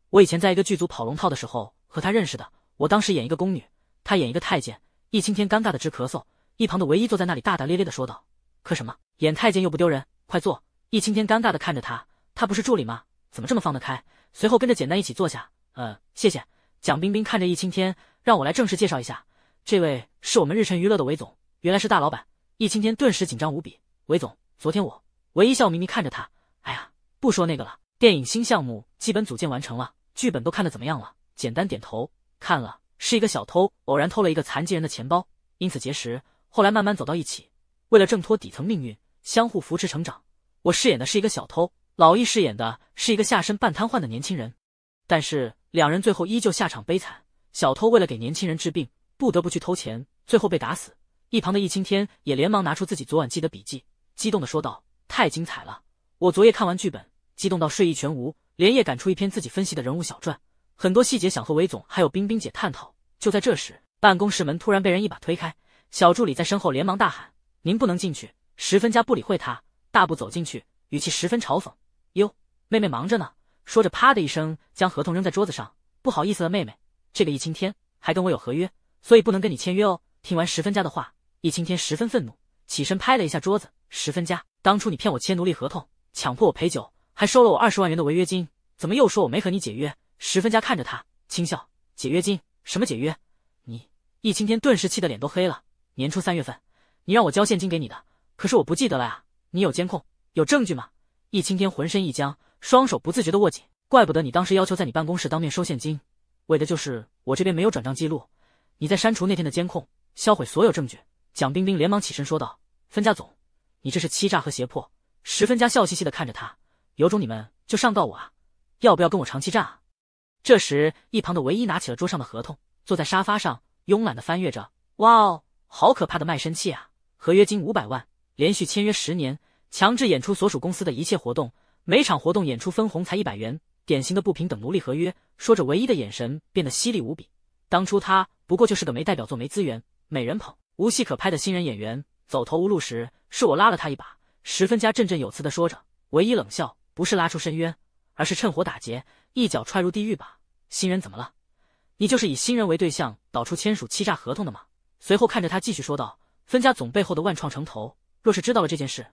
我以前在一个剧组跑龙套的时候和他认识的。我当时演一个宫女。他演一个太监，易青天尴尬的直咳嗽。一旁的唯一坐在那里大大咧咧的说道：“咳什么？演太监又不丢人，快坐。”易青天尴尬的看着他，他不是助理吗？怎么这么放得开？随后跟着简单一起坐下。呃，谢谢。蒋冰冰看着易青天，让我来正式介绍一下，这位是我们日晨娱乐的韦总，原来是大老板。易青天顿时紧张无比。韦总，昨天我唯一笑眯眯看着他。哎呀，不说那个了。电影新项目基本组建完成了，剧本都看的怎么样了？简单点头，看了。是一个小偷偶然偷了一个残疾人的钱包，因此结识，后来慢慢走到一起。为了挣脱底层命运，相互扶持成长。我饰演的是一个小偷，老易饰演的是一个下身半瘫痪的年轻人。但是两人最后依旧下场悲惨。小偷为了给年轻人治病，不得不去偷钱，最后被打死。一旁的易青天也连忙拿出自己昨晚记的笔记，激动地说道：“太精彩了！我昨夜看完剧本，激动到睡意全无，连夜赶出一篇自己分析的人物小传。”很多细节想和韦总还有冰冰姐探讨。就在这时，办公室门突然被人一把推开，小助理在身后连忙大喊：“您不能进去！”十分家不理会他，大步走进去，语气十分嘲讽：“哟，妹妹忙着呢。”说着，啪的一声将合同扔在桌子上。“不好意思了，妹妹，这个易青天还跟我有合约，所以不能跟你签约哦。”听完十分家的话，易青天十分愤怒，起身拍了一下桌子：“十分家，当初你骗我签奴隶合同，强迫我陪酒，还收了我二十万元的违约金，怎么又说我没和你解约？”十分家看着他，轻笑：“解约金？什么解约？”你易青天顿时气得脸都黑了。年初三月份，你让我交现金给你的，可是我不记得了呀。你有监控，有证据吗？易青天浑身一僵，双手不自觉地握紧。怪不得你当时要求在你办公室当面收现金，为的就是我这边没有转账记录。你在删除那天的监控，销毁所有证据。蒋冰冰连忙起身说道：“分家总，你这是欺诈和胁迫。”十分家笑嘻嘻地看着他：“有种你们就上告我啊，要不要跟我长期战啊？”这时，一旁的唯一拿起了桌上的合同，坐在沙发上，慵懒的翻阅着。哇哦，好可怕的卖身契啊！合约金五百万，连续签约十年，强制演出所属公司的一切活动，每场活动演出分红才一百元，典型的不平等奴隶合约。说着，唯一的眼神变得犀利无比。当初他不过就是个没代表作、没资源、没人捧、无戏可拍的新人演员，走投无路时，是我拉了他一把。十分加振振有词的说着，唯一冷笑，不是拉出深渊。而是趁火打劫，一脚踹入地狱吧！新人怎么了？你就是以新人为对象，导出签署欺诈合同的吗？随后看着他继续说道：“分家总背后的万创城头，若是知道了这件事，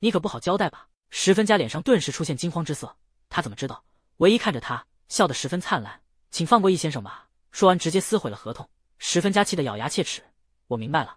你可不好交代吧？”十分家脸上顿时出现惊慌之色，他怎么知道？唯一看着他笑得十分灿烂，请放过易先生吧！说完直接撕毁了合同。十分家气得咬牙切齿，我明白了，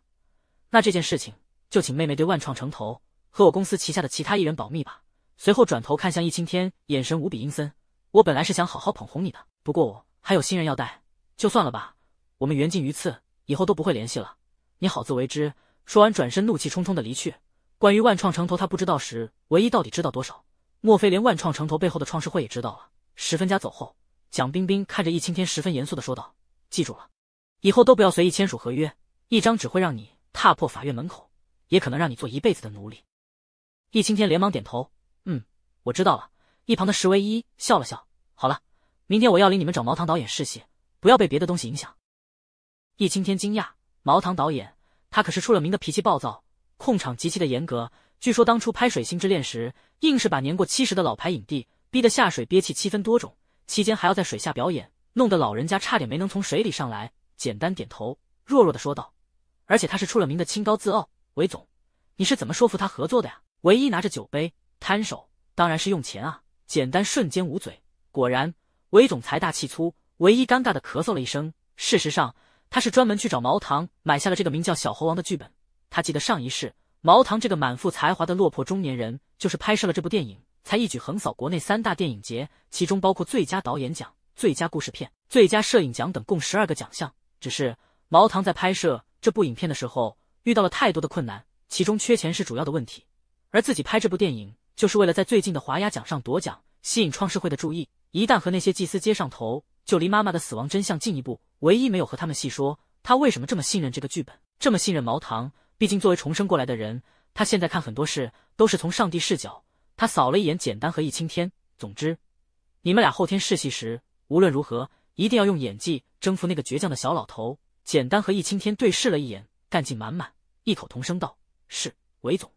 那这件事情就请妹妹对万创城投和我公司旗下的其他艺人保密吧。随后转头看向易青天，眼神无比阴森。我本来是想好好捧红你的，不过我还有新人要带，就算了吧。我们缘尽于此，以后都不会联系了。你好自为之。说完，转身怒气冲冲的离去。关于万创城头，他不知道时唯一到底知道多少？莫非连万创城头背后的创世会也知道了？十分家走后，蒋冰冰看着易青天，十分严肃的说道：“记住了，以后都不要随意签署合约，一张只会让你踏破法院门口，也可能让你做一辈子的奴隶。”易青天连忙点头。我知道了，一旁的石唯一笑了笑。好了，明天我要领你们找毛堂导演试戏，不要被别的东西影响。易青天惊讶：毛堂导演，他可是出了名的脾气暴躁，控场极其的严格。据说当初拍《水星之恋》时，硬是把年过七十的老牌影帝逼得下水憋气七分多钟，期间还要在水下表演，弄得老人家差点没能从水里上来。简单点头，弱弱的说道：而且他是出了名的清高自傲。韦总，你是怎么说服他合作的呀？唯一拿着酒杯，摊手。当然是用钱啊！简单瞬间捂嘴，果然韦总裁大气粗，唯一尴尬的咳嗽了一声。事实上，他是专门去找毛唐买下了这个名叫《小猴王》的剧本。他记得上一世，毛唐这个满腹才华的落魄中年人，就是拍摄了这部电影，才一举横扫国内三大电影节，其中包括最佳导演奖、最佳故事片、最佳摄影奖等共十二个奖项。只是毛唐在拍摄这部影片的时候，遇到了太多的困难，其中缺钱是主要的问题，而自己拍这部电影。就是为了在最近的华雅奖上夺奖，吸引创世会的注意。一旦和那些祭司接上头，就离妈妈的死亡真相进一步。唯一没有和他们细说，他为什么这么信任这个剧本，这么信任毛糖？毕竟作为重生过来的人，他现在看很多事都是从上帝视角。他扫了一眼简单和易青天。总之，你们俩后天试戏时，无论如何一定要用演技征服那个倔强的小老头。简单和易青天对视了一眼，干劲满满，异口同声道：“是，韦总。”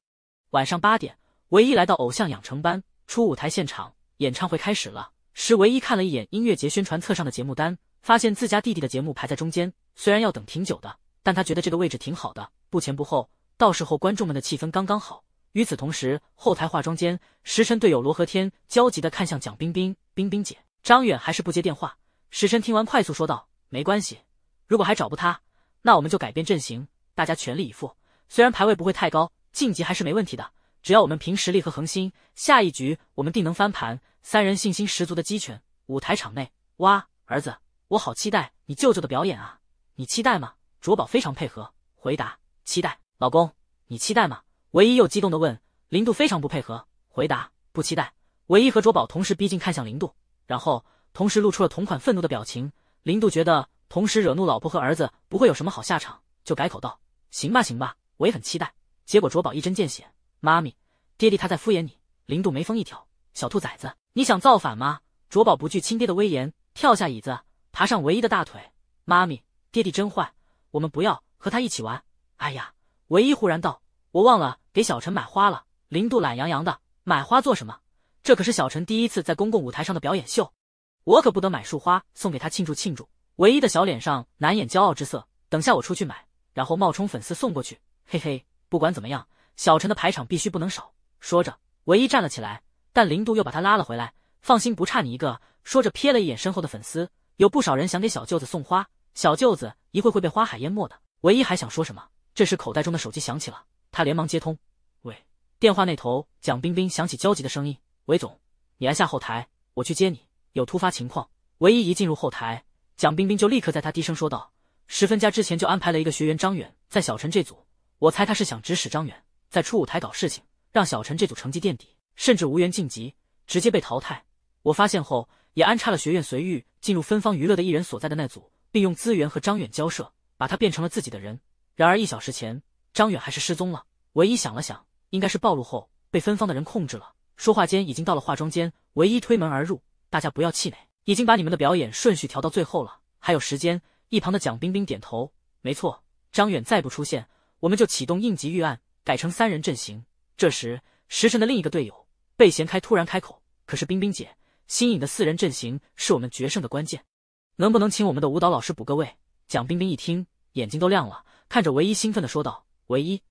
晚上八点。唯一来到偶像养成班初舞台现场，演唱会开始了。时唯一看了一眼音乐节宣传册上的节目单，发现自家弟弟的节目排在中间。虽然要等挺久的，但他觉得这个位置挺好的，不前不后，到时候观众们的气氛刚刚好。与此同时，后台化妆间，时辰队友罗和天焦急的看向蒋冰冰，冰冰姐，张远还是不接电话。时辰听完，快速说道：“没关系，如果还找不他，那我们就改变阵型，大家全力以赴。虽然排位不会太高，晋级还是没问题的。”只要我们凭实力和恒心，下一局我们定能翻盘。三人信心十足的鸡犬，舞台场内，哇，儿子，我好期待你舅舅的表演啊！你期待吗？卓宝非常配合回答：期待。老公，你期待吗？唯一又激动的问。林度非常不配合回答：不期待。唯一和卓宝同时逼近，看向林度，然后同时露出了同款愤怒的表情。林度觉得同时惹怒老婆和儿子不会有什么好下场，就改口道：行吧，行吧，我也很期待。结果卓宝一针见血。妈咪，爹地他在敷衍你。零度眉峰一挑，小兔崽子，你想造反吗？卓宝不惧亲爹的威严，跳下椅子，爬上唯一的大腿。妈咪，爹地真坏，我们不要和他一起玩。哎呀，唯一忽然道，我忘了给小陈买花了。零度懒洋洋的，买花做什么？这可是小陈第一次在公共舞台上的表演秀，我可不得买束花送给他庆祝庆祝。唯一的小脸上难掩骄傲之色，等下我出去买，然后冒充粉丝送过去。嘿嘿，不管怎么样。小陈的排场必须不能少，说着，唯一站了起来，但林度又把他拉了回来。放心，不差你一个。说着，瞥了一眼身后的粉丝，有不少人想给小舅子送花，小舅子一会会被花海淹没的。唯一还想说什么，这时口袋中的手机响起了，他连忙接通。喂，电话那头，蒋冰冰响起焦急的声音：“韦总，你来下后台，我去接你。有突发情况。”唯一一进入后台，蒋冰冰就立刻在他低声说道：“十分家之前就安排了一个学员张远在小陈这组，我猜他是想指使张远。”在初舞台搞事情，让小陈这组成绩垫底，甚至无缘晋级，直接被淘汰。我发现后，也安插了学院随遇进入芬芳娱乐的艺人所在的那组，并用资源和张远交涉，把他变成了自己的人。然而一小时前，张远还是失踪了。唯一想了想，应该是暴露后被芬芳的人控制了。说话间，已经到了化妆间，唯一推门而入。大家不要气馁，已经把你们的表演顺序调到最后了，还有时间。一旁的蒋冰冰点头，没错，张远再不出现，我们就启动应急预案。改成三人阵型。这时，时辰的另一个队友贝贤开突然开口：“可是，冰冰姐，新颖的四人阵型是我们决胜的关键，能不能请我们的舞蹈老师补个位？”蒋冰冰一听，眼睛都亮了，看着唯一兴奋的说道：“唯一，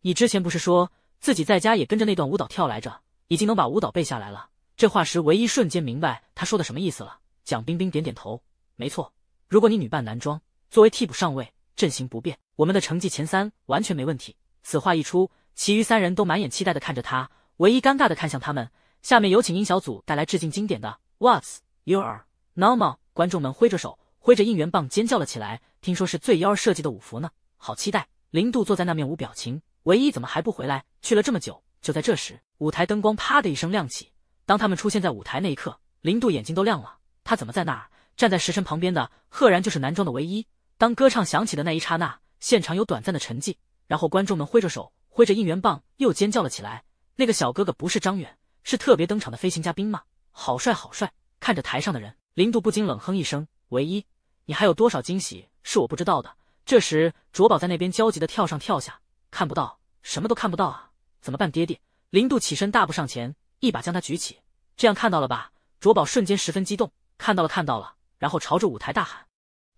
你之前不是说自己在家也跟着那段舞蹈跳来着，已经能把舞蹈背下来了？”这话时，唯一瞬间明白他说的什么意思了。蒋冰冰点点头：“没错，如果你女扮男装，作为替补上位，阵型不变，我们的成绩前三完全没问题。”此话一出，其余三人都满眼期待的看着他，唯一尴尬的看向他们。下面有请音小组带来致敬经典的 What's Your Normal？观众们挥着手，挥着应援棒，尖叫了起来。听说是最妖设计的舞服呢，好期待！零度坐在那面无表情，唯一怎么还不回来？去了这么久。就在这时，舞台灯光啪的一声亮起。当他们出现在舞台那一刻，零度眼睛都亮了。他怎么在那儿？站在时辰旁边的，赫然就是男装的唯一。当歌唱响起的那一刹那，现场有短暂的沉寂。然后观众们挥着手，挥着应援棒，又尖叫了起来。那个小哥哥不是张远，是特别登场的飞行嘉宾吗？好帅，好帅！看着台上的人，林度不禁冷哼一声：“唯一，你还有多少惊喜是我不知道的？”这时，卓宝在那边焦急的跳上跳下，看不到，什么都看不到啊！怎么办，爹爹？林度起身大步上前，一把将他举起，这样看到了吧？卓宝瞬间十分激动，看到了，看到了！然后朝着舞台大喊：“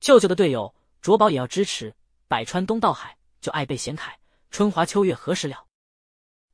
舅舅的队友，卓宝也要支持，百川东到海。”就爱被闲凯，春花秋月何时了？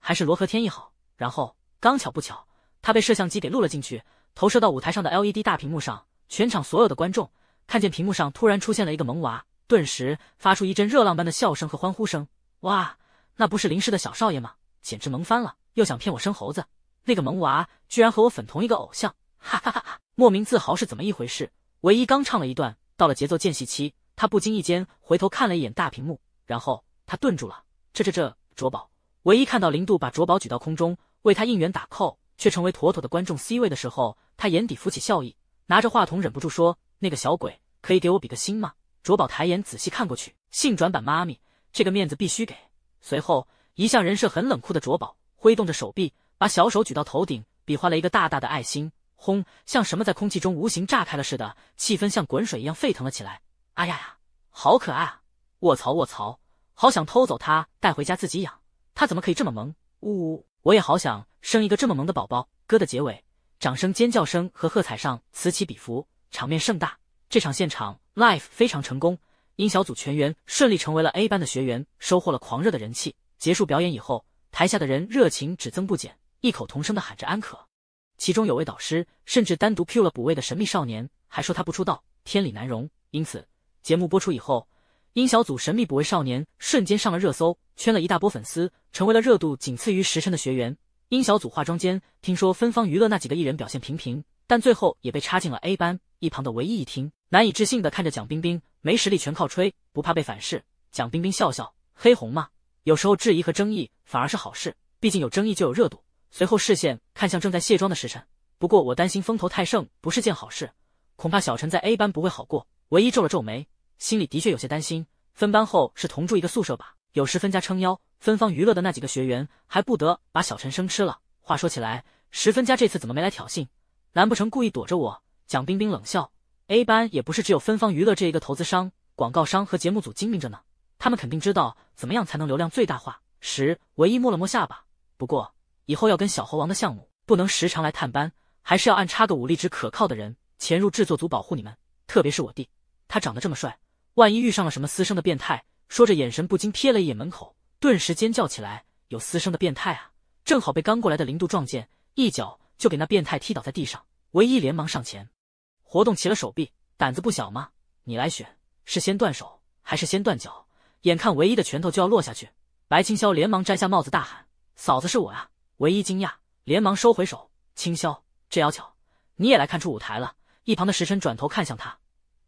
还是罗和天意好。然后刚巧不巧，他被摄像机给录了进去，投射到舞台上的 LED 大屏幕上。全场所有的观众看见屏幕上突然出现了一个萌娃，顿时发出一阵热浪般的笑声和欢呼声。哇，那不是林氏的小少爷吗？简直萌翻了！又想骗我生猴子？那个萌娃居然和我粉同一个偶像，哈哈哈！莫名自豪是怎么一回事？唯一刚唱了一段，到了节奏间隙期，他不经意间回头看了一眼大屏幕。然后他顿住了，这这这，卓宝唯一看到林度把卓宝举到空中为他应援打扣，却成为妥妥的观众 C 位的时候，他眼底浮起笑意，拿着话筒忍不住说：“那个小鬼，可以给我比个心吗？”卓宝抬眼仔细看过去，性转版妈咪，这个面子必须给。随后，一向人设很冷酷的卓宝挥动着手臂，把小手举到头顶，比划了一个大大的爱心。轰，像什么在空气中无形炸开了似的，气氛像滚水一样沸腾了起来。哎呀呀，好可爱啊！卧槽卧槽！好想偷走他带回家自己养，他怎么可以这么萌？呜呜！我也好想生一个这么萌的宝宝。哥的结尾，掌声、尖叫声和喝彩声此起彼伏，场面盛大。这场现场 l i f e 非常成功，因小组全员顺利成为了 A 班的学员，收获了狂热的人气。结束表演以后，台下的人热情只增不减，异口同声的喊着安可。其中有位导师甚至单独 Q 了补位的神秘少年，还说他不出道天理难容。因此，节目播出以后。殷小组神秘补位少年瞬间上了热搜，圈了一大波粉丝，成为了热度仅次于时辰的学员。殷小组化妆间，听说芬芳娱乐那几个艺人表现平平，但最后也被插进了 A 班。一旁的唯一一听，难以置信地看着蒋冰冰，没实力全靠吹，不怕被反噬？蒋冰冰笑笑，黑红嘛，有时候质疑和争议反而是好事，毕竟有争议就有热度。随后视线看向正在卸妆的时辰，不过我担心风头太盛不是件好事，恐怕小陈在 A 班不会好过。唯一皱了皱眉。心里的确有些担心，分班后是同住一个宿舍吧？有时分家撑腰，芬芳娱乐的那几个学员还不得把小陈生吃了。话说起来，时分家这次怎么没来挑衅？难不成故意躲着我？蒋冰冰冷笑。A 班也不是只有芬芳娱乐这一个投资商、广告商和节目组精明着呢，他们肯定知道怎么样才能流量最大化。十唯一摸了摸下巴，不过以后要跟小猴王的项目不能时常来探班，还是要按插个武力值可靠的人潜入制作组保护你们，特别是我弟，他长得这么帅。万一遇上了什么私生的变态，说着眼神不禁瞥了一眼门口，顿时尖叫起来。有私生的变态啊！正好被刚过来的零度撞见，一脚就给那变态踢倒在地上。唯一连忙上前，活动起了手臂。胆子不小嘛？你来选，是先断手还是先断脚？眼看唯一的拳头就要落下去，白青霄连忙摘下帽子，大喊：“嫂子是我呀！”唯一惊讶，连忙收回手。青霄，要巧，你也来看出舞台了。一旁的时辰转头看向他：“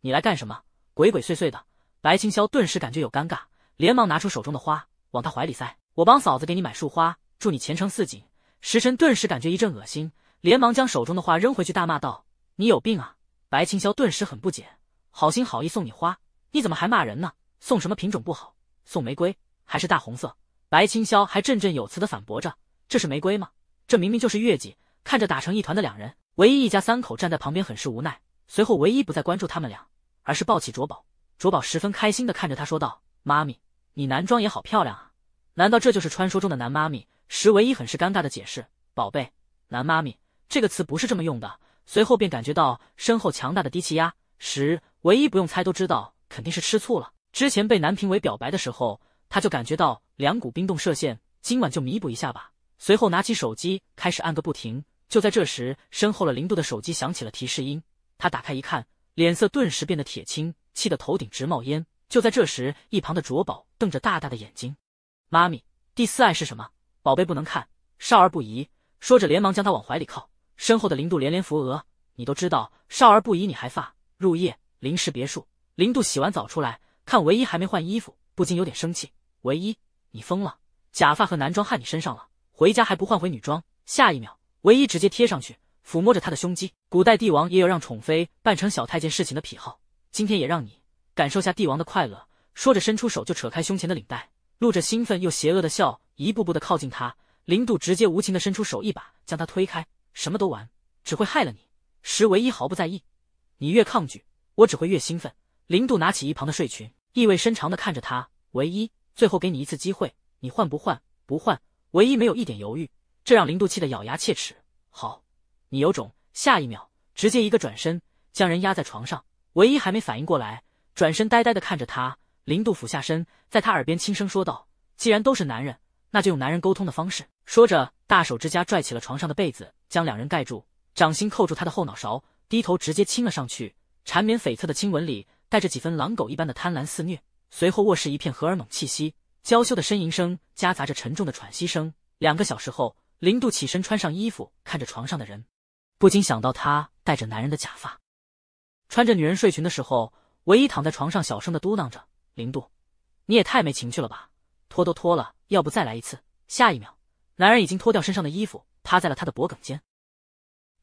你来干什么？”鬼鬼祟祟的白清霄顿时感觉有尴尬，连忙拿出手中的花往他怀里塞。我帮嫂子给你买束花，祝你前程似锦。时辰顿时感觉一阵恶心，连忙将手中的花扔回去，大骂道：“你有病啊！”白清霄顿时很不解，好心好意送你花，你怎么还骂人呢？送什么品种不好，送玫瑰还是大红色？白清霄还振振有词的反驳着：“这是玫瑰吗？这明明就是月季。”看着打成一团的两人，唯一一家三口站在旁边很是无奈。随后，唯一不再关注他们俩。而是抱起卓宝，卓宝十分开心的看着他说道：“妈咪，你男装也好漂亮啊！难道这就是传说中的男妈咪？”石唯一很是尴尬的解释：“宝贝，男妈咪这个词不是这么用的。”随后便感觉到身后强大的低气压，石唯一不用猜都知道肯定是吃醋了。之前被男评委表白的时候，他就感觉到两股冰冻射线，今晚就弥补一下吧。随后拿起手机开始按个不停。就在这时，身后了零度的手机响起了提示音，他打开一看。脸色顿时变得铁青，气得头顶直冒烟。就在这时，一旁的卓宝瞪着大大的眼睛：“妈咪，第四爱是什么？宝贝不能看，少儿不宜。”说着连忙将他往怀里靠。身后的林度连连扶额：“你都知道少儿不宜，你还发？”入夜，临时别墅，林度洗完澡出来，看唯一还没换衣服，不禁有点生气：“唯一，你疯了？假发和男装焊你身上了，回家还不换回女装？”下一秒，唯一直接贴上去。抚摸着他的胸肌，古代帝王也有让宠妃扮成小太监侍寝的癖好。今天也让你感受下帝王的快乐。说着，伸出手就扯开胸前的领带，露着兴奋又邪恶的笑，一步步的靠近他。零度直接无情的伸出手，一把将他推开。什么都玩，只会害了你。石唯一毫不在意，你越抗拒，我只会越兴奋。零度拿起一旁的睡裙，意味深长的看着他。唯一，最后给你一次机会，你换不换？不换。唯一没有一点犹豫，这让零度气得咬牙切齿。好。你有种，下一秒直接一个转身，将人压在床上。唯一还没反应过来，转身呆呆地看着他。林杜俯下身，在他耳边轻声说道：“既然都是男人，那就用男人沟通的方式。”说着，大手之家拽起了床上的被子，将两人盖住，掌心扣住他的后脑勺，低头直接亲了上去。缠绵悱恻的亲吻里带着几分狼狗一般的贪婪肆虐。随后，卧室一片荷尔蒙气息，娇羞的呻吟声夹杂着沉重的喘息声。两个小时后，林渡起身穿上衣服，看着床上的人。不禁想到，他戴着男人的假发，穿着女人睡裙的时候，唯一躺在床上小声的嘟囔着：“零度，你也太没情趣了吧！脱都脱了，要不再来一次？”下一秒，男人已经脱掉身上的衣服，趴在了他的脖颈间。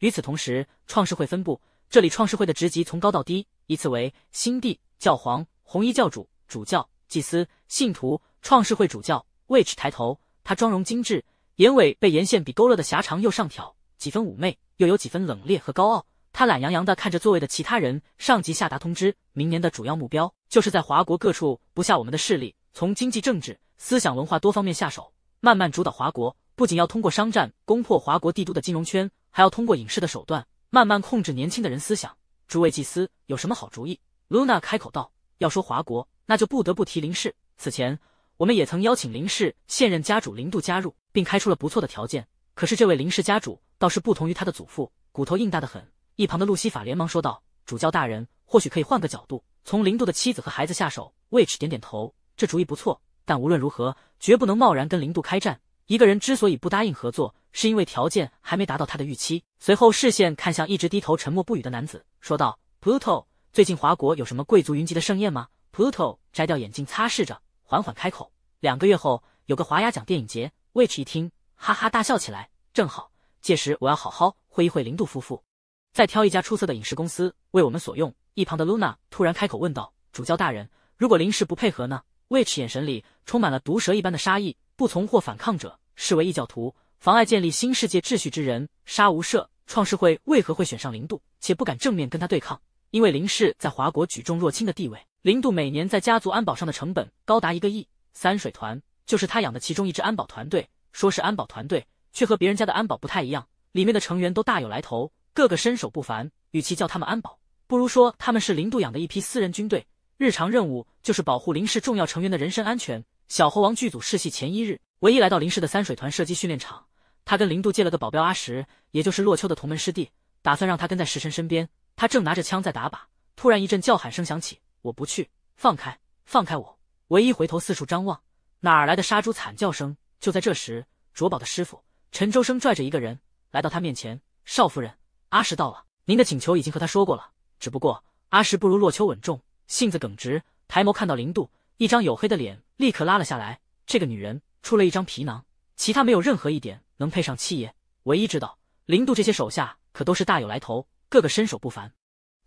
与此同时，创世会分部这里，创世会的职级从高到低依次为：新帝、教皇、红衣教主、主教、祭司、信徒、创世会主教。Which 抬头，他妆容精致，眼尾被眼线笔勾勒的狭长又上挑，几分妩媚。又有几分冷冽和高傲，他懒洋洋的看着座位的其他人。上级下达通知，明年的主要目标就是在华国各处不下我们的势力，从经济、政治、思想、文化多方面下手，慢慢主导华国。不仅要通过商战攻破华国帝都的金融圈，还要通过影视的手段慢慢控制年轻的人思想。诸位祭司有什么好主意？Luna 开口道。要说华国，那就不得不提林氏。此前我们也曾邀请林氏现任家主林度加入，并开出了不错的条件。可是这位林氏家主倒是不同于他的祖父，骨头硬大的很。一旁的路西法连忙说道：“主教大人，或许可以换个角度，从林度的妻子和孩子下手。” w i t c h 点点头，这主意不错。但无论如何，绝不能贸然跟林度开战。一个人之所以不答应合作，是因为条件还没达到他的预期。随后视线看向一直低头沉默不语的男子，说道：“Pluto，最近华国有什么贵族云集的盛宴吗？” Pluto 摘掉眼镜，擦拭着，缓缓开口：“两个月后有个华雅奖电影节。” w i t c h 一听。哈哈大笑起来，正好，届时我要好好会一会林度夫妇，再挑一家出色的影视公司为我们所用。一旁的 Luna 突然开口问道：“主教大人，如果林氏不配合呢 w h i c h 眼神里充满了毒蛇一般的杀意，不从或反抗者视为异教徒，妨碍建立新世界秩序之人，杀无赦。创世会为何会选上林度，且不敢正面跟他对抗？因为林氏在华国举重若轻的地位，林度每年在家族安保上的成本高达一个亿。三水团就是他养的其中一支安保团队。说是安保团队，却和别人家的安保不太一样。里面的成员都大有来头，个个身手不凡。与其叫他们安保，不如说他们是零度养的一批私人军队。日常任务就是保护林氏重要成员的人身安全。小猴王剧组试戏前一日，唯一来到林氏的三水团射击训练场，他跟零度借了个保镖阿石，也就是洛秋的同门师弟，打算让他跟在时辰身边。他正拿着枪在打靶，突然一阵叫喊声响起：“我不去，放开，放开我！”唯一回头四处张望，哪来的杀猪惨叫声？就在这时，卓宝的师傅陈周生拽着一个人来到他面前。少夫人，阿石到了，您的请求已经和他说过了。只不过阿石不如洛秋稳重，性子耿直。抬眸看到林渡一张黝黑的脸，立刻拉了下来。这个女人出了一张皮囊，其他没有任何一点能配上七爷。唯一知道林渡这些手下可都是大有来头，个个身手不凡。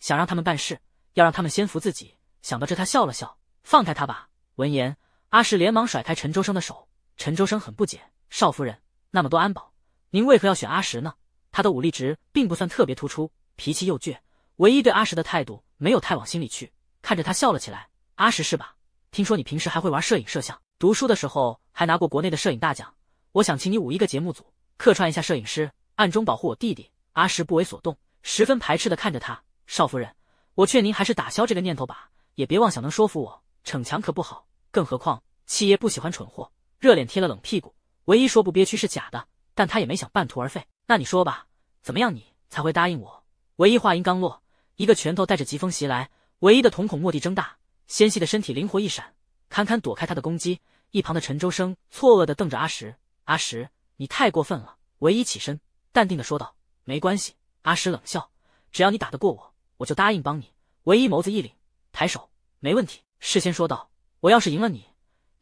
想让他们办事，要让他们先服自己。想到这，他笑了笑，放开他吧。闻言，阿石连忙甩开陈周生的手。陈周生很不解，少夫人那么多安保，您为何要选阿石呢？他的武力值并不算特别突出，脾气又倔，唯一对阿石的态度没有太往心里去，看着他笑了起来。阿石是吧？听说你平时还会玩摄影摄像，读书的时候还拿过国内的摄影大奖。我想请你舞一个节目组客串一下摄影师，暗中保护我弟弟。阿石不为所动，十分排斥的看着他。少夫人，我劝您还是打消这个念头吧，也别妄想能说服我，逞强可不好。更何况七爷不喜欢蠢货。热脸贴了冷屁股，唯一说不憋屈是假的，但他也没想半途而废。那你说吧，怎么样你才会答应我？唯一话音刚落，一个拳头带着疾风袭来，唯一的瞳孔蓦地睁大，纤细的身体灵活一闪，堪堪躲开他的攻击。一旁的陈周生错愕的瞪着阿石：“阿石，你太过分了！”唯一起身，淡定的说道：“没关系。”阿石冷笑：“只要你打得过我，我就答应帮你。”唯一眸子一凛，抬手：“没问题。”事先说道：“我要是赢了你。”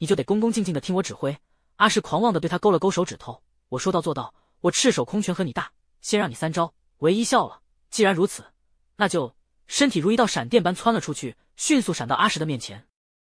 你就得恭恭敬敬的听我指挥。阿石狂妄的对他勾了勾手指头，我说到做到，我赤手空拳和你大，先让你三招。唯一笑了，既然如此，那就身体如一道闪电般窜了出去，迅速闪到阿石的面前，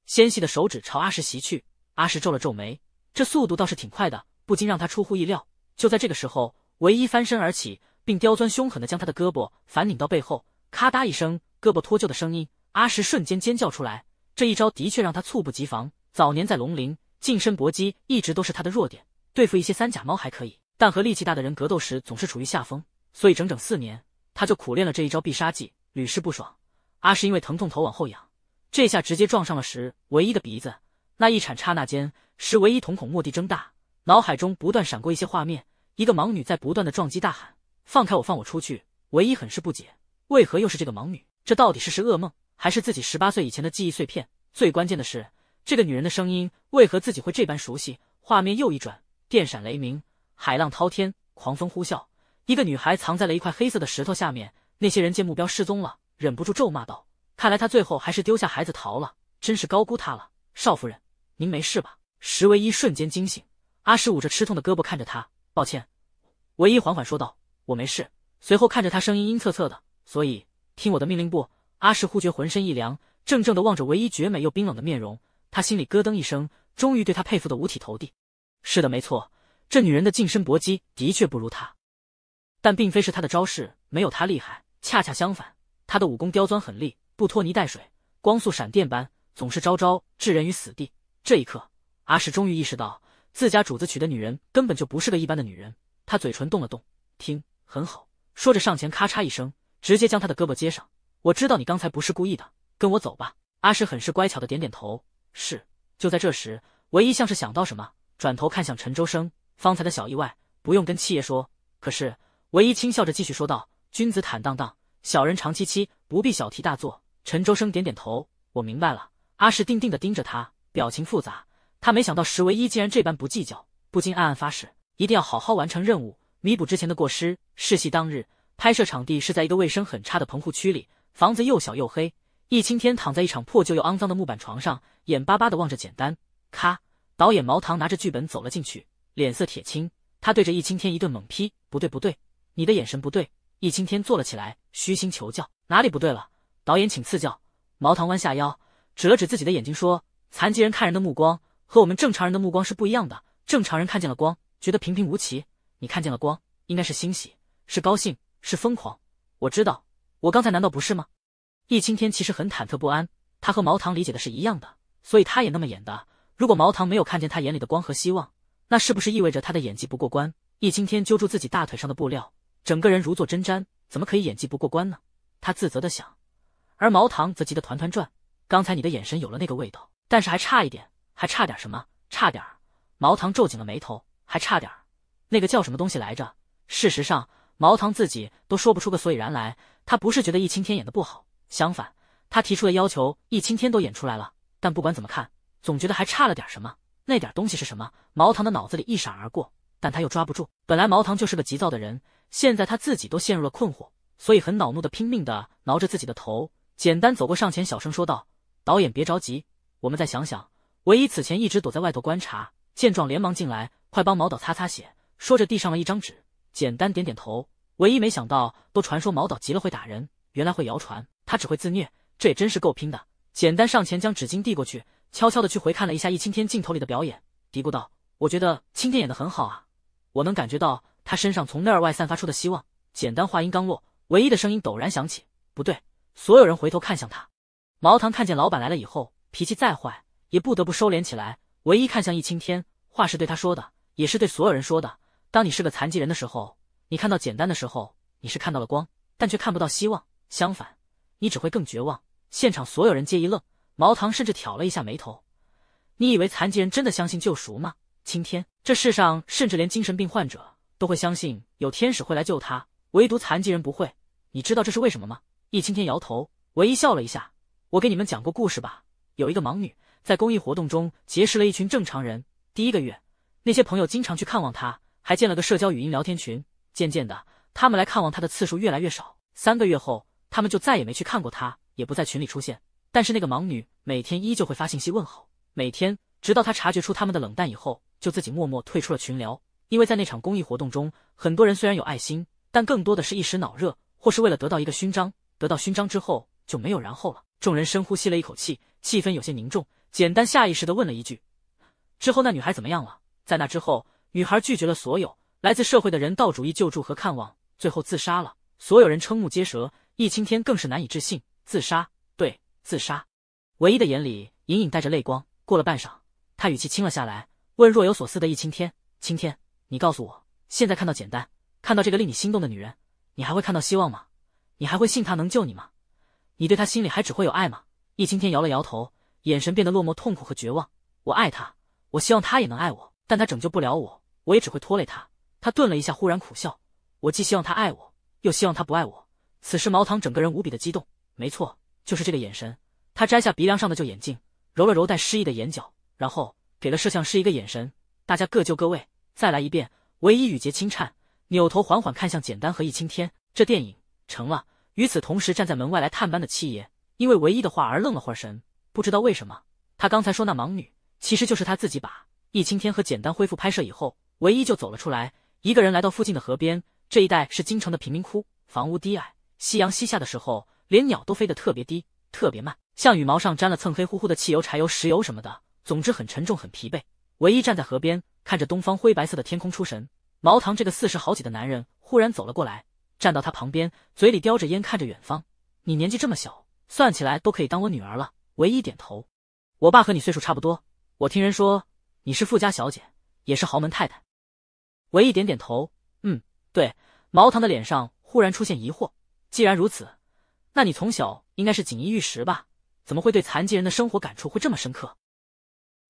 纤细的手指朝阿石袭去。阿石皱了皱眉，这速度倒是挺快的，不禁让他出乎意料。就在这个时候，唯一翻身而起，并刁钻凶狠的将他的胳膊反拧到背后，咔嗒一声，胳膊脱臼的声音，阿石瞬间尖叫出来。这一招的确让他猝不及防。早年在龙陵近身搏击一直都是他的弱点，对付一些三甲猫还可以，但和力气大的人格斗时总是处于下风，所以整整四年他就苦练了这一招必杀技，屡试不爽。阿诗因为疼痛头往后仰，这下直接撞上了石唯一的鼻子，那一铲刹那间，石唯一瞳孔蓦地睁大，脑海中不断闪过一些画面：一个盲女在不断的撞击，大喊：“放开我，放我出去！”唯一很是不解，为何又是这个盲女？这到底是是噩梦，还是自己十八岁以前的记忆碎片？最关键的是。这个女人的声音为何自己会这般熟悉？画面又一转，电闪雷鸣，海浪滔天，狂风呼啸。一个女孩藏在了一块黑色的石头下面。那些人见目标失踪了，忍不住咒骂道：“看来她最后还是丢下孩子逃了，真是高估她了。”少夫人，您没事吧？石唯一瞬间惊醒，阿石捂着吃痛的胳膊看着他，抱歉。唯一缓缓说道：“我没事。”随后看着他，声音阴恻恻的：“所以听我的命令，不？”阿石忽觉浑身一凉，怔怔的望着唯一绝美又冰冷的面容。他心里咯噔一声，终于对他佩服的五体投地。是的，没错，这女人的近身搏击的确不如他，但并非是他的招式没有他厉害，恰恰相反，他的武功刁钻狠厉，不拖泥带水，光速闪电般，总是招招置人于死地。这一刻，阿石终于意识到自家主子娶的女人根本就不是个一般的女人。他嘴唇动了动，听很好，说着上前，咔嚓一声，直接将他的胳膊接上。我知道你刚才不是故意的，跟我走吧。阿石很是乖巧的点点头。是。就在这时，唯一像是想到什么，转头看向陈周生。方才的小意外，不用跟七爷说。可是，唯一轻笑着继续说道：“君子坦荡荡，小人长戚戚，不必小题大做。”陈周生点点头，我明白了。阿氏定定地盯着他，表情复杂。他没想到石唯一竟然这般不计较，不禁暗暗发誓，一定要好好完成任务，弥补之前的过失。试戏当日，拍摄场地是在一个卫生很差的棚户区里，房子又小又黑。易青天躺在一场破旧又肮脏的木板床上。眼巴巴的望着简单，咔！导演毛唐拿着剧本走了进去，脸色铁青。他对着易青天一顿猛批：“不对，不对，你的眼神不对！”易青天坐了起来，虚心求教：“哪里不对了？导演，请赐教。”毛唐弯下腰，指了指自己的眼睛说：“残疾人看人的目光和我们正常人的目光是不一样的。正常人看见了光，觉得平平无奇；你看见了光，应该是欣喜，是高兴，是疯狂。我知道，我刚才难道不是吗？”易青天其实很忐忑不安，他和毛唐理解的是一样的。所以他也那么演的。如果毛唐没有看见他眼里的光和希望，那是不是意味着他的演技不过关？易青天揪住自己大腿上的布料，整个人如坐针毡。怎么可以演技不过关呢？他自责的想。而毛唐则急得团团转。刚才你的眼神有了那个味道，但是还差一点，还差点什么？差点。毛唐皱紧了眉头，还差点。那个叫什么东西来着？事实上，毛唐自己都说不出个所以然来。他不是觉得易青天演的不好，相反，他提出的要求，易青天都演出来了。但不管怎么看，总觉得还差了点什么。那点东西是什么？毛糖的脑子里一闪而过，但他又抓不住。本来毛糖就是个急躁的人，现在他自己都陷入了困惑，所以很恼怒的拼命的挠着自己的头。简单走过上前，小声说道：“导演别着急，我们再想想。”唯一此前一直躲在外头观察，见状连忙进来：“快帮毛导擦擦血。”说着递上了一张纸。简单点点头。唯一没想到，都传说毛导急了会打人，原来会谣传他只会自虐，这也真是够拼的。简单上前将纸巾递过去，悄悄的去回看了一下易青天镜头里的表演，嘀咕道：“我觉得青天演的很好啊，我能感觉到他身上从内而外散发出的希望。”简单话音刚落，唯一的声音陡然响起：“不对！”所有人回头看向他。毛糖看见老板来了以后，脾气再坏也不得不收敛起来。唯一看向易青天，话是对他说的，也是对所有人说的：“当你是个残疾人的时候，你看到简单的时候，你是看到了光，但却看不到希望。相反，你只会更绝望。”现场所有人皆一愣，毛唐甚至挑了一下眉头。你以为残疾人真的相信救赎吗？青天，这世上甚至连精神病患者都会相信有天使会来救他，唯独残疾人不会。你知道这是为什么吗？易青天摇头，唯一笑了一下。我给你们讲过故事吧？有一个盲女在公益活动中结识了一群正常人。第一个月，那些朋友经常去看望她，还建了个社交语音聊天群。渐渐的，他们来看望她的次数越来越少。三个月后，他们就再也没去看过她。也不在群里出现，但是那个盲女每天依旧会发信息问好，每天，直到她察觉出他们的冷淡以后，就自己默默退出了群聊。因为在那场公益活动中，很多人虽然有爱心，但更多的是一时脑热，或是为了得到一个勋章。得到勋章之后就没有然后了。众人深呼吸了一口气，气氛有些凝重。简单下意识的问了一句：“之后那女孩怎么样了？”在那之后，女孩拒绝了所有来自社会的人道主义救助和看望，最后自杀了。所有人瞠目结舌，易青天更是难以置信。自杀，对自杀。唯一的眼里隐隐带着泪光。过了半晌，他语气轻了下来，问若有所思的易青天：“青天，你告诉我，现在看到简单，看到这个令你心动的女人，你还会看到希望吗？你还会信她能救你吗？你对她心里还只会有爱吗？”易青天摇了摇头，眼神变得落寞、痛苦和绝望。我爱她，我希望她也能爱我，但她拯救不了我，我也只会拖累她。他顿了一下，忽然苦笑：“我既希望她爱我，又希望她不爱我。”此时毛唐整个人无比的激动。没错，就是这个眼神。他摘下鼻梁上的旧眼镜，揉了揉带诗意的眼角，然后给了摄像师一个眼神。大家各就各位，再来一遍。唯一语洁轻颤，扭头缓缓看向简单和易青天。这电影成了。与此同时，站在门外来探班的七爷，因为唯一的话而愣了会儿神，不知道为什么。他刚才说那盲女，其实就是他自己。把易青天和简单恢复拍摄以后，唯一就走了出来，一个人来到附近的河边。这一带是京城的贫民窟，房屋低矮。夕阳西下的时候。连鸟都飞得特别低，特别慢，像羽毛上沾了蹭黑乎乎的汽油、柴油、石油什么的，总之很沉重，很疲惫。唯一站在河边看着东方灰白色的天空出神。毛堂这个四十好几的男人忽然走了过来，站到他旁边，嘴里叼着烟，看着远方。你年纪这么小，算起来都可以当我女儿了。唯一点头。我爸和你岁数差不多。我听人说你是富家小姐，也是豪门太太。唯一点点头。嗯，对。毛堂的脸上忽然出现疑惑。既然如此。那你从小应该是锦衣玉食吧？怎么会对残疾人的生活感触会这么深刻？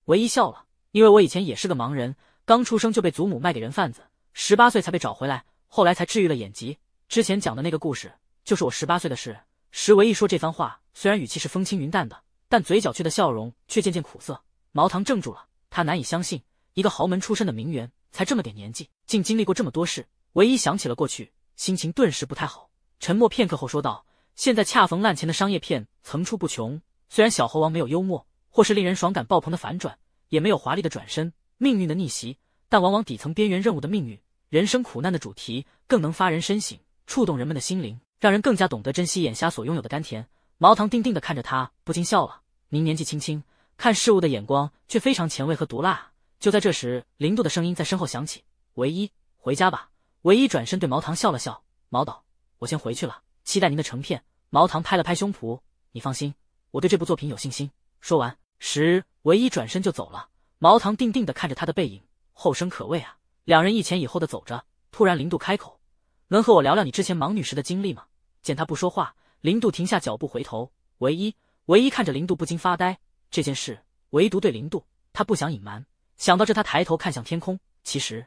唯一笑了，因为我以前也是个盲人，刚出生就被祖母卖给人贩子，十八岁才被找回来，后来才治愈了眼疾。之前讲的那个故事，就是我十八岁的事。石唯一说这番话，虽然语气是风轻云淡的，但嘴角却的笑容却渐渐苦涩。毛唐怔住了，他难以相信，一个豪门出身的名媛，才这么点年纪，竟经历过这么多事。唯一想起了过去，心情顿时不太好，沉默片刻后说道。现在恰逢烂钱的商业片层出不穷，虽然小猴王没有幽默，或是令人爽感爆棚的反转，也没有华丽的转身、命运的逆袭，但往往底层边缘任务的命运、人生苦难的主题，更能发人深省，触动人们的心灵，让人更加懂得珍惜眼下所拥有的甘甜。毛糖定定地看着他，不禁笑了。您年纪轻轻，看事物的眼光却非常前卫和毒辣。就在这时，林渡的声音在身后响起：“唯一，回家吧。”唯一转身对毛糖笑了笑：“毛导，我先回去了。”期待您的成片，毛糖拍了拍胸脯，你放心，我对这部作品有信心。说完，时唯一转身就走了。毛糖定定的看着他的背影，后生可畏啊！两人一前一后的走着，突然零度开口：“能和我聊聊你之前盲女时的经历吗？”见他不说话，零度停下脚步回头。唯一唯一看着零度不禁发呆。这件事唯独对零度，他不想隐瞒。想到这，他抬头看向天空。其实，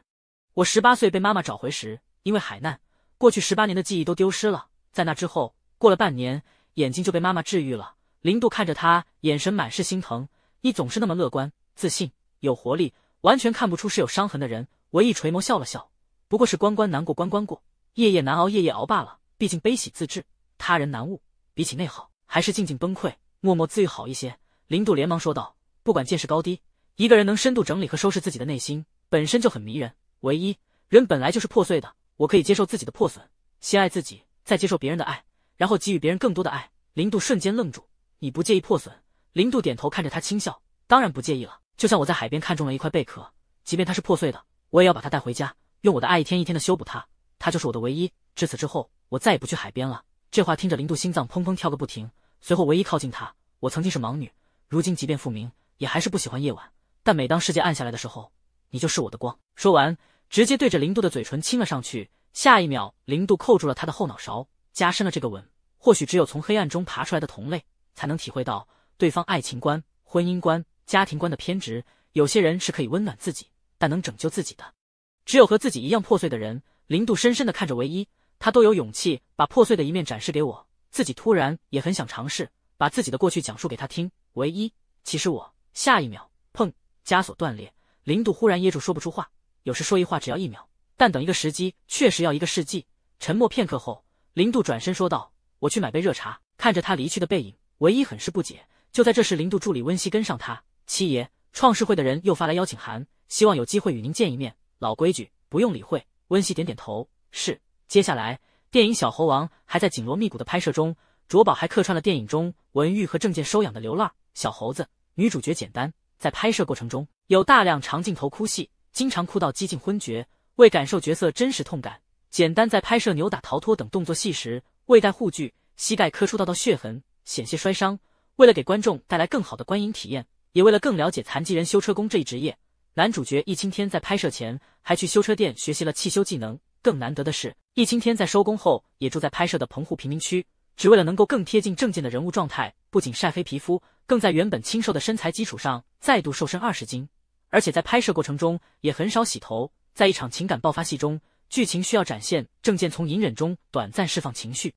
我十八岁被妈妈找回时，因为海难，过去十八年的记忆都丢失了。在那之后，过了半年，眼睛就被妈妈治愈了。林度看着他，眼神满是心疼。你总是那么乐观、自信、有活力，完全看不出是有伤痕的人。唯一垂眸笑了笑，不过是关关难过关关过，夜夜难熬夜夜熬罢了。毕竟悲喜自知，他人难悟。比起内耗，还是静静崩溃、默默自愈好一些。林度连忙说道：“不管见识高低，一个人能深度整理和收拾自己的内心，本身就很迷人。唯一，人本来就是破碎的，我可以接受自己的破损，先爱自己。”在接受别人的爱，然后给予别人更多的爱。零度瞬间愣住，你不介意破损？零度点头，看着他轻笑，当然不介意了。就像我在海边看中了一块贝壳，即便它是破碎的，我也要把它带回家，用我的爱一天一天的修补它。它就是我的唯一。至此之后，我再也不去海边了。这话听着，零度心脏砰砰跳个不停。随后，唯一靠近他。我曾经是盲女，如今即便复明，也还是不喜欢夜晚。但每当世界暗下来的时候，你就是我的光。说完，直接对着零度的嘴唇亲了上去。下一秒，零度扣住了他的后脑勺，加深了这个吻。或许只有从黑暗中爬出来的同类，才能体会到对方爱情观、婚姻观、家庭观的偏执。有些人是可以温暖自己，但能拯救自己的，只有和自己一样破碎的人。零度深深的看着唯一，他都有勇气把破碎的一面展示给我。自己突然也很想尝试，把自己的过去讲述给他听。唯一，其实我下一秒，砰，枷锁断裂，零度忽然噎住，说不出话。有时说一话只要一秒。但等一个时机，确实要一个世纪。沉默片刻后，林渡转身说道：“我去买杯热茶。”看着他离去的背影，唯一很是不解。就在这时，林度助理温西跟上他：“七爷，创世会的人又发来邀请函，希望有机会与您见一面。老规矩，不用理会。”温西点点头：“是。”接下来，电影《小猴王》还在紧锣密鼓的拍摄中。卓宝还客串了电影中文玉和郑健收养的流浪小猴子。女主角简单，在拍摄过程中有大量长镜头哭戏，经常哭到几近昏厥。为感受角色真实痛感，简单在拍摄扭打、逃脱等动作戏时未戴护具，膝盖磕出道道血痕，险些摔伤。为了给观众带来更好的观影体验，也为了更了解残疾人修车工这一职业，男主角易青天在拍摄前还去修车店学习了汽修技能。更难得的是，易青天在收工后也住在拍摄的棚户贫民区，只为了能够更贴近证件的人物状态。不仅晒黑皮肤，更在原本清瘦的身材基础上再度瘦身二十斤，而且在拍摄过程中也很少洗头。在一场情感爆发戏中，剧情需要展现郑健从隐忍中短暂释放情绪。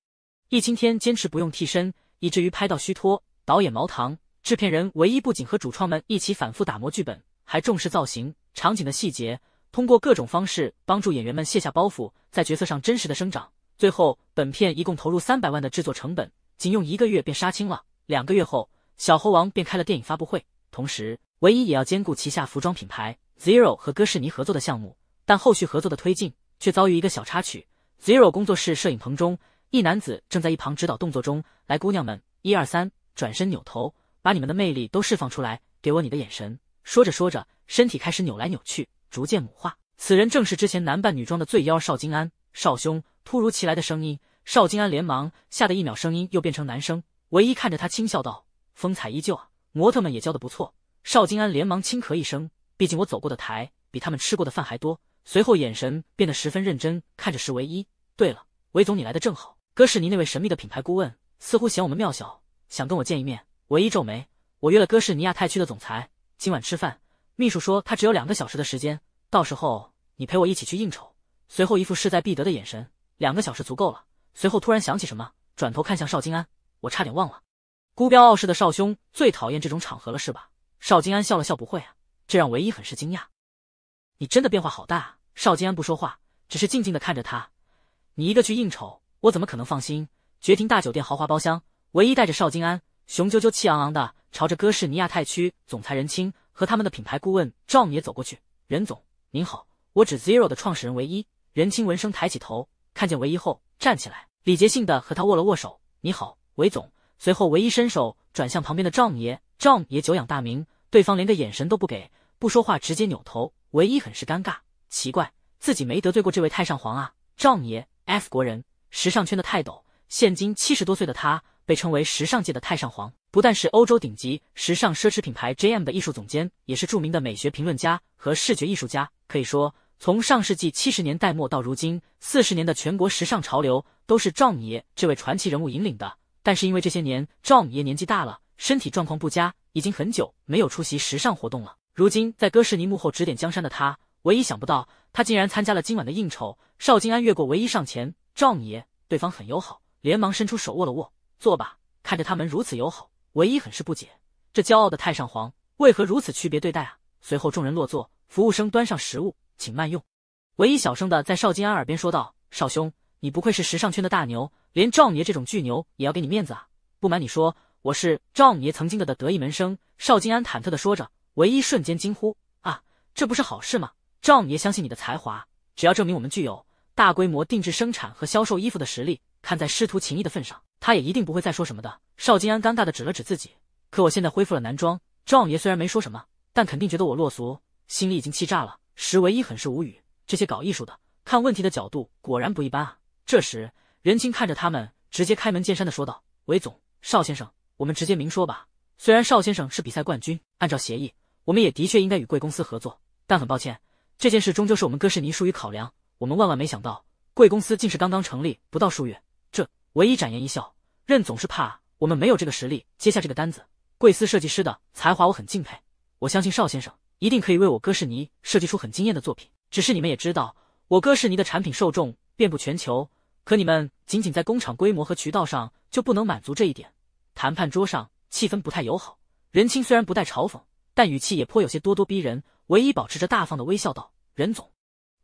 易青天坚持不用替身，以至于拍到虚脱。导演毛唐、制片人唯一不仅和主创们一起反复打磨剧本，还重视造型、场景的细节，通过各种方式帮助演员们卸下包袱，在角色上真实的生长。最后，本片一共投入三百万的制作成本，仅用一个月便杀青了。两个月后，小猴王便开了电影发布会，同时，唯一也要兼顾旗下服装品牌 ZERO 和哥士尼合作的项目。但后续合作的推进却遭遇一个小插曲。Zero 工作室摄影棚中，一男子正在一旁指导动作，中来姑娘们，一二三，转身扭头，把你们的魅力都释放出来，给我你的眼神。说着说着，身体开始扭来扭去，逐渐母化。此人正是之前男扮女装的醉妖邵金安。邵兄，突如其来的声音，邵金安连忙吓得一秒，声音又变成男声，唯一看着他轻笑道：“风采依旧啊，模特们也教的不错。”邵金安连忙轻咳一声，毕竟我走过的台比他们吃过的饭还多。随后眼神变得十分认真，看着石唯一。对了，韦总，你来的正好。哥士尼那位神秘的品牌顾问似乎嫌我们庙小，想跟我见一面。唯一皱眉，我约了哥士尼亚太区的总裁今晚吃饭。秘书说他只有两个小时的时间，到时候你陪我一起去应酬。随后一副势在必得的眼神，两个小时足够了。随后突然想起什么，转头看向邵金安，我差点忘了，孤标傲世的邵兄最讨厌这种场合了，是吧？邵金安笑了笑，不会啊，这让唯一很是惊讶。你真的变化好大。邵金安不说话，只是静静地看着他。你一个去应酬，我怎么可能放心？绝庭大酒店豪华包厢，唯一带着邵金安，雄赳赳气昂昂的朝着哥士尼亚太区总裁任青和他们的品牌顾问赵姆也走过去。任总，您好，我指 Zero 的创始人唯一。任青闻声抬起头，看见唯一后站起来，礼节性地和他握了握手。你好，韦总。随后唯一伸手转向旁边的赵母爷，赵母爷久仰大名，对方连个眼神都不给，不说话，直接扭头。唯一很是尴尬，奇怪，自己没得罪过这位太上皇啊，赵爷，F 国人，时尚圈的泰斗，现今七十多岁的他被称为时尚界的太上皇，不但是欧洲顶级时尚奢侈品牌 J M 的艺术总监，也是著名的美学评论家和视觉艺术家。可以说，从上世纪七十年代末到如今四十年的全国时尚潮流，都是赵爷这位传奇人物引领的。但是因为这些年赵爷年纪大了，身体状况不佳，已经很久没有出席时尚活动了。如今在哥士尼幕后指点江山的他，唯一想不到，他竟然参加了今晚的应酬。邵金安越过唯一上前，赵爷，对方很友好，连忙伸出手握了握，坐吧。看着他们如此友好，唯一很是不解，这骄傲的太上皇为何如此区别对待啊？随后众人落座，服务生端上食物，请慢用。唯一小声的在邵金安耳边说道：“邵兄，你不愧是时尚圈的大牛，连赵爷这种巨牛也要给你面子啊。不瞒你说，我是赵爷曾经的的得意门生。”邵金安忐忑的说着。唯一瞬间惊呼啊，这不是好事吗？赵爷相信你的才华，只要证明我们具有大规模定制生产和销售衣服的实力，看在师徒情谊的份上，他也一定不会再说什么的。邵金安尴尬的指了指自己，可我现在恢复了男装，赵爷虽然没说什么，但肯定觉得我落俗，心里已经气炸了。石唯一很是无语，这些搞艺术的看问题的角度果然不一般啊。这时，任青看着他们，直接开门见山的说道：“韦总，邵先生，我们直接明说吧。虽然邵先生是比赛冠军，按照协议。”我们也的确应该与贵公司合作，但很抱歉，这件事终究是我们哥士尼疏于考量。我们万万没想到，贵公司竟是刚刚成立不到数月。这唯一展颜一笑，任总是怕我们没有这个实力接下这个单子。贵司设计师的才华我很敬佩，我相信邵先生一定可以为我哥士尼设计出很惊艳的作品。只是你们也知道，我哥士尼的产品受众遍布全球，可你们仅仅在工厂规模和渠道上就不能满足这一点。谈判桌上气氛不太友好，任青虽然不带嘲讽。但语气也颇有些咄咄逼人，唯一保持着大方的微笑道：“任总，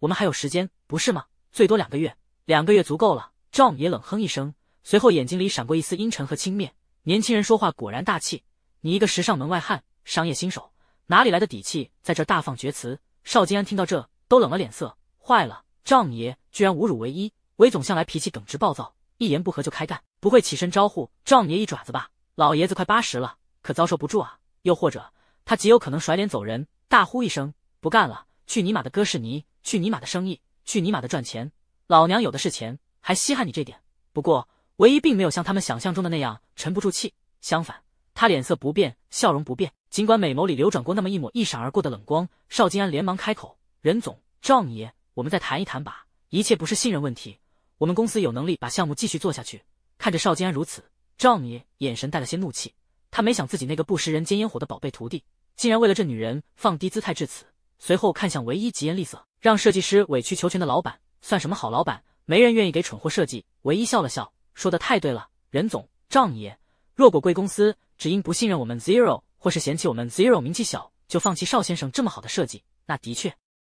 我们还有时间，不是吗？最多两个月，两个月足够了。”赵爷冷哼一声，随后眼睛里闪过一丝阴沉和轻蔑。年轻人说话果然大气，你一个时尚门外汉、商业新手，哪里来的底气在这大放厥词？邵金安听到这都冷了脸色，坏了，赵爷居然侮辱唯一韦总，向来脾气耿直暴躁，一言不合就开干，不会起身招呼赵爷一爪子吧？老爷子快八十了，可遭受不住啊！又或者……他极有可能甩脸走人，大呼一声：“不干了！去尼玛的哥士尼，去尼玛的生意，去尼玛的赚钱！老娘有的是钱，还稀罕你这点！”不过，唯一并没有像他们想象中的那样沉不住气，相反，他脸色不变，笑容不变，尽管美眸里流转过那么一抹一闪而过的冷光。邵金安连忙开口：“任总，赵爷，我们再谈一谈吧，一切不是信任问题，我们公司有能力把项目继续做下去。”看着邵金安如此，赵爷眼神带了些怒气，他没想自己那个不食人间烟火的宝贝徒弟。竟然为了这女人放低姿态至此，随后看向唯一，疾言厉色，让设计师委曲求全的老板算什么好老板？没人愿意给蠢货设计。唯一笑了笑，说的太对了，任总，仗爷，若果贵公司只因不信任我们 Zero，或是嫌弃我们 Zero 名气小，就放弃邵先生这么好的设计，那的确，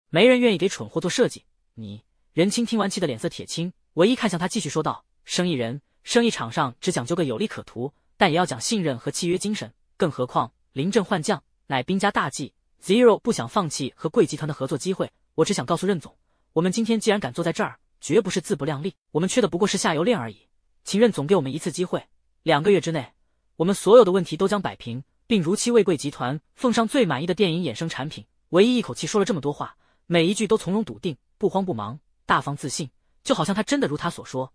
没人愿意给蠢货做设计。你，任青听完气得脸色铁青。唯一看向他，继续说道：生意人，生意场上只讲究个有利可图，但也要讲信任和契约精神。更何况临阵换将。乃兵家大忌。Zero 不想放弃和贵集团的合作机会，我只想告诉任总，我们今天既然敢坐在这儿，绝不是自不量力。我们缺的不过是下游链而已。请任总给我们一次机会，两个月之内，我们所有的问题都将摆平，并如期为贵集团奉上最满意的电影衍生产品。唯一一口气说了这么多话，每一句都从容笃定，不慌不忙，大方自信，就好像他真的如他所说，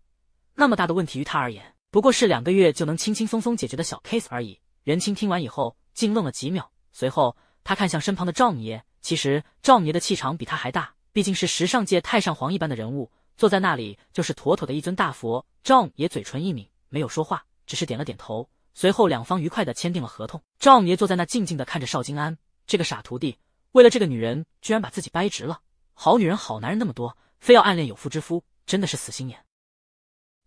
那么大的问题于他而言，不过是两个月就能轻轻松松解决的小 case 而已。任青听完以后，竟愣了几秒。随后，他看向身旁的赵爷。其实赵爷的气场比他还大，毕竟是时尚界太上皇一般的人物，坐在那里就是妥妥的一尊大佛。赵爷嘴唇一抿，没有说话，只是点了点头。随后，两方愉快的签订了合同。赵爷坐在那，静静的看着邵金安这个傻徒弟，为了这个女人，居然把自己掰直了。好女人好男人那么多，非要暗恋有妇之夫，真的是死心眼。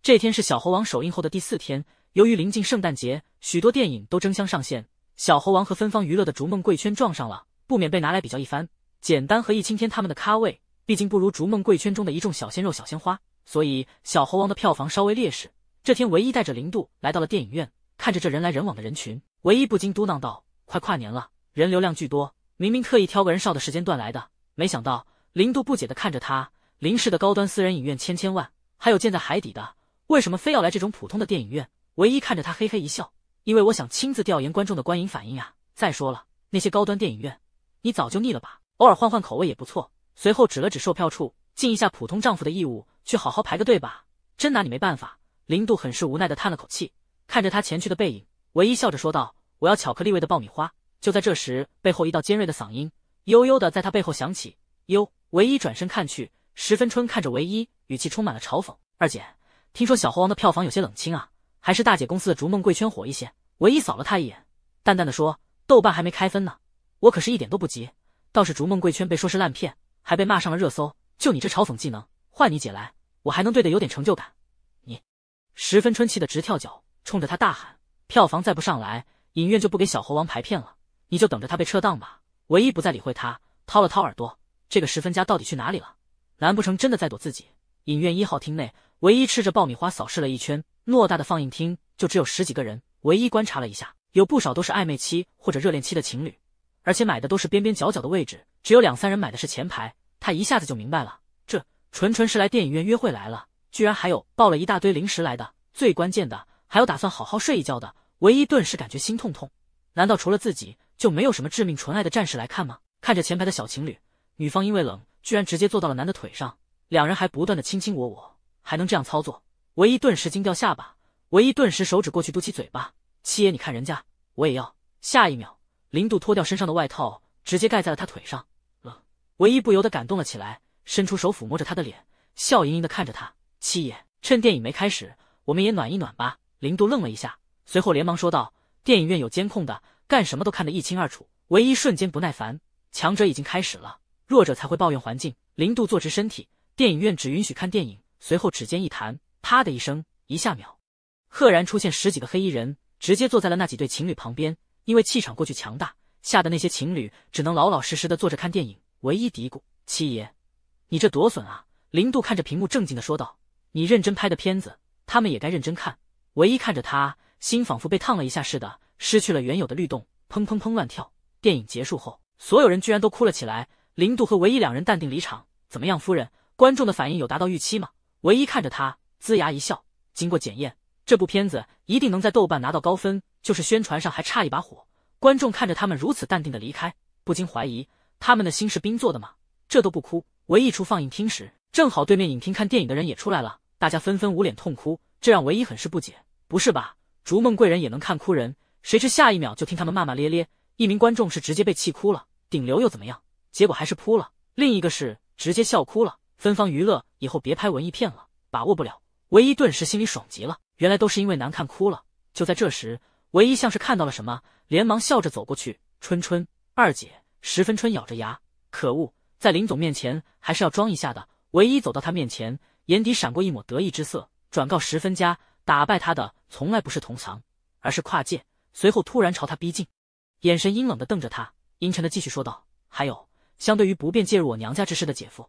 这天是小猴王首映后的第四天，由于临近圣诞节，许多电影都争相上线。小猴王和芬芳娱乐的逐梦贵圈撞上了，不免被拿来比较一番。简单和易青天他们的咖位，毕竟不如逐梦贵圈中的一众小鲜肉、小鲜花，所以小猴王的票房稍微劣势。这天，唯一带着零度来到了电影院，看着这人来人往的人群，唯一不禁嘟囔道：“快跨年了，人流量巨多，明明特意挑个人少的时间段来的，没想到。”零度不解的看着他，林氏的高端私人影院千千万，还有建在海底的，为什么非要来这种普通的电影院？唯一看着他嘿嘿一笑。因为我想亲自调研观众的观影反应啊。再说了，那些高端电影院，你早就腻了吧？偶尔换换口味也不错。随后指了指售票处，尽一下普通丈夫的义务，去好好排个队吧。真拿你没办法。林度很是无奈的叹了口气，看着他前去的背影，唯一笑着说道：“我要巧克力味的爆米花。”就在这时，背后一道尖锐的嗓音悠悠的在他背后响起：“哟。”唯一转身看去，十分春看着唯一，语气充满了嘲讽：“二姐，听说小猴王的票房有些冷清啊。”还是大姐公司的《逐梦贵圈》火一些。唯一扫了他一眼，淡淡的说：“豆瓣还没开分呢，我可是一点都不急。倒是《逐梦贵圈》被说是烂片，还被骂上了热搜。就你这嘲讽技能，换你姐来，我还能对的有点成就感。”你，十分春气的直跳脚，冲着他大喊：“票房再不上来，影院就不给小猴王排片了。你就等着他被撤档吧。”唯一不再理会他，掏了掏耳朵，这个十分家到底去哪里了？难不成真的在躲自己？影院一号厅内。唯一吃着爆米花扫视了一圈，偌大的放映厅就只有十几个人。唯一观察了一下，有不少都是暧昧期或者热恋期的情侣，而且买的都是边边角角的位置，只有两三人买的是前排。他一下子就明白了，这纯纯是来电影院约会来了，居然还有抱了一大堆零食来的，最关键的还有打算好好睡一觉的。唯一顿时感觉心痛痛，难道除了自己就没有什么致命纯爱的战士来看吗？看着前排的小情侣，女方因为冷居然直接坐到了男的腿上，两人还不断的卿卿我我。还能这样操作？唯一顿时惊掉下巴，唯一顿时手指过去嘟起嘴巴。七爷，你看人家，我也要。下一秒，林度脱掉身上的外套，直接盖在了他腿上。呃，唯一不由得感动了起来，伸出手抚摸着他的脸，笑盈盈的看着他。七爷，趁电影没开始，我们也暖一暖吧。林度愣了一下，随后连忙说道：“电影院有监控的，干什么都看得一清二楚。”唯一瞬间不耐烦，强者已经开始了，弱者才会抱怨环境。林度坐直身体，电影院只允许看电影。随后指尖一弹，啪的一声，一下秒，赫然出现十几个黑衣人，直接坐在了那几对情侣旁边。因为气场过去强大，吓得那些情侣只能老老实实的坐着看电影。唯一嘀咕：“七爷，你这多损啊！”零度看着屏幕，正经的说道：“你认真拍的片子，他们也该认真看。”唯一看着他，心仿佛被烫了一下似的，失去了原有的律动，砰砰砰乱跳。电影结束后，所有人居然都哭了起来。零度和唯一两人淡定离场。怎么样，夫人？观众的反应有达到预期吗？唯一看着他，龇牙一笑。经过检验，这部片子一定能在豆瓣拿到高分，就是宣传上还差一把火。观众看着他们如此淡定的离开，不禁怀疑：他们的心是冰做的吗？这都不哭。唯一出放映厅时，正好对面影厅看电影的人也出来了，大家纷纷捂脸痛哭，这让唯一很是不解：不是吧？逐梦贵人也能看哭人？谁知下一秒就听他们骂骂咧咧。一名观众是直接被气哭了，顶流又怎么样？结果还是哭了。另一个是直接笑哭了。芬芳娱乐以后别拍文艺片了，把握不了。唯一顿时心里爽极了，原来都是因为难看哭了。就在这时，唯一像是看到了什么，连忙笑着走过去。春春，二姐，十分春咬着牙，可恶，在林总面前还是要装一下的。唯一走到他面前，眼底闪过一抹得意之色，转告十分家，打败他的从来不是同堂，而是跨界。随后突然朝他逼近，眼神阴冷的瞪着他，阴沉的继续说道：“还有，相对于不便介入我娘家之事的姐夫。”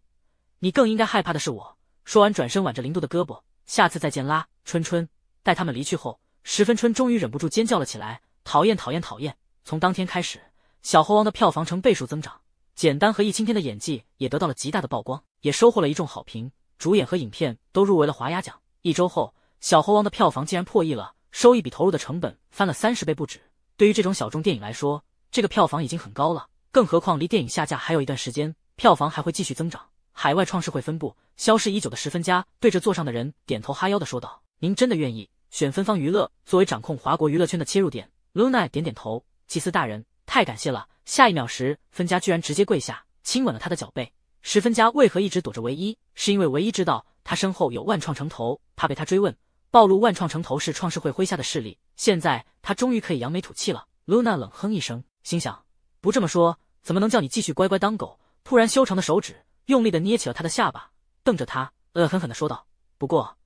你更应该害怕的是我。说完，转身挽着林度的胳膊，下次再见，啦，春春。待他们离去后，十分春终于忍不住尖叫了起来：讨厌，讨厌，讨厌！从当天开始，《小猴王》的票房呈倍数增长，简单和易青天的演技也得到了极大的曝光，也收获了一众好评。主演和影片都入围了华雅奖。一周后，《小猴王》的票房竟然破亿了，收益比投入的成本翻了三十倍不止。对于这种小众电影来说，这个票房已经很高了，更何况离电影下架还有一段时间，票房还会继续增长。海外创世会分部消失已久的十分家对着座上的人点头哈腰的说道：“您真的愿意选芬芳娱乐作为掌控华国娱乐圈的切入点？” Luna 点点头，祭司大人，太感谢了。下一秒时，分家居然直接跪下，亲吻了他的脚背。十分家为何一直躲着唯一？是因为唯一知道他身后有万创城头，怕被他追问暴露万创城头是创世会麾下的势力。现在他终于可以扬眉吐气了。Luna 冷哼一声，心想：不这么说怎么能叫你继续乖乖当狗？突然修长的手指。用力的捏起了他的下巴，瞪着他，恶狠狠的说道：“不过，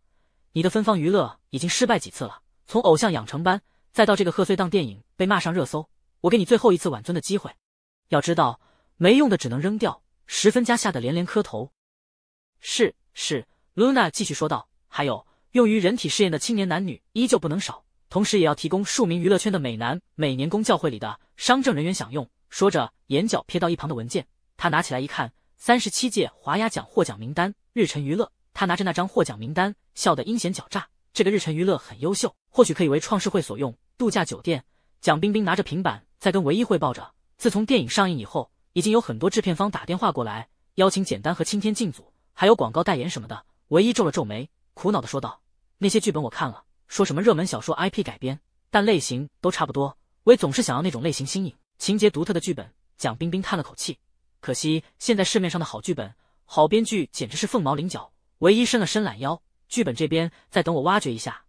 你的芬芳娱乐已经失败几次了，从偶像养成班，再到这个贺岁档电影被骂上热搜，我给你最后一次挽尊的机会。要知道，没用的只能扔掉。”十分家吓得连连磕头：“是是。” Luna 继续说道：“还有，用于人体试验的青年男女依旧不能少，同时也要提供数名娱乐圈的美男，每年供教会里的商政人员享用。”说着，眼角瞥到一旁的文件，他拿起来一看。三十七届华亚奖获奖名单，日晨娱乐。他拿着那张获奖名单，笑得阴险狡诈。这个日晨娱乐很优秀，或许可以为创世会所用。度假酒店，蒋冰冰拿着平板在跟唯一汇报着。自从电影上映以后，已经有很多制片方打电话过来，邀请简单和青天进组，还有广告代言什么的。唯一皱了皱眉，苦恼的说道：“那些剧本我看了，说什么热门小说 IP 改编，但类型都差不多。唯总是想要那种类型新颖、情节独特的剧本。”蒋冰冰叹了口气。可惜现在市面上的好剧本、好编剧简直是凤毛麟角。唯一伸了伸懒腰，剧本这边再等我挖掘一下。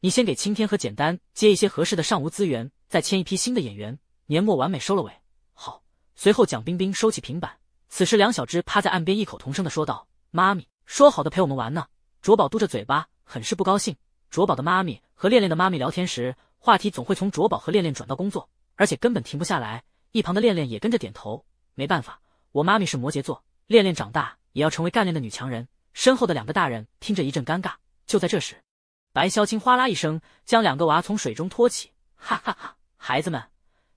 你先给青天和简单接一些合适的上无资源，再签一批新的演员。年末完美收了尾。好。随后蒋冰冰收起平板。此时梁小芝趴在岸边，异口同声的说道：“妈咪，说好的陪我们玩呢？”卓宝嘟着嘴巴，很是不高兴。卓宝的妈咪和恋恋的妈咪聊天时，话题总会从卓宝和恋恋转到工作，而且根本停不下来。一旁的恋恋也跟着点头。没办法。我妈咪是摩羯座，练练长大也要成为干练的女强人。身后的两个大人听着一阵尴尬。就在这时，白潇青哗啦一声将两个娃从水中托起，哈哈哈！孩子们，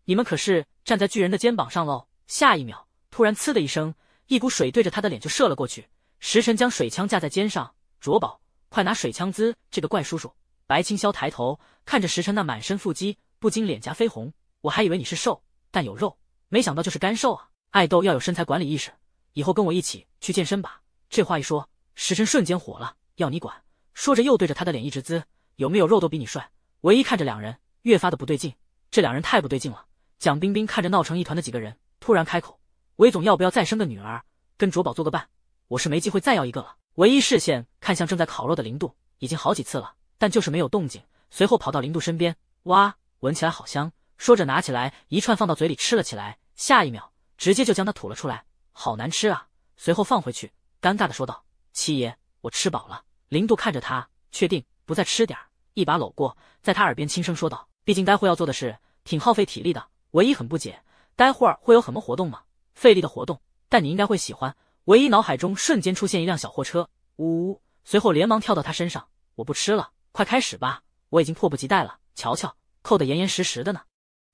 你们可是站在巨人的肩膀上喽！下一秒，突然呲的一声，一股水对着他的脸就射了过去。时辰将水枪架在肩上，卓宝，快拿水枪滋这个怪叔叔！白清霄抬头看着时辰那满身腹肌，不禁脸颊绯红。我还以为你是瘦但有肉，没想到就是干瘦啊。爱豆要有身材管理意识，以后跟我一起去健身吧。这话一说，时辰瞬间火了，要你管！说着又对着他的脸一直滋，有没有肉都比你帅。唯一看着两人越发的不对劲，这两人太不对劲了。蒋冰冰看着闹成一团的几个人，突然开口：“韦总要不要再生个女儿，跟卓宝做个伴？我是没机会再要一个了。”唯一视线看向正在烤肉的林度，已经好几次了，但就是没有动静。随后跑到林度身边，哇，闻起来好香！说着拿起来一串放到嘴里吃了起来。下一秒。直接就将它吐了出来，好难吃啊！随后放回去，尴尬的说道：“七爷，我吃饱了。”林度看着他，确定不再吃点儿，一把搂过，在他耳边轻声说道：“毕竟待会要做的事挺耗费体力的。”唯一很不解，待会儿会有什么活动吗？费力的活动，但你应该会喜欢。唯一脑海中瞬间出现一辆小货车，呜呜，随后连忙跳到他身上，我不吃了，快开始吧，我已经迫不及待了。瞧瞧，扣得严严实实的呢，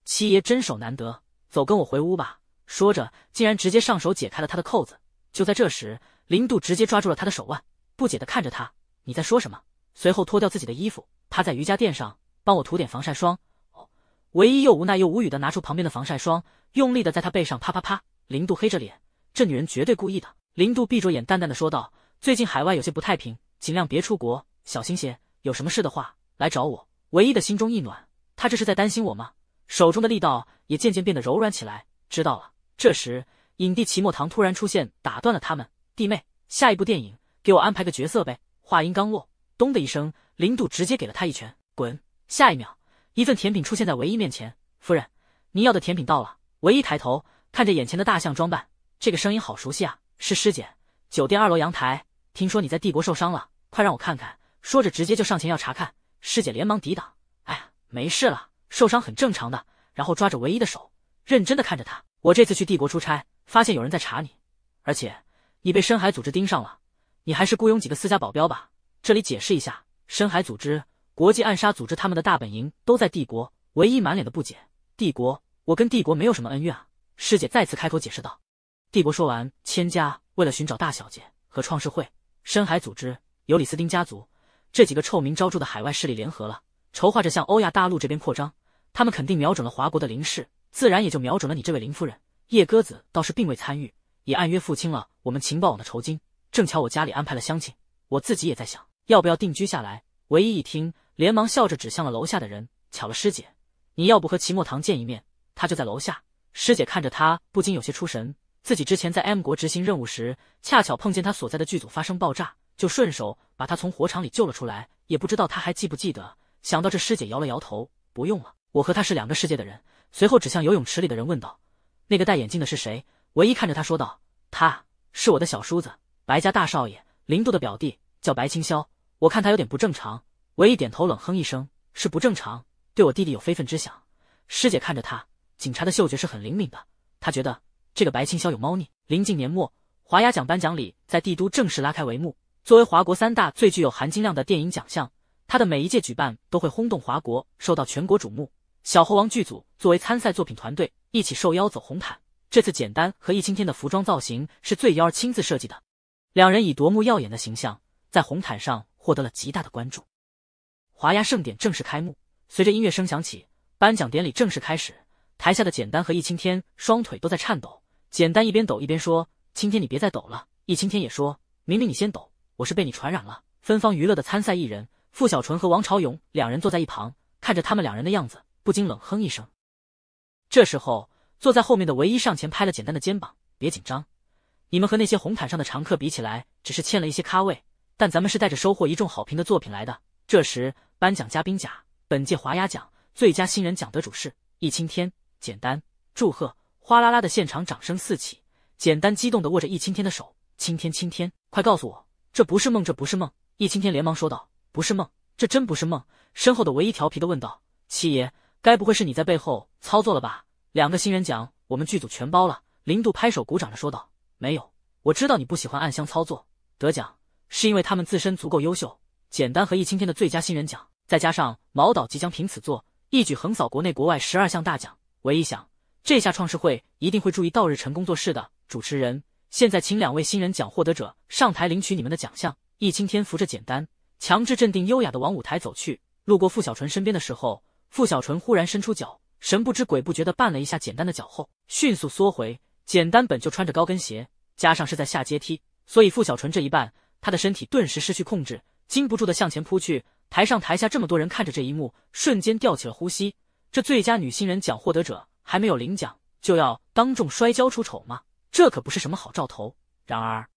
七爷真手难得，走，跟我回屋吧。说着，竟然直接上手解开了他的扣子。就在这时，林渡直接抓住了他的手腕，不解的看着他：“你在说什么？”随后脱掉自己的衣服，趴在瑜伽垫上，帮我涂点防晒霜。哦，唯一又无奈又无语的拿出旁边的防晒霜，用力的在他背上啪啪啪。林渡黑着脸：“这女人绝对故意的。”林渡闭着眼，淡淡的说道：“最近海外有些不太平，尽量别出国，小心些。有什么事的话，来找我。”唯一的心中一暖，他这是在担心我吗？手中的力道也渐渐变得柔软起来。知道了。这时，影帝齐墨堂突然出现，打断了他们。弟妹，下一部电影给我安排个角色呗。话音刚落，咚的一声，零度直接给了他一拳，滚！下一秒，一份甜品出现在唯一面前。夫人，您要的甜品到了。唯一抬头看着眼前的大象装扮，这个声音好熟悉啊，是师姐。酒店二楼阳台，听说你在帝国受伤了，快让我看看。说着，直接就上前要查看。师姐连忙抵挡，哎呀，没事了，受伤很正常的。然后抓着唯一的手，认真的看着他。我这次去帝国出差，发现有人在查你，而且你被深海组织盯上了。你还是雇佣几个私家保镖吧。这里解释一下，深海组织、国际暗杀组织，他们的大本营都在帝国。唯一满脸的不解，帝国，我跟帝国没有什么恩怨啊。师姐再次开口解释道：“帝国。”说完，千家为了寻找大小姐和创世会，深海组织、尤里斯丁家族这几个臭名昭著的海外势力联合了，筹划着向欧亚大陆这边扩张。他们肯定瞄准了华国的林氏。自然也就瞄准了你这位林夫人。叶鸽子倒是并未参与，也按约付清了我们情报网的酬金。正巧我家里安排了乡亲，我自己也在想要不要定居下来。唯一一听，连忙笑着指向了楼下的人。巧了，师姐，你要不和齐墨堂见一面？他就在楼下。师姐看着他，不禁有些出神。自己之前在 M 国执行任务时，恰巧碰见他所在的剧组发生爆炸，就顺手把他从火场里救了出来。也不知道他还记不记得。想到这，师姐摇了摇头：“不用了，我和他是两个世界的人。”随后指向游泳池里的人问道：“那个戴眼镜的是谁？”唯一看着他说道：“他是我的小叔子，白家大少爷，林渡的表弟，叫白清霄。我看他有点不正常。”唯一点头，冷哼一声：“是不正常，对我弟弟有非分之想。”师姐看着他，警察的嗅觉是很灵敏的，他觉得这个白清霄有猫腻。临近年末，华雅奖颁奖礼在帝都正式拉开帷幕。作为华国三大最具有含金量的电影奖项，它的每一届举办都会轰动华国，受到全国瞩目。小猴王剧组作为参赛作品团队，一起受邀走红毯。这次简单和易青天的服装造型是醉妖儿亲自设计的，两人以夺目耀眼的形象在红毯上获得了极大的关注。华鸭盛典正式开幕，随着音乐声响起，颁奖典礼正式开始。台下的简单和易青天双腿都在颤抖，简单一边抖一边说：“青天，你别再抖了。”易青天也说：“明明你先抖，我是被你传染了。”芬芳娱乐的参赛艺人付小纯和王朝勇两人坐在一旁，看着他们两人的样子。不禁冷哼一声。这时候，坐在后面的唯一上前拍了简单的肩膀：“别紧张，你们和那些红毯上的常客比起来，只是欠了一些咖位，但咱们是带着收获一众好评的作品来的。”这时，颁奖嘉宾甲，本届华雅奖最佳新人奖得主是易青天。简单祝贺，哗啦啦的现场掌声四起。简单激动的握着易青天的手：“青天，青天，快告诉我，这不是梦，这不是梦！”易青天连忙说道：“不是梦，这真不是梦。”身后的唯一调皮的问道：“七爷。”该不会是你在背后操作了吧？两个新人奖我们剧组全包了。林度拍手鼓掌着说道：“没有，我知道你不喜欢暗箱操作。得奖是因为他们自身足够优秀。简单和易青天的最佳新人奖，再加上毛导即将凭此作一举横扫国内国外十二项大奖。我一想，这下创世会一定会注意到日晨工作室的。”主持人现在请两位新人奖获得者上台领取你们的奖项。易青天扶着简单，强制镇定优雅的往舞台走去，路过付小纯身边的时候。傅小纯忽然伸出脚，神不知鬼不觉的绊了一下简单的脚后，迅速缩回。简单本就穿着高跟鞋，加上是在下阶梯，所以傅小纯这一绊，他的身体顿时失去控制，禁不住的向前扑去。台上台下这么多人看着这一幕，瞬间吊起了呼吸。这最佳女新人奖获得者还没有领奖，就要当众摔跤出丑吗？这可不是什么好兆头。然而，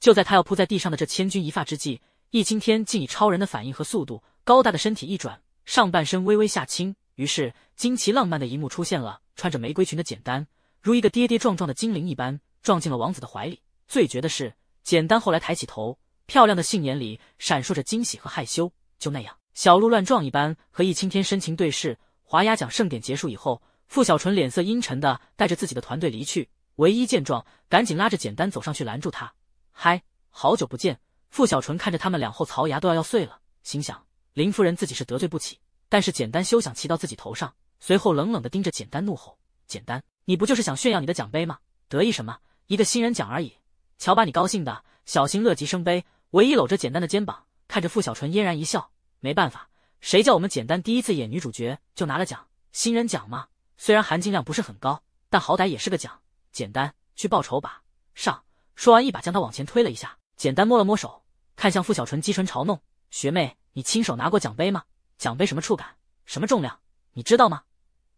就在他要扑在地上的这千钧一发之际，易青天竟以超人的反应和速度，高大的身体一转。上半身微微下倾，于是惊奇浪漫的一幕出现了。穿着玫瑰裙的简单，如一个跌跌撞撞的精灵一般，撞进了王子的怀里。最绝的是，简单后来抬起头，漂亮的杏眼里闪烁着惊喜和害羞，就那样小鹿乱撞一般和易青天深情对视。华雅奖盛典结束以后，傅小纯脸色阴沉的带着自己的团队离去。唯一见状，赶紧拉着简单走上去拦住他。嗨，好久不见！傅小纯看着他们两后槽牙都要要碎了，心想。林夫人自己是得罪不起，但是简单休想骑到自己头上。随后冷冷的盯着简单怒吼：“简单，你不就是想炫耀你的奖杯吗？得意什么？一个新人奖而已，瞧把你高兴的。小心乐极生悲。”唯一搂着简单的肩膀，看着傅小纯嫣然一笑。没办法，谁叫我们简单第一次演女主角就拿了奖，新人奖嘛。虽然含金量不是很高，但好歹也是个奖。简单，去报仇吧，上！说完一把将他往前推了一下。简单摸了摸手，看向傅小纯，低唇嘲弄：“学妹。”你亲手拿过奖杯吗？奖杯什么触感？什么重量？你知道吗？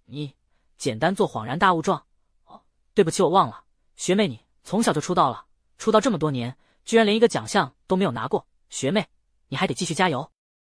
你，简单做恍然大悟状。哦，对不起，我忘了。学妹，你从小就出道了，出道这么多年，居然连一个奖项都没有拿过。学妹，你还得继续加油，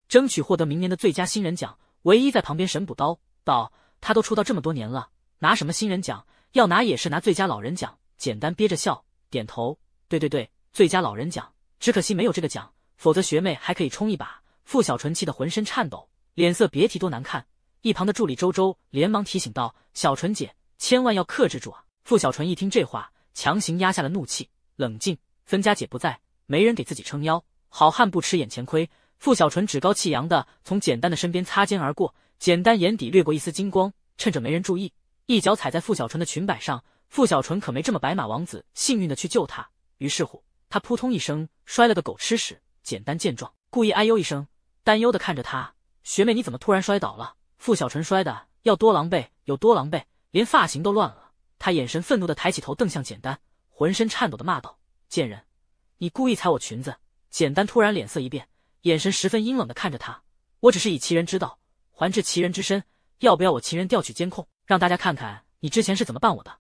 争取获得明年的最佳新人奖。唯一在旁边神补刀道，他都出道这么多年了，拿什么新人奖？要拿也是拿最佳老人奖。简单憋着笑点头，对对对，最佳老人奖。只可惜没有这个奖，否则学妹还可以冲一把。傅小纯气得浑身颤抖，脸色别提多难看。一旁的助理周周连忙提醒道：“小纯姐，千万要克制住啊！”傅小纯一听这话，强行压下了怒气，冷静。分家姐不在，没人给自己撑腰，好汉不吃眼前亏。傅小纯趾高气扬的从简单的身边擦肩而过，简单眼底掠过一丝金光，趁着没人注意，一脚踩在傅小纯的裙摆上。傅小纯可没这么白马王子幸运的去救他，于是乎，他扑通一声摔了个狗吃屎。简单见状，故意哎呦一声。担忧的看着他，学妹你怎么突然摔倒了？傅小纯摔的要多狼狈有多狼狈，连发型都乱了。他眼神愤怒的抬起头瞪向简单，浑身颤抖的骂道：“贱人，你故意踩我裙子！”简单突然脸色一变，眼神十分阴冷的看着他：“我只是以其人之道还治其人之身，要不要我其人调取监控，让大家看看你之前是怎么办我的？”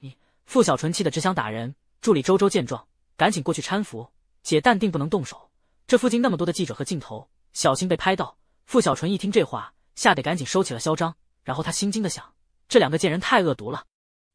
你傅小纯气得只想打人。助理周周见状，赶紧过去搀扶姐，淡定不能动手。这附近那么多的记者和镜头。小心被拍到！傅小纯一听这话，吓得赶紧收起了嚣张，然后他心惊的想：这两个贱人太恶毒了，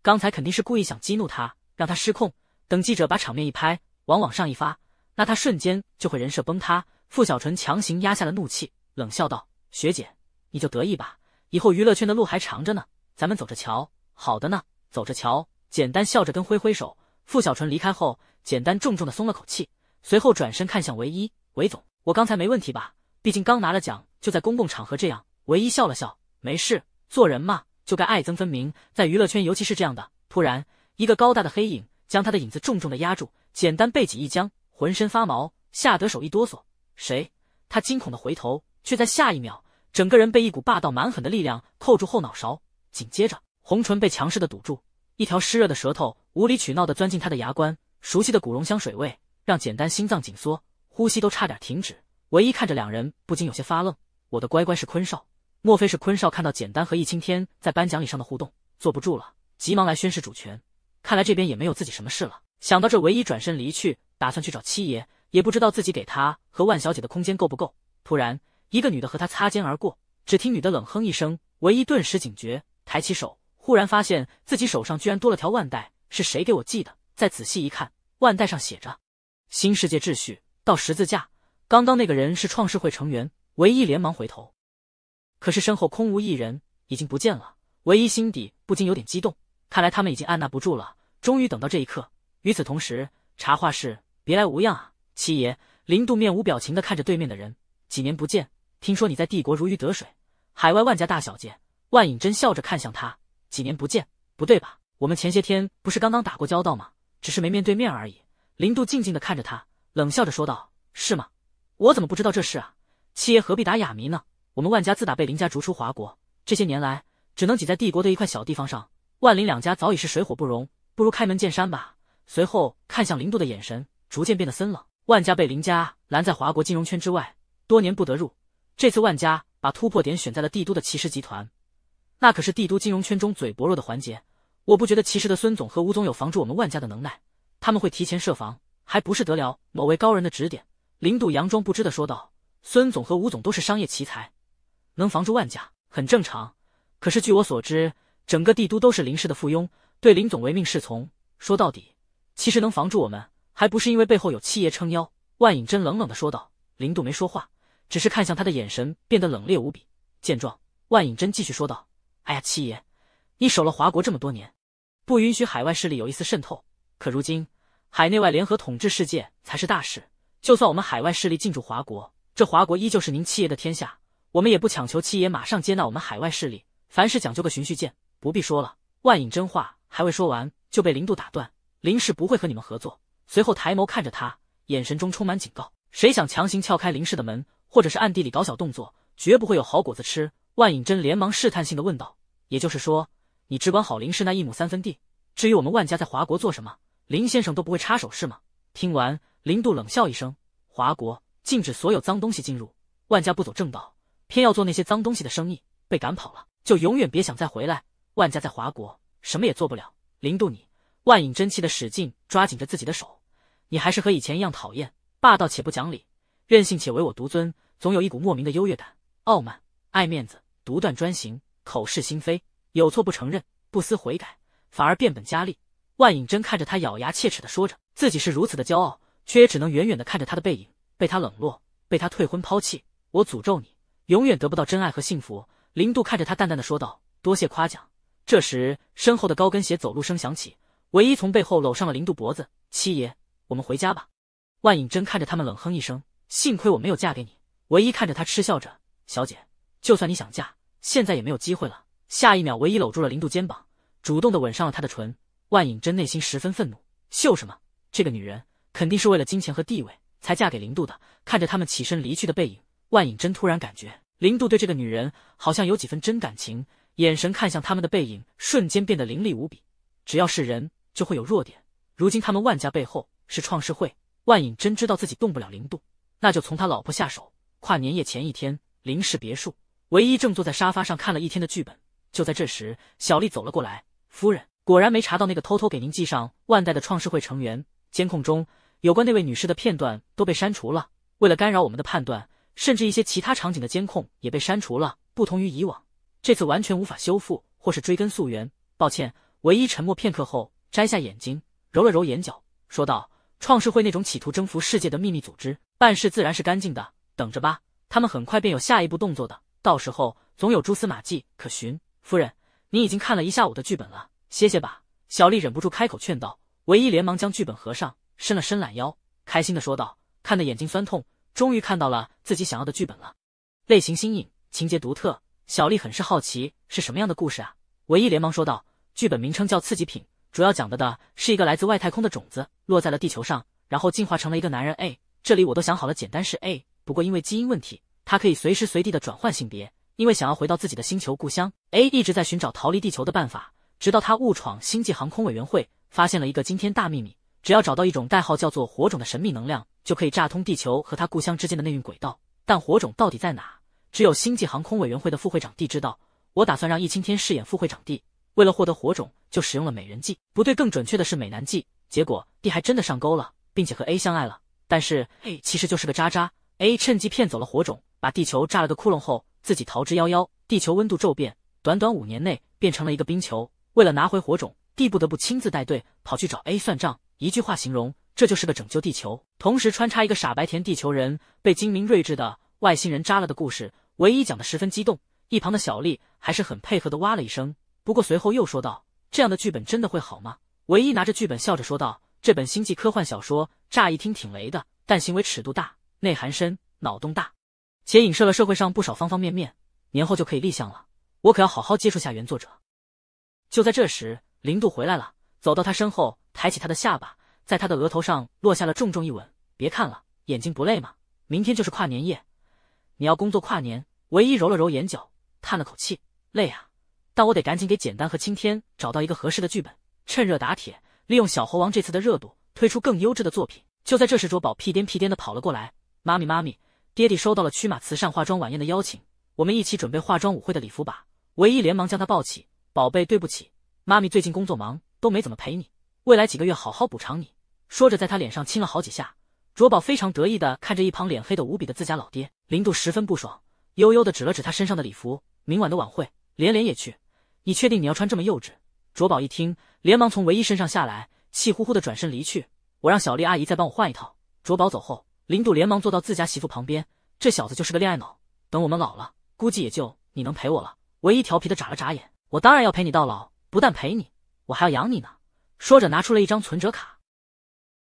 刚才肯定是故意想激怒他，让他失控。等记者把场面一拍，往网上一发，那他瞬间就会人设崩塌。傅小纯强行压下了怒气，冷笑道：“学姐，你就得意吧，以后娱乐圈的路还长着呢，咱们走着瞧。”好的呢，走着瞧。简单笑着跟挥挥手，傅小纯离开后，简单重重的松了口气，随后转身看向唯一韦总：“我刚才没问题吧？”毕竟刚拿了奖，就在公共场合这样，唯一笑了笑，没事。做人嘛，就该爱憎分明。在娱乐圈，尤其是这样的。突然，一个高大的黑影将他的影子重重的压住，简单背脊一僵，浑身发毛，吓得手一哆嗦。谁？他惊恐的回头，却在下一秒，整个人被一股霸道蛮狠的力量扣住后脑勺，紧接着，红唇被强势的堵住，一条湿热的舌头无理取闹的钻进他的牙关，熟悉的古龙香水味让简单心脏紧缩，呼吸都差点停止。唯一看着两人，不禁有些发愣。我的乖乖是坤少，莫非是坤少看到简单和易青天在颁奖礼上的互动，坐不住了，急忙来宣誓主权？看来这边也没有自己什么事了。想到这，唯一转身离去，打算去找七爷，也不知道自己给他和万小姐的空间够不够。突然，一个女的和他擦肩而过，只听女的冷哼一声，唯一顿时警觉，抬起手，忽然发现自己手上居然多了条腕带，是谁给我系的？再仔细一看，腕带上写着“新世界秩序到十字架”。刚刚那个人是创世会成员，唯一连忙回头，可是身后空无一人，已经不见了。唯一心底不禁有点激动，看来他们已经按捺不住了，终于等到这一刻。与此同时，茶话室，别来无恙啊，七爷。林度面无表情的看着对面的人，几年不见，听说你在帝国如鱼得水，海外万家大小姐，万影真笑着看向他，几年不见，不对吧？我们前些天不是刚刚打过交道吗？只是没面对面而已。林度静静的看着他，冷笑着说道：“是吗？”我怎么不知道这事啊？七爷何必打哑谜呢？我们万家自打被林家逐出华国，这些年来只能挤在帝国的一块小地方上。万林两家早已是水火不容，不如开门见山吧。随后看向林渡的眼神逐渐变得森冷。万家被林家拦在华国金融圈之外多年不得入，这次万家把突破点选在了帝都的骑士集团，那可是帝都金融圈中最薄弱的环节。我不觉得骑士的孙总和吴总有防住我们万家的能耐，他们会提前设防，还不是得了某位高人的指点？林渡佯装不知的说道：“孙总和吴总都是商业奇才，能防住万家很正常。可是据我所知，整个帝都都是林氏的附庸，对林总唯命是从。说到底，其实能防住我们，还不是因为背后有七爷撑腰？”万影真冷冷的说道。林渡没说话，只是看向他的眼神变得冷冽无比。见状，万影真继续说道：“哎呀，七爷，你守了华国这么多年，不允许海外势力有一丝渗透。可如今，海内外联合统治世界才是大事。”就算我们海外势力进驻华国，这华国依旧是您七爷的天下。我们也不强求七爷马上接纳我们海外势力，凡事讲究个循序渐。不必说了。万影真话还未说完，就被林度打断。林氏不会和你们合作。随后抬眸看着他，眼神中充满警告。谁想强行撬开林氏的门，或者是暗地里搞小动作，绝不会有好果子吃。万影真连忙试探性的问道：“也就是说，你只管好林氏那一亩三分地，至于我们万家在华国做什么，林先生都不会插手，是吗？”听完。林渡冷笑一声：“华国禁止所有脏东西进入，万家不走正道，偏要做那些脏东西的生意，被赶跑了，就永远别想再回来。万家在华国什么也做不了。”林渡，你万影真气的使劲抓紧着自己的手，你还是和以前一样讨厌，霸道且不讲理，任性且唯我独尊，总有一股莫名的优越感，傲慢，爱面子，独断专行，口是心非，有错不承认，不思悔改，反而变本加厉。万影真看着他咬牙切齿的说着：“自己是如此的骄傲。”却也只能远远的看着他的背影，被他冷落，被他退婚抛弃。我诅咒你，永远得不到真爱和幸福。林渡看着他，淡淡的说道：“多谢夸奖。”这时，身后的高跟鞋走路声响起，唯一从背后搂上了林渡脖子：“七爷，我们回家吧。”万影真看着他们，冷哼一声：“幸亏我没有嫁给你。”唯一看着他，嗤笑着：“小姐，就算你想嫁，现在也没有机会了。”下一秒，唯一搂住了林渡肩膀，主动的吻上了他的唇。万影真内心十分愤怒，秀什么？这个女人！肯定是为了金钱和地位才嫁给零度的。看着他们起身离去的背影，万影真突然感觉零度对这个女人好像有几分真感情。眼神看向他们的背影，瞬间变得凌厉无比。只要是人，就会有弱点。如今他们万家背后是创世会，万影真知道自己动不了零度，那就从他老婆下手。跨年夜前一天，林氏别墅，唯一正坐在沙发上看了一天的剧本。就在这时，小丽走了过来：“夫人，果然没查到那个偷偷给您寄上万代的创世会成员。”监控中。有关那位女士的片段都被删除了，为了干扰我们的判断，甚至一些其他场景的监控也被删除了。不同于以往，这次完全无法修复或是追根溯源。抱歉，唯一沉默片刻后，摘下眼睛，揉了揉眼角，说道：“创世会那种企图征服世界的秘密组织，办事自然是干净的。等着吧，他们很快便有下一步动作的，到时候总有蛛丝马迹可寻。”夫人，您已经看了一下午的剧本了，歇歇吧。”小丽忍不住开口劝道，唯一连忙将剧本合上。伸了伸懒腰，开心的说道：“看的眼睛酸痛，终于看到了自己想要的剧本了。类型新颖，情节独特。小丽很是好奇，是什么样的故事啊？”唯一连忙说道：“剧本名称叫《刺激品》，主要讲的的是一个来自外太空的种子落在了地球上，然后进化成了一个男人。A，这里我都想好了，简单是 A。不过因为基因问题，他可以随时随地的转换性别。因为想要回到自己的星球故乡，A 一直在寻找逃离地球的办法，直到他误闯星际航空委员会，发现了一个惊天大秘密。”只要找到一种代号叫做“火种”的神秘能量，就可以炸通地球和他故乡之间的内运轨道。但火种到底在哪？只有星际航空委员会的副会长地知道。我打算让易青天饰演副会长地。为了获得火种，就使用了美人计，不对，更准确的是美男计。结果地还真的上钩了，并且和 A 相爱了。但是 A 其实就是个渣渣。A 趁机骗走了火种，把地球炸了个窟窿后，自己逃之夭夭。地球温度骤变，短短五年内变成了一个冰球。为了拿回火种，地不得不亲自带队跑去找 A 算账。一句话形容，这就是个拯救地球，同时穿插一个傻白甜地球人被精明睿智的外星人扎了的故事。唯一讲的十分激动，一旁的小丽还是很配合的哇了一声，不过随后又说道：“这样的剧本真的会好吗？”唯一拿着剧本笑着说道：“这本星际科幻小说，乍一听挺雷的，但行为尺度大，内涵深，脑洞大，且影射了社会上不少方方面面。年后就可以立项了，我可要好好接触下原作者。”就在这时，零度回来了，走到他身后。抬起他的下巴，在他的额头上落下了重重一吻。别看了，眼睛不累吗？明天就是跨年夜，你要工作跨年。唯一揉了揉眼角，叹了口气，累啊。但我得赶紧给简单和青天找到一个合适的剧本，趁热打铁，利用小猴王这次的热度推出更优质的作品。就在这时，卓宝屁颠屁颠的跑了过来，妈咪妈咪，爹地收到了驱马慈善化妆晚宴的邀请，我们一起准备化妆舞会的礼服吧。唯一连忙将他抱起，宝贝，对不起，妈咪最近工作忙，都没怎么陪你。未来几个月好好补偿你，说着，在他脸上亲了好几下。卓宝非常得意的看着一旁脸黑的无比的自家老爹，林度十分不爽，悠悠的指了指他身上的礼服。明晚的晚会，连连也去，你确定你要穿这么幼稚？卓宝一听，连忙从唯一身上下来，气呼呼的转身离去。我让小丽阿姨再帮我换一套。卓宝走后，林度连忙坐到自家媳妇旁边。这小子就是个恋爱脑，等我们老了，估计也就你能陪我了。唯一调皮的眨了眨眼，我当然要陪你到老，不但陪你，我还要养你呢。说着，拿出了一张存折卡。